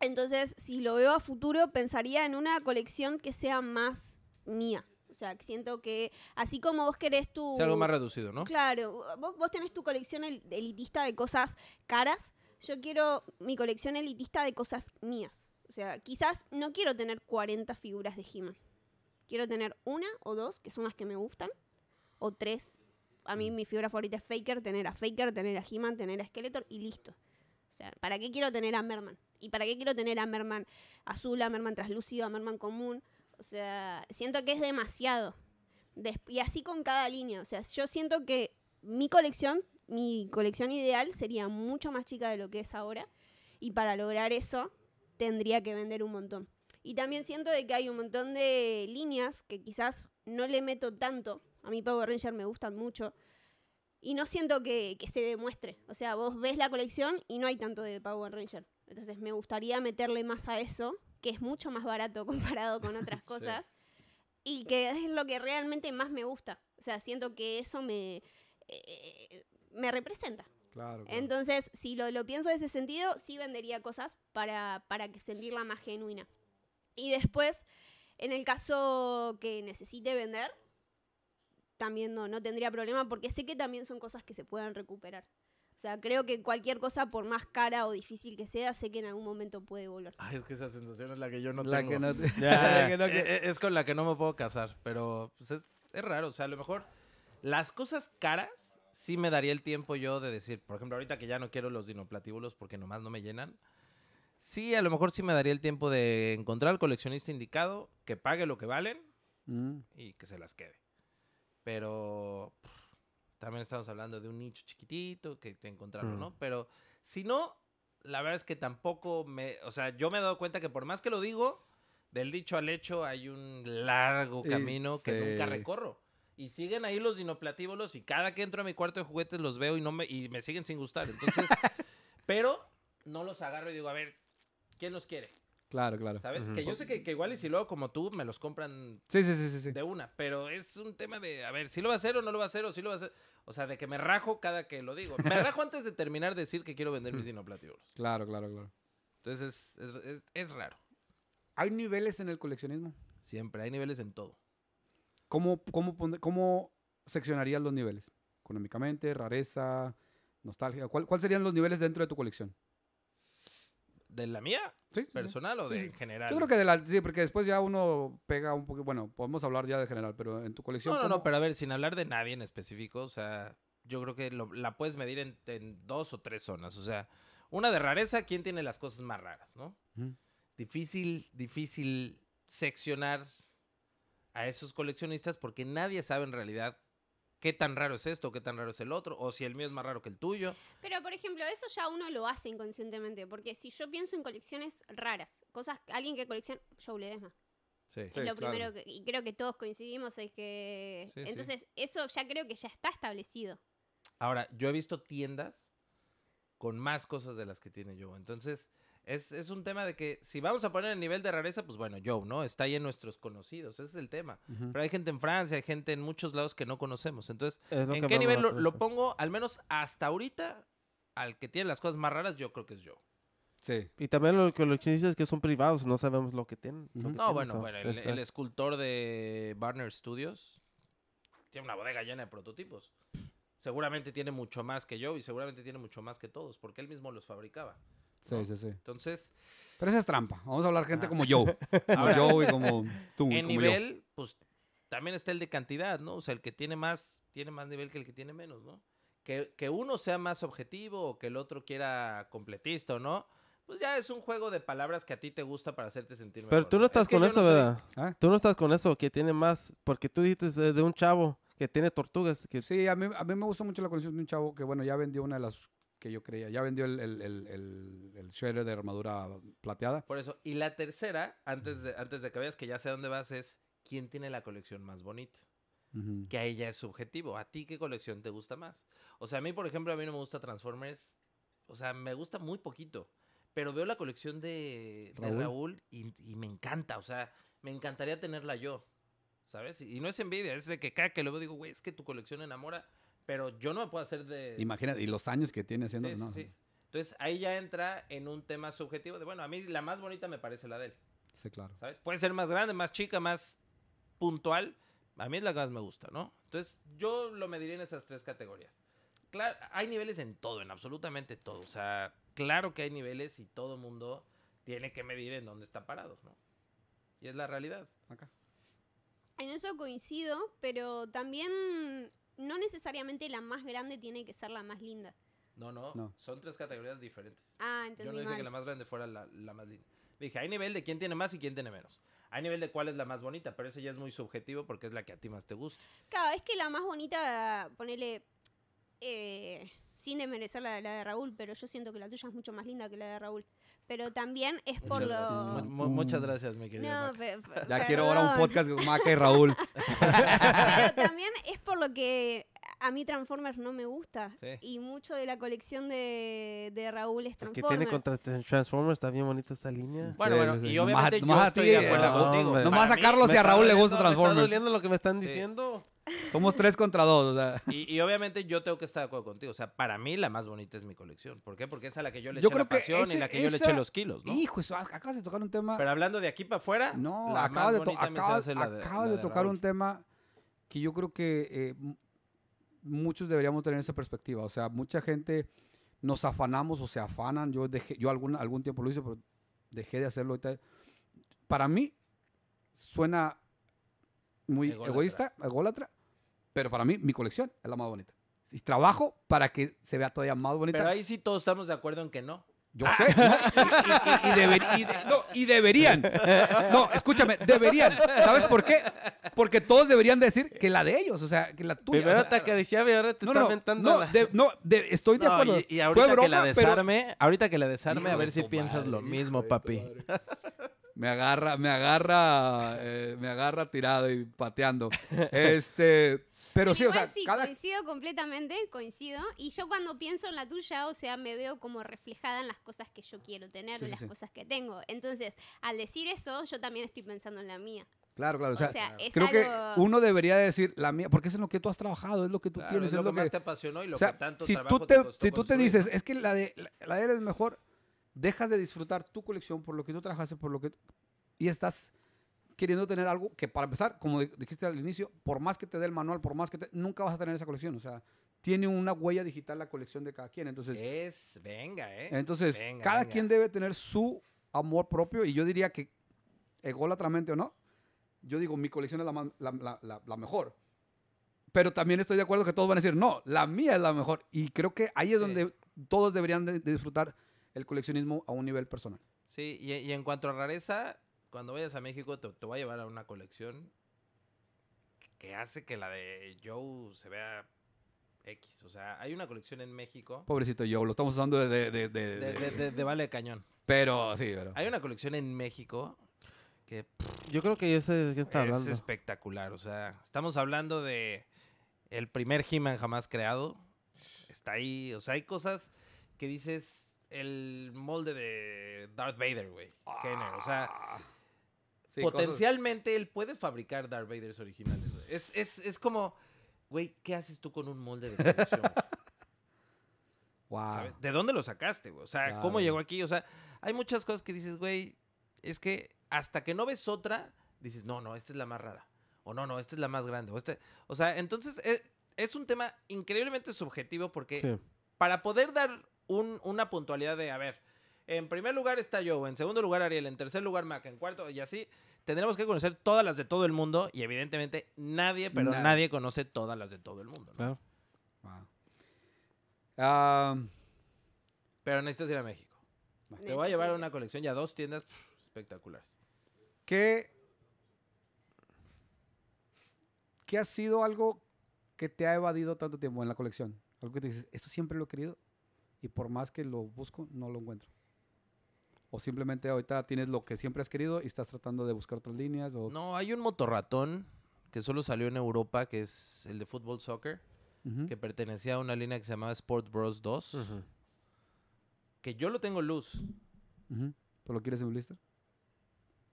Entonces, si lo veo a futuro, pensaría en una colección que sea más mía. O sea, siento que así como vos querés tu... algo más reducido, ¿no? Claro, vos, tenés tu colección elitista de cosas caras, yo quiero mi colección elitista de cosas mías. O sea, quizás no quiero tener 40 figuras de he Quiero tener una o dos, que son las que me gustan, o tres. A mí mm. mi figura favorita es Faker, tener a Faker, tener a he tener a Skeletor y listo. O sea, ¿para qué quiero tener a Merman? ¿Y para qué quiero tener a Merman azul, a Merman translúcido, a Merman común? O sea, siento que es demasiado. y así con cada línea. O sea, yo siento que mi colección mi colección ideal sería mucho más chica de lo que es ahora y para lograr eso tendría que vender un montón. Y también siento que hay un montón de líneas que quizás no le meto tanto. A mí Power Ranger me gustan mucho. Y no siento que, se demuestre. O sea, vos ves la colección y no hay tanto de Power Ranger. Entonces me gustaría meterle más a eso, que es mucho más barato comparado con otras cosas. Y que es lo que realmente más me gusta. O sea, siento que eso me, eh, me representa. Entonces, si lo, pienso de ese sentido, sí vendería cosas para, para sentirla más genuina. Y después, en el caso que necesite vender, también no, no tendría problema porque sé que también son cosas que se puedan recuperar. O sea, creo que cualquier cosa, por más cara o difícil que sea, sé que en algún momento puede volver. es que esa sensación es la que yo no tengo. Es, con la que no me puedo casar, pero pues, es raro. O sea, a lo mejor las cosas caras sí me daría el tiempo yo de decir, por ejemplo, ahorita que ya no quiero los dinoplatíbulos porque nomás no me llenan, sí, a lo mejor sí me daría el tiempo de encontrar al coleccionista indicado, que pague lo que valen mm. y que se las quede. Pero también estamos hablando de un nicho chiquitito que te encontraron, ¿no? Mm. Pero si no, la verdad es que tampoco me, o sea, yo me he dado cuenta que por más que lo digo, del dicho al hecho hay un largo camino que nunca recorro y siguen ahí los dinoplatíbolos y cada que entro a mi cuarto de juguetes los veo y no me me siguen sin gustar. Entonces, pero no los agarro y digo, a ver, ¿quién los quiere? Claro, claro. ¿Sabes? Que yo sé que, igual y si luego como tú me los compran sí, sí, de una, pero es un tema de, a ver, si lo va a hacer o no lo va a hacer o si lo va a hacer, o sea, de que me rajo cada que lo digo. Me rajo antes de terminar de decir que quiero vender mis dinoplatíbolos. Claro, claro, claro. Entonces es raro. Hay niveles en el coleccionismo. Siempre, hay niveles en todo. ¿Cómo, cómo, cómo seccionarías los niveles? Económicamente, rareza, nostalgia. ¿Cuál, serían los niveles dentro de tu colección? ¿De la mía? ¿Personal o de general? Yo creo que de la. Sí, porque después ya uno pega un poco. Bueno, podemos hablar ya de general, pero en tu colección. No, no, no, pero a ver, sin hablar de nadie en específico, o sea, yo creo que la puedes medir en, dos o tres zonas. O sea, una de rareza, ¿quién tiene las cosas más raras, no? Difícil, difícil seccionar a esos coleccionistas porque nadie sabe en realidad qué tan raro es esto, qué tan raro es el otro, o si el mío es más raro que el tuyo. Pero, por ejemplo, eso ya uno lo hace inconscientemente, porque si yo pienso en colecciones raras, cosas, alguien que colecciona, yo le Sí, sí, lo primero y creo que todos coincidimos es que... entonces, eso ya creo que ya está establecido. Ahora, yo he visto tiendas con más cosas de las que tiene yo. Entonces, es, un tema de que si vamos a poner el nivel de rareza, pues bueno, Joe, ¿no? Está ahí en nuestros conocidos, ese es el tema. Pero hay gente en Francia, hay gente en muchos lados que no conocemos. Entonces, ¿en qué nivel lo, pongo? Al menos hasta ahorita, al que tiene las cosas más raras, yo creo que es Joe. Sí. Y también lo lo que los es que son privados, no sabemos lo que tienen. no, bueno, bueno, el, escultor de Barner Studios tiene una bodega llena de prototipos. Seguramente tiene mucho más que yo y seguramente tiene mucho más que todos, porque él mismo los fabricaba. Sí, sí, sí. Entonces. Pero esa es trampa. Vamos a hablar gente ah. como yo. Como yo y como tú. En nivel, pues también está el de cantidad, ¿no? O sea, el que tiene más, tiene más nivel que el que tiene menos, ¿no? Que, uno sea más objetivo o que el otro quiera completista no pues ya es un juego de palabras que a ti te gusta para hacerte sentir mejor. Pero tú no estás con eso, ¿verdad? ¿Ah? Tú no estás con eso, que tiene más, porque tú dijiste eh, de un chavo que tiene tortugas. Que... Sí, a mí, a mí me gusta mucho la colección de un chavo que, bueno, ya vendió una de las que yo creía. Ya vendió el, el, de armadura plateada. Por eso. Y la tercera, antes de, antes de que veas que ya sé dónde vas, es quién tiene la colección más bonita. Que a ella es subjetivo. ¿A ti qué colección te gusta más? O sea, a mí, por ejemplo, a mí no me gusta Transformers. O sea, me gusta muy poquito. Pero veo la colección de Raúl, y, me encanta. O sea, me encantaría tenerla yo. ¿Sabes? Y, no es envidia, es de que cada que lo digo, güey, es que tu colección enamora. Pero yo no me puedo hacer de... Imagínate, y los años que tiene haciendo... Sí, sí. Entonces ahí ya entra en un tema subjetivo de, bueno, a mí la más bonita me parece la de él. Sí, claro. ¿Sabes? Puede ser más grande, más chica, más puntual. A mí es la que más me gusta, ¿no? Entonces yo lo mediría en esas tres categorías. Claro, hay niveles en todo, en absolutamente todo. O sea, claro que hay niveles y todo mundo tiene que medir en dónde está parado, ¿no? Y es la realidad. Acá. En eso coincido, pero también no necesariamente la más grande tiene que ser la más linda. No, no, son tres categorías diferentes. Ah, entendí Yo no dije que la más grande fuera la, más linda. Dije, hay nivel de quién tiene más y quién tiene menos. Hay nivel de cuál es la más bonita, pero eso ya es muy subjetivo porque es la que a ti más te gusta. Claro, es que la más bonita, ponele, eh, sin desmerecer la la de Raúl, pero yo siento que la tuya es mucho más linda que la de Raúl pero también es por lo. Mm. Muchas gracias, mi querida. ya quiero ahora un podcast con Maca y Raúl. pero también es por lo que a mí Transformers no me gusta. Y mucho de la colección de, de Raúl es Transformers. que tiene contra Transformers, está bien bonita esta línea. Bueno, bueno, y obviamente yo estoy de acuerdo no, contigo. Nomás a Carlos y a Raúl le gusta Transformers. No estoy doliendo lo que me están diciendo. Somos tres contra dos. y, y, obviamente yo tengo que estar de acuerdo contigo. O sea, para mí la más bonita es mi colección. ¿Por qué? Porque es a la que yo le eché la pasión y la que yo le eché los kilos. ¿no? Hijo, eso, acabas de tocar un tema. Pero hablando de aquí para afuera, no, acabas de, tocar un tema que yo creo que eh, muchos deberíamos tener esa perspectiva. O sea, mucha gente nos afanamos o se afanan. Yo, dejé, yo algún, algún tiempo lo hice, pero dejé de hacerlo. Para mí suena muy egoísta, ególatra, pero para mí mi colección es la más bonita. Y trabajo para que se vea todavía más bonita. Pero ahí sí todos estamos de acuerdo en que no. Yo sé. Y, no, y, deberían. No, escúchame, deberían. ¿Sabes por qué? Porque todos deberían decir que la de ellos, o sea, que la tuya. Pero te acariciaba y ahora te no, está no, No, estoy de acuerdo. Y, ahorita que la desarme, ahorita que la desarme, a ver si piensas lo mismo, papi. Me agarra, me agarra, eh, me agarra tirado y pateando. Este. Pero, sí, coincido completamente, coincido. Y yo cuando pienso en la tuya, o sea, me veo como reflejada en las cosas que yo quiero tener, o en las cosas que tengo. Entonces, al decir eso, yo también estoy pensando en la mía. Claro, claro. O sea, creo que uno debería decir la mía, porque es en lo que tú has trabajado, es lo que tú tienes, es lo, que, más te apasionó y lo que tanto si tú te, Si tú te dices, es que la de la, él es mejor, dejas de disfrutar tu colección por lo que tú trabajaste, por lo que y estás queriendo tener algo que para empezar, como dijiste al inicio, por más que te dé el manual, por más que nunca vas a tener esa colección, o sea, tiene una huella digital la colección de cada quien, entonces es venga, eh. Entonces, cada quien debe tener su amor propio y yo diría que ególatramente o no, yo digo, mi colección es la, mejor. Pero también estoy de acuerdo que todos van a decir, no, la mía es la mejor. Y creo que ahí es donde todos deberían disfrutar el coleccionismo a un nivel personal. Sí, y, en cuanto a rareza, cuando vayas a México te, te va a llevar a una colección que hace que la de Joe se vea X. O sea, hay una colección en México. Pobrecito Joe, lo estamos usando de... De, vale cañón. Pero, sí, pero... Hay una colección en México que... Yo creo que ese sé está hablando. Es espectacular. O sea, estamos hablando de el primer He-Man jamás creado. Está ahí. O sea, hay cosas que dices el molde de Darth Vader, güey. O sea, ah. Potencialmente él puede fabricar Darth Vaders originales. Es, como, güey, ¿qué haces tú con un molde de producción? wow. ¿De dónde lo sacaste, güey? O sea, ¿cómo llegó aquí? O sea, hay muchas cosas que dices, güey, es que hasta que no ves otra, dices, no, no, esta es la más rara. O no, no, esta es la más grande. O, este... o sea, entonces eh, es, un tema increíblemente subjetivo porque para poder dar una puntualidad de, a ver, en primer lugar está yo, en segundo lugar Ariel, en tercer lugar Maca, en cuarto y así. Tendremos que conocer todas las de todo el mundo y evidentemente nadie, pero nadie, conoce todas las de todo el mundo. Claro. Ah, pero necesitas ir a México. Te voy a llevar a una colección y a dos tiendas espectaculares. ¿Qué, ¿Qué ha sido algo que te ha evadido tanto tiempo en la colección? Algo que te dices, esto siempre lo he querido y por más que lo busco, no lo encuentro. ¿O simplemente ahorita tienes lo que siempre has querido y estás tratando de buscar otras líneas? O... No, hay un motorratón que solo salió en Europa, que es el de fútbol soccer, que pertenecía a una línea que se llamaba Sport Bros 2. Que yo lo tengo luz. ¿Pero lo quieres en blister?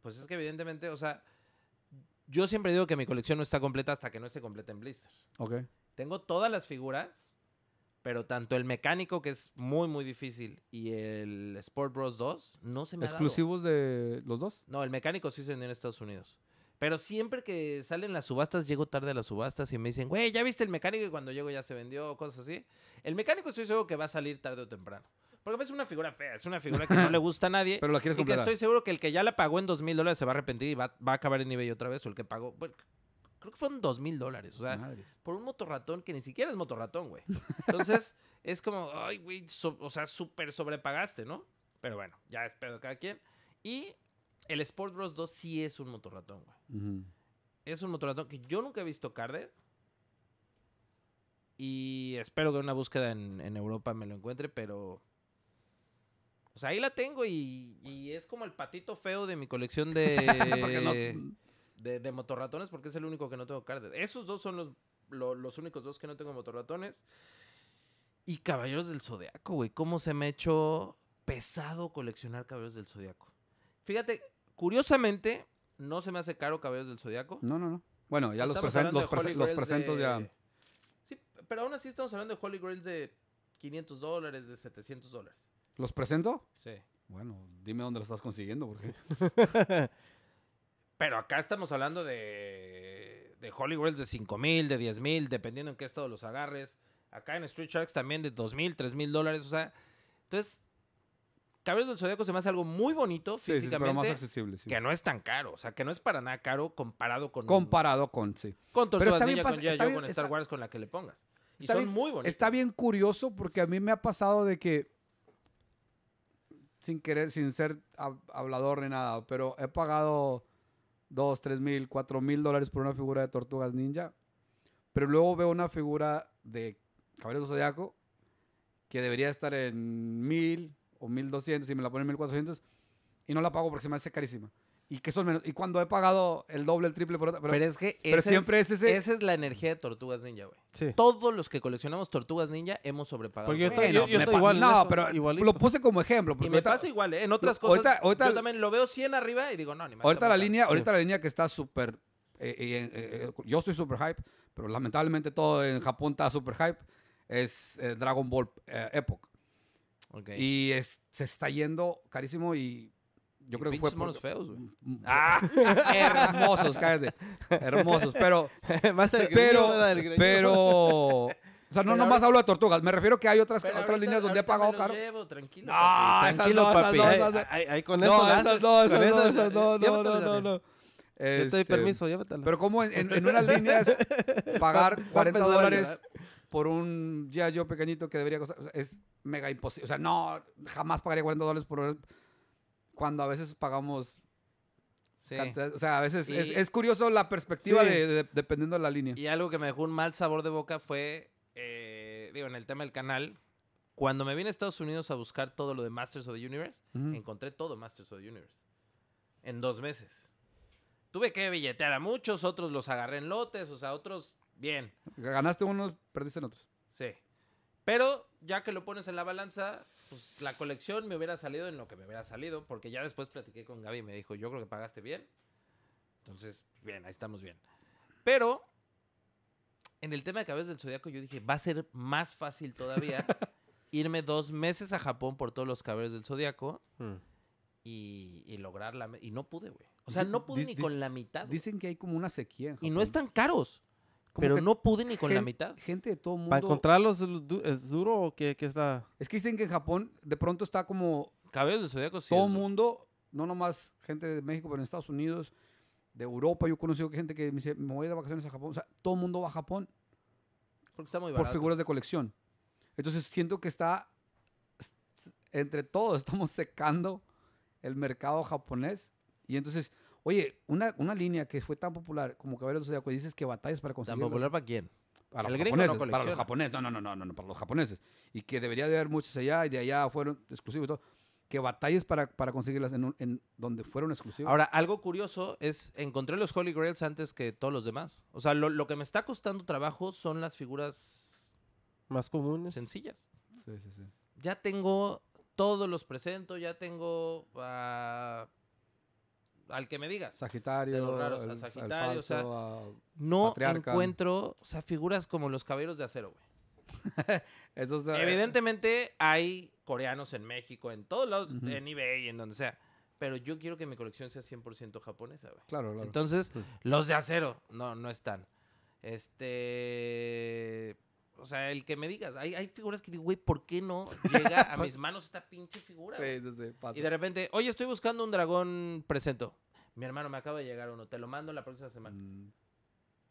Pues es que evidentemente, o sea, yo siempre digo que mi colección no está completa hasta que no esté completa en blister. Ok. Tengo todas las figuras pero tanto el mecánico, que es muy, muy difícil, y el Sport Bros 2, no se me ¿Exclusivos de los dos? No, el mecánico sí se vendió en Estados Unidos. Pero siempre que salen las subastas, llego tarde a las subastas y me dicen, güey, ¿ya viste el mecánico? Y cuando llego ya se vendió, cosas así. El mecánico estoy seguro que va a salir tarde o temprano. Porque es una figura fea, es una figura que no le gusta a nadie. Pero la quieres y que estoy seguro que el que ya la pagó en dos mil dólares se va a arrepentir y va, a acabar en nivel otra vez. O el que pagó creo que fueron dos mil dólares. O sea, por un motorratón que ni siquiera es motorratón, güey. Entonces, es como, ay, güey, o sea, súper sobrepagaste, ¿no? Pero bueno, ya espero pedo cada quien. Y el Sport Bros 2 sí es un motorratón, güey. Es un motorratón que yo nunca he visto carde. Y espero que una búsqueda en, Europa me lo encuentre, pero. O sea, ahí la tengo y, es como el patito feo de mi colección de. de, motorratones porque es el único que no tengo cartas. Esos dos son los, los únicos dos que no tengo motorratones. Y Caballeros del Zodiaco, güey. ¿Cómo se me ha hecho pesado coleccionar Caballeros del Zodiaco? Fíjate, curiosamente, no se me hace caro Caballeros del Zodiaco. No, no, no. Bueno, ya los, presento los, ya. Sí, pero aún así estamos hablando de Holy Grails de 500 dólares, de 700 dólares. ¿Los presento? Sí. Bueno, dime dónde lo estás consiguiendo, porque. Pero acá estamos hablando de, de Holy de 5 mil, de 10 mil, dependiendo en qué estado los agarres. Acá en Street Sharks también de 2 mil, 3 mil dólares. O sea, entonces, Caballeros del Zodíaco se me hace algo muy bonito físicamente. pero más accesible, Que no es tan caro. O sea, que no es para nada caro comparado con. Comparado con, sí. Con pero con, Star Wars, con la que le pongas. Y son muy bonitos. Está bien curioso porque a mí me ha pasado de que. Sin querer, sin ser hablador ni nada, pero he pagado 2, 3 mil, 4 mil dólares por una figura de tortugas ninja. Pero luego veo una figura de Caballero Zodiaco que debería estar en mil o 1200 y me la ponen en 1400 y no la pago porque se me hace carísima y son Y cuando he pagado el doble, el triple, pero, es que siempre es, ese. esa es la energía de Tortugas Ninja, güey. Todos los que coleccionamos Tortugas Ninja hemos sobrepagado. Porque yo estoy, igual. No, pero lo puse como ejemplo. Y me pasa igual, ¿eh? en otras cosas. Ahorita, yo también lo veo 100 arriba y digo, no, ni me Ahorita, la línea, ahorita la línea que está súper. Eh, eh, yo estoy súper hype, pero lamentablemente todo en Japón está súper hype. Es Dragon Ball Epoch. Y se está yendo carísimo y yo creo que fueron monos feos, güey. ¡Ah! hermosos, cállate. Hermosos, pero. pero, pero. O sea, no nomás hablo de tortugas. Me refiero que hay otras, otras líneas donde he pagado caro. Llevo, tranquilo, no, Tranquilo, no, papi. con eso. No, esas no, no, no, no, no, no. Yo te doy este, permiso, llévatelo. Pero como en, en, línea unas líneas pagar 40 dólares por un ya yo pequeñito que debería costar, es mega imposible. O sea, no, jamás pagaría 40 dólares por cuando a veces pagamos O sea, a veces es, curioso la perspectiva de, dependiendo de la línea. Y algo que me dejó un mal sabor de boca fue, eh, digo, en el tema del canal, cuando me vine a Estados Unidos a buscar todo lo de Masters of the Universe, encontré todo Masters of the Universe. En dos meses. Tuve que billetear a muchos, otros los agarré en lotes, o sea, otros, bien. Ganaste unos, perdiste en otros. Sí. Pero ya que lo pones en la balanza, pues la colección me hubiera salido en lo que me hubiera salido, porque ya después platiqué con Gaby y me dijo, yo creo que pagaste bien. Entonces, bien, ahí estamos bien. Pero, en el tema de Cabezas del Zodíaco, yo dije, va a ser más fácil todavía irme dos meses a Japón por todos los Cabezas del Zodíaco mm. y, lograrla Y no pude, güey. O sea, no pude ni con la mitad. Dicen que hay como una sequía Y no están caros. Pero no pude ni con la mitad. Gente de todo mundo. Para encontrarlos es duro que, que está. Es que dicen que en Japón de pronto está como. cabezas de zodiaco, Todo mundo, no nomás gente de México, pero en Estados Unidos, de Europa. Yo he conocido gente que me dice, me voy de vacaciones a Japón. O sea, todo mundo va a Japón. Porque está muy Por figuras de colección. Entonces siento que está. Entre todos estamos secando el mercado japonés. Y entonces Oye, una, una línea que fue tan popular como Caballero de Zodíaco, dices que batallas para conseguir. ¿Tan popular para quién? Para los, japoneses, no para los japoneses, no, no, no, no, no, para los japoneses. Y que debería de haber muchos allá y de allá fueron exclusivos y todo. Que batallas para, para conseguirlas en, donde fueron exclusivas. Ahora, algo curioso es, encontré los Holy Grails antes que todos los demás. O sea, lo, que me está costando trabajo son las figuras... Más comunes. Sencillas. Sí, sí, sí. Ya tengo todos los presento, ya tengo al que me digas. Sagitario. De los el, Sagitario, no encuentro, o sea, figuras como los caballeros de acero, güey. Eh, Evidentemente hay coreanos en México, en todos lados, en eBay, en donde sea. Pero yo quiero que mi colección sea 100% japonesa, güey. Claro, Entonces, pues los de acero, no, no están. Este. O sea, el que me digas, hay, figuras que digo, güey, ¿por qué no llega a mis manos esta pinche figura? Sí, sí, sí, pasa. Y de repente, oye, estoy buscando un dragón presento. Mi hermano me acaba de llegar uno, te lo mando la próxima semana. Mm.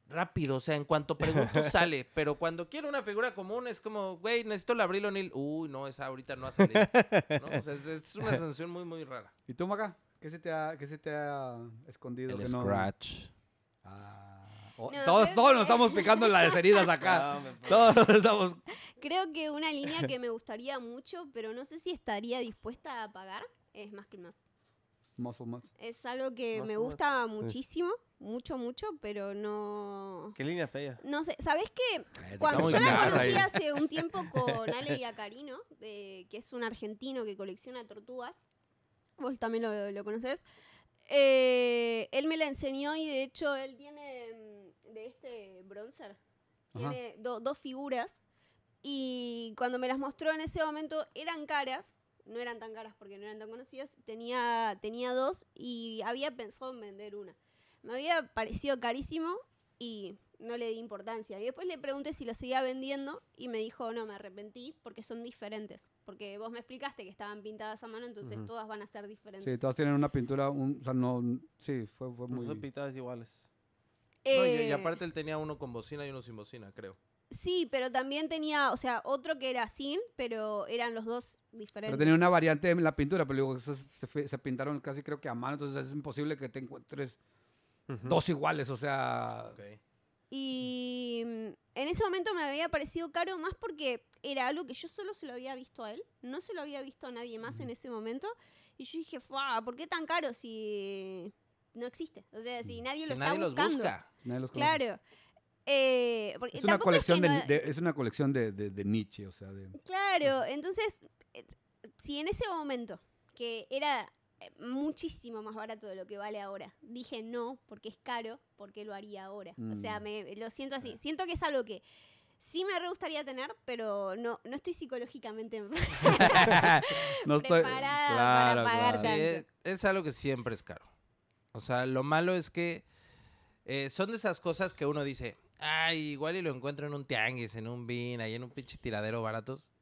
Rápido, o sea, en cuanto pregunto sale, pero cuando quiero una figura común es como, güey, necesito el Abril O'Neill. Uy, no, esa ahorita no ha salido. O sea, es, una sensación muy, muy rara. ¿Y tú, Maca? ¿Qué se te ha, se te ha escondido? El Scratch. Ah todos, todos nos estamos picando las heridas acá. todos estamos... Creo que una línea que me gustaría mucho, pero no sé si estaría dispuesta a pagar, es más que más. Muscle Es algo que me gusta muchísimo, mucho, mucho, pero no. ¿Qué línea fea? No sé, Sabes qué? Eh, Cuando yo la conocí hace un tiempo con Ale Iacarino, de, que es un argentino que colecciona tortugas, vos también lo, conocés, eh, él me la enseñó y de hecho él tiene este bronzer. Tiene dos figuras. Y cuando me las mostró en ese momento, eran caras. No eran tan caras porque no eran tan conocidas. Tenía, tenía dos y había pensado en vender una. Me había parecido carísimo y no le di importancia. Y después le pregunté si lo seguía vendiendo y me dijo, no, me arrepentí porque son diferentes. Porque vos me explicaste que estaban pintadas a mano, entonces todas van a ser diferentes. Sí, todas tienen una pintura, o sea, no, sí, fue, muy... No son pintadas iguales y, eh, aparte él tenía uno con bocina y uno sin bocina, creo. Sí, pero también tenía, o sea, otro que era sin, pero eran los dos diferentes. Pero tenía una variante en la pintura, pero luego se, se, pintaron casi creo que a mano, entonces es imposible que te encuentres dos iguales, o sea... Y mm, en ese momento me había parecido caro más porque era algo que yo solo se lo había visto a él, no se lo había visto a nadie más en ese momento. Y yo dije, ¿por qué tan caro si no existe. O sea, si mm. nadie lo está buscando. claro. Eh, es, una colección de, es una colección de, de, Nietzsche, Claro, entonces, eh, si en ese momento, que era eh, muchísimo más barato de lo que vale ahora, dije no, porque es caro, porque lo haría ahora. O sea, mm. me, lo siento así. Siento que es algo que sí me gustaría tener, pero no, no estoy psicológicamente no estoy, preparada para pagar es algo que siempre es caro. O sea, lo malo es que eh, son de esas cosas que uno dice, ay, igual y lo encuentro en un tianguis, en un bin, ahí en un pinche tiradero baratos.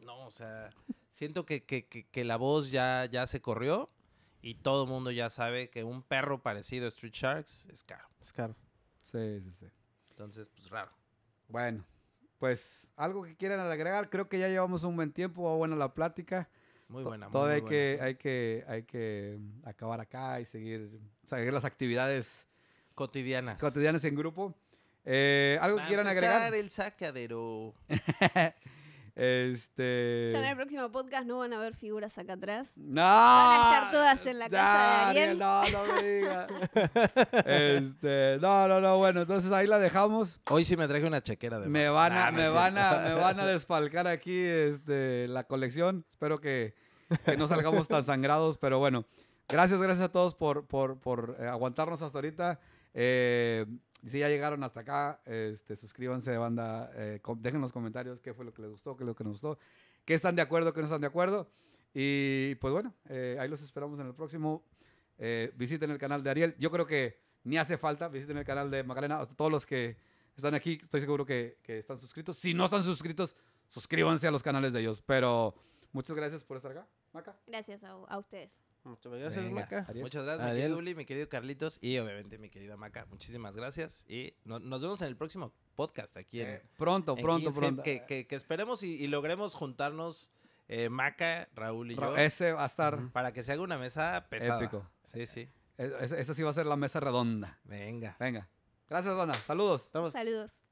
No, o sea, siento que, que, que, la voz ya, ya se corrió y todo el mundo ya sabe que un perro parecido a Street Sharks es caro. Es caro. Sí, sí, sí. Entonces, pues raro. Bueno, pues algo que quieran agregar, creo que ya llevamos un buen tiempo, buena la plática muy buena. Muy, todavía hay, Que, hay, que, hay que acabar acá y seguir, seguir las actividades cotidianas. Cotidianas en grupo. Eh, ¿Algo que quieran agregar? el sacadero. Este en el próximo podcast no van a ver figuras acá atrás. ¡No! Van a estar todas en la casa de Ariel. No, no este, no, no, no, bueno, entonces ahí la dejamos. Hoy sí me traje una chequera de me van a, me, van a, van a desfalcar aquí este, la colección. Espero que, no salgamos tan sangrados, pero bueno. Gracias, gracias a todos por, eh, aguantarnos hasta ahorita. Eh, si ya llegaron hasta acá, este, suscríbanse de banda, eh, dejen los comentarios qué fue lo que les gustó, qué es lo que nos gustó, qué están de acuerdo, qué no están de acuerdo. Y pues bueno, eh, ahí los esperamos en el próximo. Eh, visiten el canal de Ariel. Yo creo que ni hace falta, visiten el canal de Magdalena. todos los que están aquí, estoy seguro que, están suscritos. Si no están suscritos, suscríbanse a los canales de ellos. Pero muchas gracias por estar acá, Gracias a ustedes. Muchas gracias, Maca. Muchas gracias, mi querido mi querido Carlitos y obviamente mi querida Maca. Muchísimas gracias y nos vemos en el próximo podcast aquí en. Eh, pronto, pronto, pronto. Que, esperemos y, logremos juntarnos. Eh, Maca, Raúl y yo. Ese va a estar. Para que se haga una mesa pesada. Sí, sí. esa sí va a ser la mesa redonda. Venga. Venga. Gracias, Dona. Saludos. Saludos.